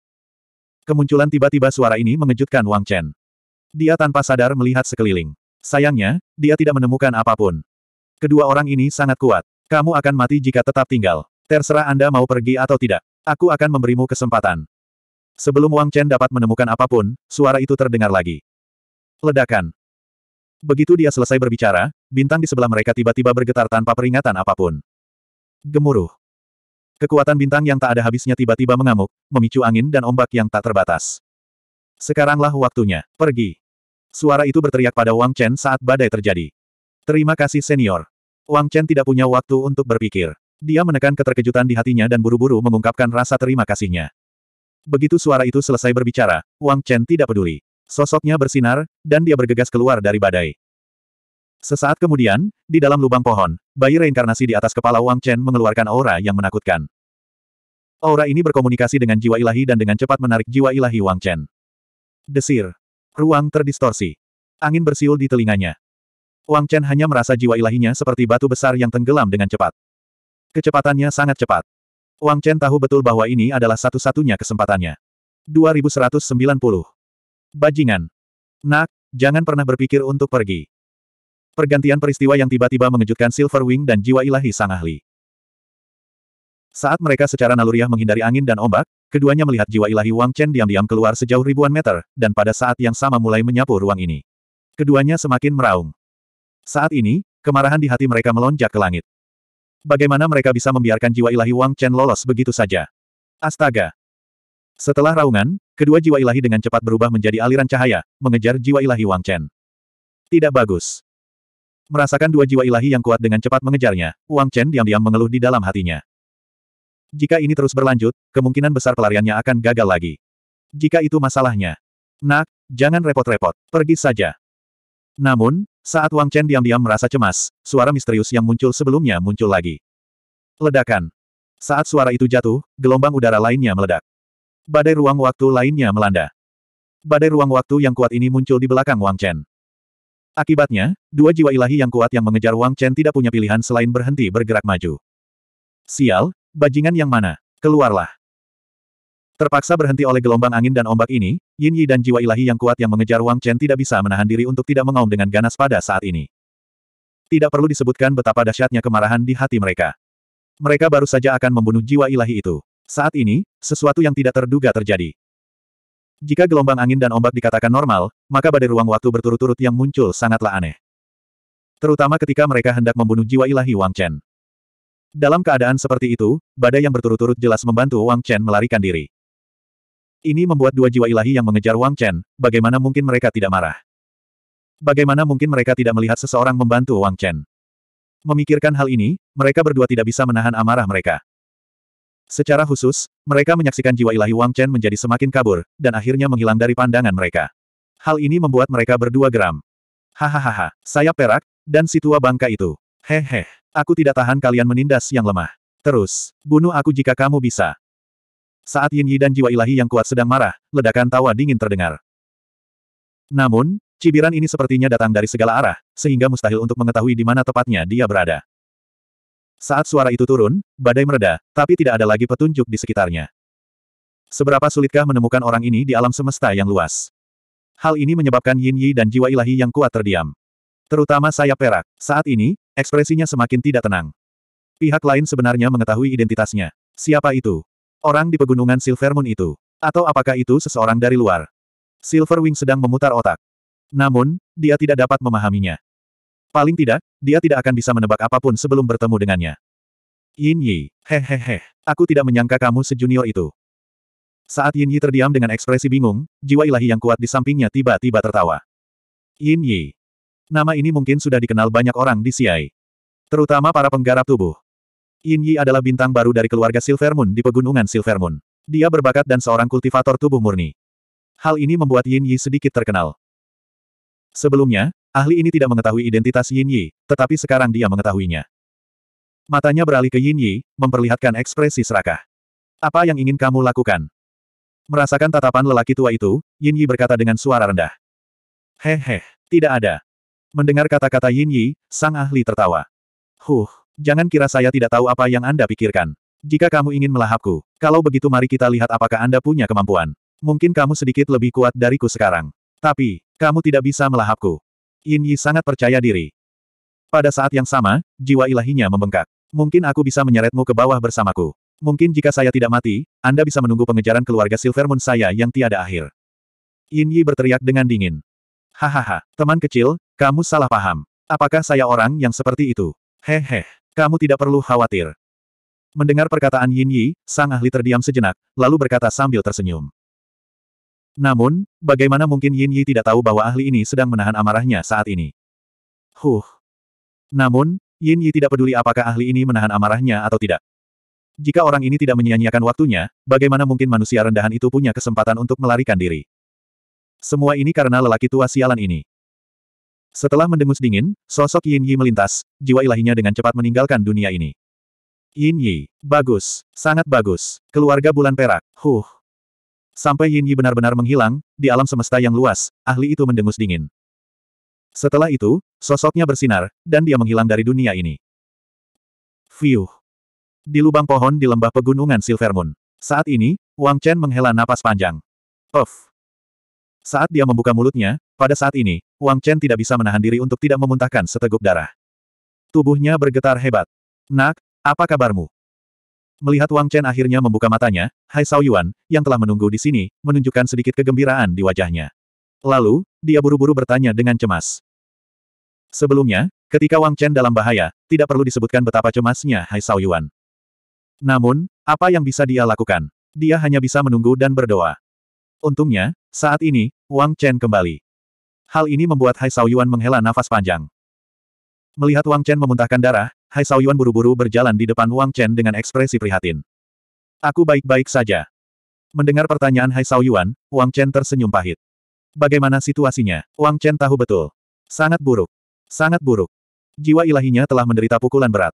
Kemunculan tiba-tiba suara ini mengejutkan Wang Chen. Dia tanpa sadar melihat sekeliling. Sayangnya, dia tidak menemukan apapun. Kedua orang ini sangat kuat. Kamu akan mati jika tetap tinggal. Terserah Anda mau pergi atau tidak. Aku akan memberimu kesempatan. Sebelum Wang Chen dapat menemukan apapun, suara itu terdengar lagi. Ledakan. Begitu dia selesai berbicara, bintang di sebelah mereka tiba-tiba bergetar tanpa peringatan apapun. Gemuruh. Kekuatan bintang yang tak ada habisnya tiba-tiba mengamuk, memicu angin dan ombak yang tak terbatas. Sekaranglah waktunya, pergi. Suara itu berteriak pada Wang Chen saat badai terjadi. Terima kasih senior. Wang Chen tidak punya waktu untuk berpikir. Dia menekan keterkejutan di hatinya dan buru-buru mengungkapkan rasa terima kasihnya. Begitu suara itu selesai berbicara, Wang Chen tidak peduli. Sosoknya bersinar, dan dia bergegas keluar dari badai. Sesaat kemudian, di dalam lubang pohon, bayi reinkarnasi di atas kepala Wang Chen mengeluarkan aura yang menakutkan. Aura ini berkomunikasi dengan jiwa ilahi dan dengan cepat menarik jiwa ilahi Wang Chen. Desir. Ruang terdistorsi. Angin bersiul di telinganya. Wang Chen hanya merasa jiwa ilahinya seperti batu besar yang tenggelam dengan cepat. Kecepatannya sangat cepat. Wang Chen tahu betul bahwa ini adalah satu-satunya kesempatannya. 2190. Bajingan. Nak, jangan pernah berpikir untuk pergi. Pergantian peristiwa yang tiba-tiba mengejutkan Silver Wing dan jiwa ilahi sang ahli. Saat mereka secara naluriah menghindari angin dan ombak, keduanya melihat jiwa ilahi Wang Chen diam-diam keluar sejauh ribuan meter, dan pada saat yang sama mulai menyapu ruang ini. Keduanya semakin meraung. Saat ini, kemarahan di hati mereka melonjak ke langit. Bagaimana mereka bisa membiarkan jiwa ilahi Wang Chen lolos begitu saja? Astaga! Setelah raungan, kedua jiwa ilahi dengan cepat berubah menjadi aliran cahaya, mengejar jiwa ilahi Wang Chen. Tidak bagus. Merasakan dua jiwa ilahi yang kuat dengan cepat mengejarnya, Wang Chen diam-diam mengeluh di dalam hatinya. Jika ini terus berlanjut, kemungkinan besar pelariannya akan gagal lagi. Jika itu masalahnya. Nak, jangan repot-repot, pergi saja. Namun, saat Wang Chen diam-diam merasa cemas, suara misterius yang muncul sebelumnya muncul lagi. Ledakan. Saat suara itu jatuh, gelombang udara lainnya meledak. Badai ruang waktu lainnya melanda. Badai ruang waktu yang kuat ini muncul di belakang Wang Chen. Akibatnya, dua jiwa ilahi yang kuat yang mengejar Wang Chen tidak punya pilihan selain berhenti bergerak maju. Sial, bajingan yang mana? Keluarlah. Terpaksa berhenti oleh gelombang angin dan ombak ini, Yin Yi dan jiwa ilahi yang kuat yang mengejar Wang Chen tidak bisa menahan diri untuk tidak mengaum dengan ganas pada saat ini. Tidak perlu disebutkan betapa dahsyatnya kemarahan di hati mereka. Mereka baru saja akan membunuh jiwa ilahi itu. Saat ini, sesuatu yang tidak terduga terjadi. Jika gelombang angin dan ombak dikatakan normal, maka badai ruang waktu berturut-turut yang muncul sangatlah aneh. Terutama ketika mereka hendak membunuh jiwa ilahi Wang Chen. Dalam keadaan seperti itu, badai yang berturut-turut jelas membantu Wang Chen melarikan diri. Ini membuat dua jiwa ilahi yang mengejar Wang Chen, bagaimana mungkin mereka tidak marah? Bagaimana mungkin mereka tidak melihat seseorang membantu Wang Chen? Memikirkan hal ini, mereka berdua tidak bisa menahan amarah mereka. Secara khusus, mereka menyaksikan jiwa ilahi Wang Chen menjadi semakin kabur, dan akhirnya menghilang dari pandangan mereka. Hal ini membuat mereka berdua geram. Hahaha, saya perak, dan si tua bangka itu. Hehe, aku tidak tahan kalian menindas yang lemah. Terus, bunuh aku jika kamu bisa. Saat Yin Yi dan jiwa ilahi yang kuat sedang marah, ledakan tawa dingin terdengar. Namun, cibiran ini sepertinya datang dari segala arah, sehingga mustahil untuk mengetahui di mana tepatnya dia berada. Saat suara itu turun, badai mereda, tapi tidak ada lagi petunjuk di sekitarnya. Seberapa sulitkah menemukan orang ini di alam semesta yang luas? Hal ini menyebabkan Yin Yi dan jiwa ilahi yang kuat terdiam. Terutama sayap perak. Saat ini, ekspresinya semakin tidak tenang. Pihak lain sebenarnya mengetahui identitasnya. Siapa itu? Orang di pegunungan Silver Moon itu. Atau apakah itu seseorang dari luar? Silver Wing sedang memutar otak. Namun, dia tidak dapat memahaminya. Paling tidak, dia tidak akan bisa menebak apapun sebelum bertemu dengannya. Yin Yi, hehehe, aku tidak menyangka kamu sejunior itu. Saat Yin Yi terdiam dengan ekspresi bingung, jiwa ilahi yang kuat di sampingnya tiba-tiba tertawa. Yin Yi. Nama ini mungkin sudah dikenal banyak orang di Siai, Terutama para penggarap tubuh. Yin Yi adalah bintang baru dari keluarga Silver Moon di pegunungan Silver Moon. Dia berbakat dan seorang kultivator tubuh murni. Hal ini membuat Yin Yi sedikit terkenal. Sebelumnya, Ahli ini tidak mengetahui identitas Yin Yi, tetapi sekarang dia mengetahuinya. Matanya beralih ke Yin Yi, memperlihatkan ekspresi serakah. Apa yang ingin kamu lakukan? Merasakan tatapan lelaki tua itu, Yin Yi berkata dengan suara rendah. Hehe, tidak ada. Mendengar kata-kata Yin Yi, sang ahli tertawa. Huh, jangan kira saya tidak tahu apa yang Anda pikirkan. Jika kamu ingin melahapku, kalau begitu mari kita lihat apakah Anda punya kemampuan. Mungkin kamu sedikit lebih kuat dariku sekarang. Tapi, kamu tidak bisa melahapku. Yin Yi sangat percaya diri. Pada saat yang sama, jiwa ilahinya membengkak. Mungkin aku bisa menyeretmu ke bawah bersamaku. Mungkin jika saya tidak mati, Anda bisa menunggu pengejaran keluarga Silver Moon saya yang tiada akhir. Yin Yi berteriak dengan dingin. Hahaha, teman kecil, kamu salah paham. Apakah saya orang yang seperti itu? Hehe, kamu tidak perlu khawatir. Mendengar perkataan Yin Yi, sang ahli terdiam sejenak, lalu berkata sambil tersenyum. Namun, bagaimana mungkin Yin Yi tidak tahu bahwa ahli ini sedang menahan amarahnya saat ini? Huh. Namun, Yin Yi tidak peduli apakah ahli ini menahan amarahnya atau tidak. Jika orang ini tidak menyia-nyiakan waktunya, bagaimana mungkin manusia rendahan itu punya kesempatan untuk melarikan diri? Semua ini karena lelaki tua sialan ini. Setelah mendengus dingin, sosok Yin Yi melintas, jiwa ilahinya dengan cepat meninggalkan dunia ini. Yin Yi, bagus, sangat bagus, keluarga bulan perak, huh. Sampai Yin Yi benar-benar menghilang, di alam semesta yang luas, ahli itu mendengus dingin. Setelah itu, sosoknya bersinar, dan dia menghilang dari dunia ini. Fiuh. Di lubang pohon di lembah pegunungan Silver Moon. Saat ini, Wang Chen menghela napas panjang. Of! Saat dia membuka mulutnya, pada saat ini, Wang Chen tidak bisa menahan diri untuk tidak memuntahkan seteguk darah. Tubuhnya bergetar hebat. Nak, apa kabarmu? Melihat Wang Chen akhirnya membuka matanya, Hai Sao yang telah menunggu di sini, menunjukkan sedikit kegembiraan di wajahnya. Lalu, dia buru-buru bertanya dengan cemas. Sebelumnya, ketika Wang Chen dalam bahaya, tidak perlu disebutkan betapa cemasnya Hai Sao Namun, apa yang bisa dia lakukan? Dia hanya bisa menunggu dan berdoa. Untungnya, saat ini, Wang Chen kembali. Hal ini membuat Hai Sao menghela nafas panjang. Melihat Wang Chen memuntahkan darah, Hai Sao Yuan buru-buru berjalan di depan Wang Chen dengan ekspresi prihatin. Aku baik-baik saja. Mendengar pertanyaan Hai Sao Yuan, Wang Chen tersenyum pahit. Bagaimana situasinya? Wang Chen tahu betul. Sangat buruk. Sangat buruk. Jiwa ilahinya telah menderita pukulan berat.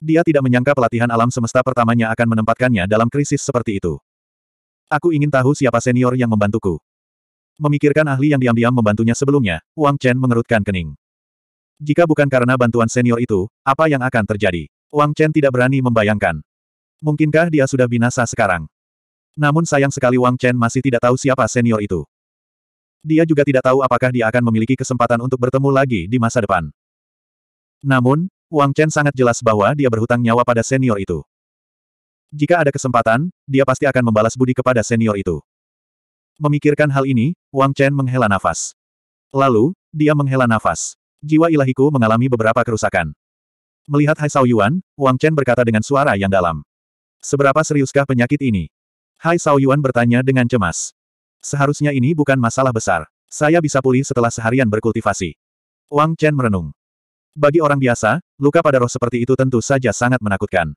Dia tidak menyangka pelatihan alam semesta pertamanya akan menempatkannya dalam krisis seperti itu. Aku ingin tahu siapa senior yang membantuku. Memikirkan ahli yang diam-diam membantunya sebelumnya, Wang Chen mengerutkan kening. Jika bukan karena bantuan senior itu, apa yang akan terjadi? Wang Chen tidak berani membayangkan. Mungkinkah dia sudah binasa sekarang? Namun sayang sekali Wang Chen masih tidak tahu siapa senior itu. Dia juga tidak tahu apakah dia akan memiliki kesempatan untuk bertemu lagi di masa depan. Namun, Wang Chen sangat jelas bahwa dia berhutang nyawa pada senior itu. Jika ada kesempatan, dia pasti akan membalas budi kepada senior itu. Memikirkan hal ini, Wang Chen menghela nafas. Lalu, dia menghela nafas jiwa ilahiku mengalami beberapa kerusakan. Melihat Hai Sao Yuan, Wang Chen berkata dengan suara yang dalam. Seberapa seriuskah penyakit ini? Hai Sao Yuan bertanya dengan cemas. Seharusnya ini bukan masalah besar. Saya bisa pulih setelah seharian berkultivasi. Wang Chen merenung. Bagi orang biasa, luka pada roh seperti itu tentu saja sangat menakutkan.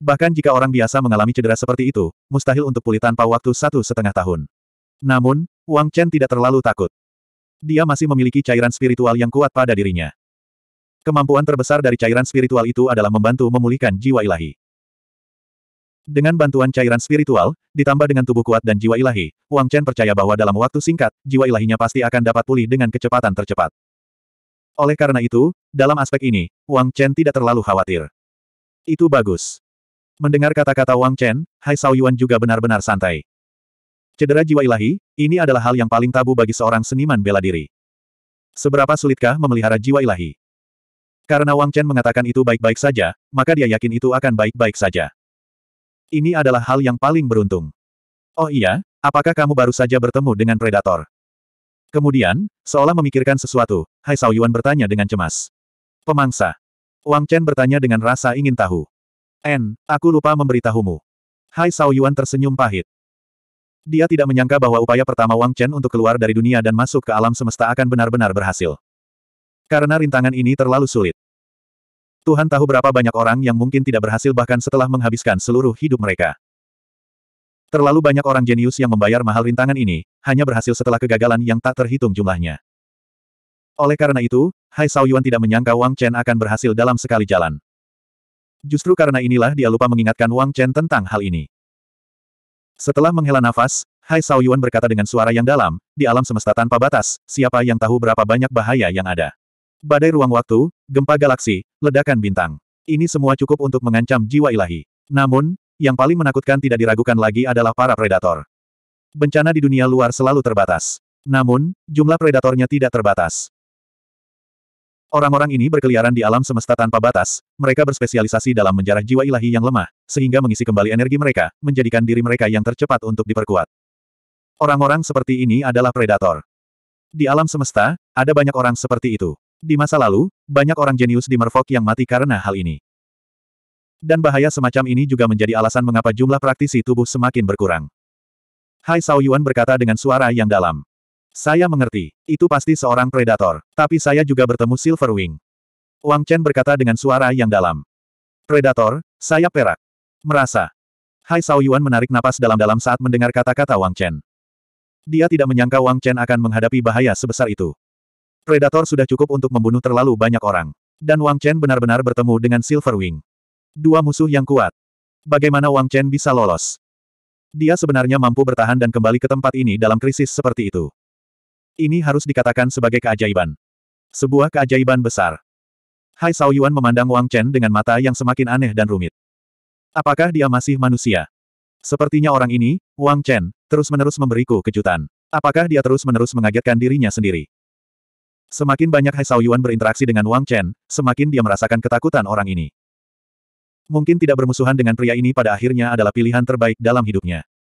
Bahkan jika orang biasa mengalami cedera seperti itu, mustahil untuk pulih tanpa waktu satu setengah tahun. Namun, Wang Chen tidak terlalu takut. Dia masih memiliki cairan spiritual yang kuat pada dirinya. Kemampuan terbesar dari cairan spiritual itu adalah membantu memulihkan jiwa ilahi. Dengan bantuan cairan spiritual, ditambah dengan tubuh kuat dan jiwa ilahi, Wang Chen percaya bahwa dalam waktu singkat, jiwa ilahinya pasti akan dapat pulih dengan kecepatan tercepat. Oleh karena itu, dalam aspek ini, Wang Chen tidak terlalu khawatir. Itu bagus. Mendengar kata-kata Wang Chen, Hai Sao Yuan juga benar-benar santai. Cedera jiwa ilahi, ini adalah hal yang paling tabu bagi seorang seniman bela diri. Seberapa sulitkah memelihara jiwa ilahi? Karena Wang Chen mengatakan itu baik-baik saja, maka dia yakin itu akan baik-baik saja. Ini adalah hal yang paling beruntung. Oh iya, apakah kamu baru saja bertemu dengan predator? Kemudian, seolah memikirkan sesuatu, Hai Sao Yuan bertanya dengan cemas. Pemangsa. Wang Chen bertanya dengan rasa ingin tahu. En, aku lupa memberitahumu. Hai Sao Yuan tersenyum pahit. Dia tidak menyangka bahwa upaya pertama Wang Chen untuk keluar dari dunia dan masuk ke alam semesta akan benar-benar berhasil. Karena rintangan ini terlalu sulit. Tuhan tahu berapa banyak orang yang mungkin tidak berhasil bahkan setelah menghabiskan seluruh hidup mereka. Terlalu banyak orang jenius yang membayar mahal rintangan ini, hanya berhasil setelah kegagalan yang tak terhitung jumlahnya. Oleh karena itu, Hai Sao Yuan tidak menyangka Wang Chen akan berhasil dalam sekali jalan. Justru karena inilah dia lupa mengingatkan Wang Chen tentang hal ini. Setelah menghela nafas, Hai Sao berkata dengan suara yang dalam, di alam semesta tanpa batas, siapa yang tahu berapa banyak bahaya yang ada. Badai ruang waktu, gempa galaksi, ledakan bintang. Ini semua cukup untuk mengancam jiwa ilahi. Namun, yang paling menakutkan tidak diragukan lagi adalah para predator. Bencana di dunia luar selalu terbatas. Namun, jumlah predatornya tidak terbatas. Orang-orang ini berkeliaran di alam semesta tanpa batas, mereka berspesialisasi dalam menjarah jiwa ilahi yang lemah, sehingga mengisi kembali energi mereka, menjadikan diri mereka yang tercepat untuk diperkuat. Orang-orang seperti ini adalah predator. Di alam semesta, ada banyak orang seperti itu. Di masa lalu, banyak orang jenius di Merfolk yang mati karena hal ini. Dan bahaya semacam ini juga menjadi alasan mengapa jumlah praktisi tubuh semakin berkurang. Hai Sao Yuan berkata dengan suara yang dalam. Saya mengerti, itu pasti seorang predator, tapi saya juga bertemu Silverwing. Wang Chen berkata dengan suara yang dalam. Predator, saya perak. Merasa. Hai Sao Yuan menarik napas dalam-dalam saat mendengar kata-kata Wang Chen. Dia tidak menyangka Wang Chen akan menghadapi bahaya sebesar itu. Predator sudah cukup untuk membunuh terlalu banyak orang. Dan Wang Chen benar-benar bertemu dengan Silverwing. Dua musuh yang kuat. Bagaimana Wang Chen bisa lolos? Dia sebenarnya mampu bertahan dan kembali ke tempat ini dalam krisis seperti itu. Ini harus dikatakan sebagai keajaiban. Sebuah keajaiban besar. Hai Sao Yuan memandang Wang Chen dengan mata yang semakin aneh dan rumit. Apakah dia masih manusia? Sepertinya orang ini, Wang Chen, terus-menerus memberiku kejutan. Apakah dia terus-menerus mengagetkan dirinya sendiri? Semakin banyak Hai Sao Yuan berinteraksi dengan Wang Chen, semakin dia merasakan ketakutan orang ini. Mungkin tidak bermusuhan dengan pria ini pada akhirnya adalah pilihan terbaik dalam hidupnya.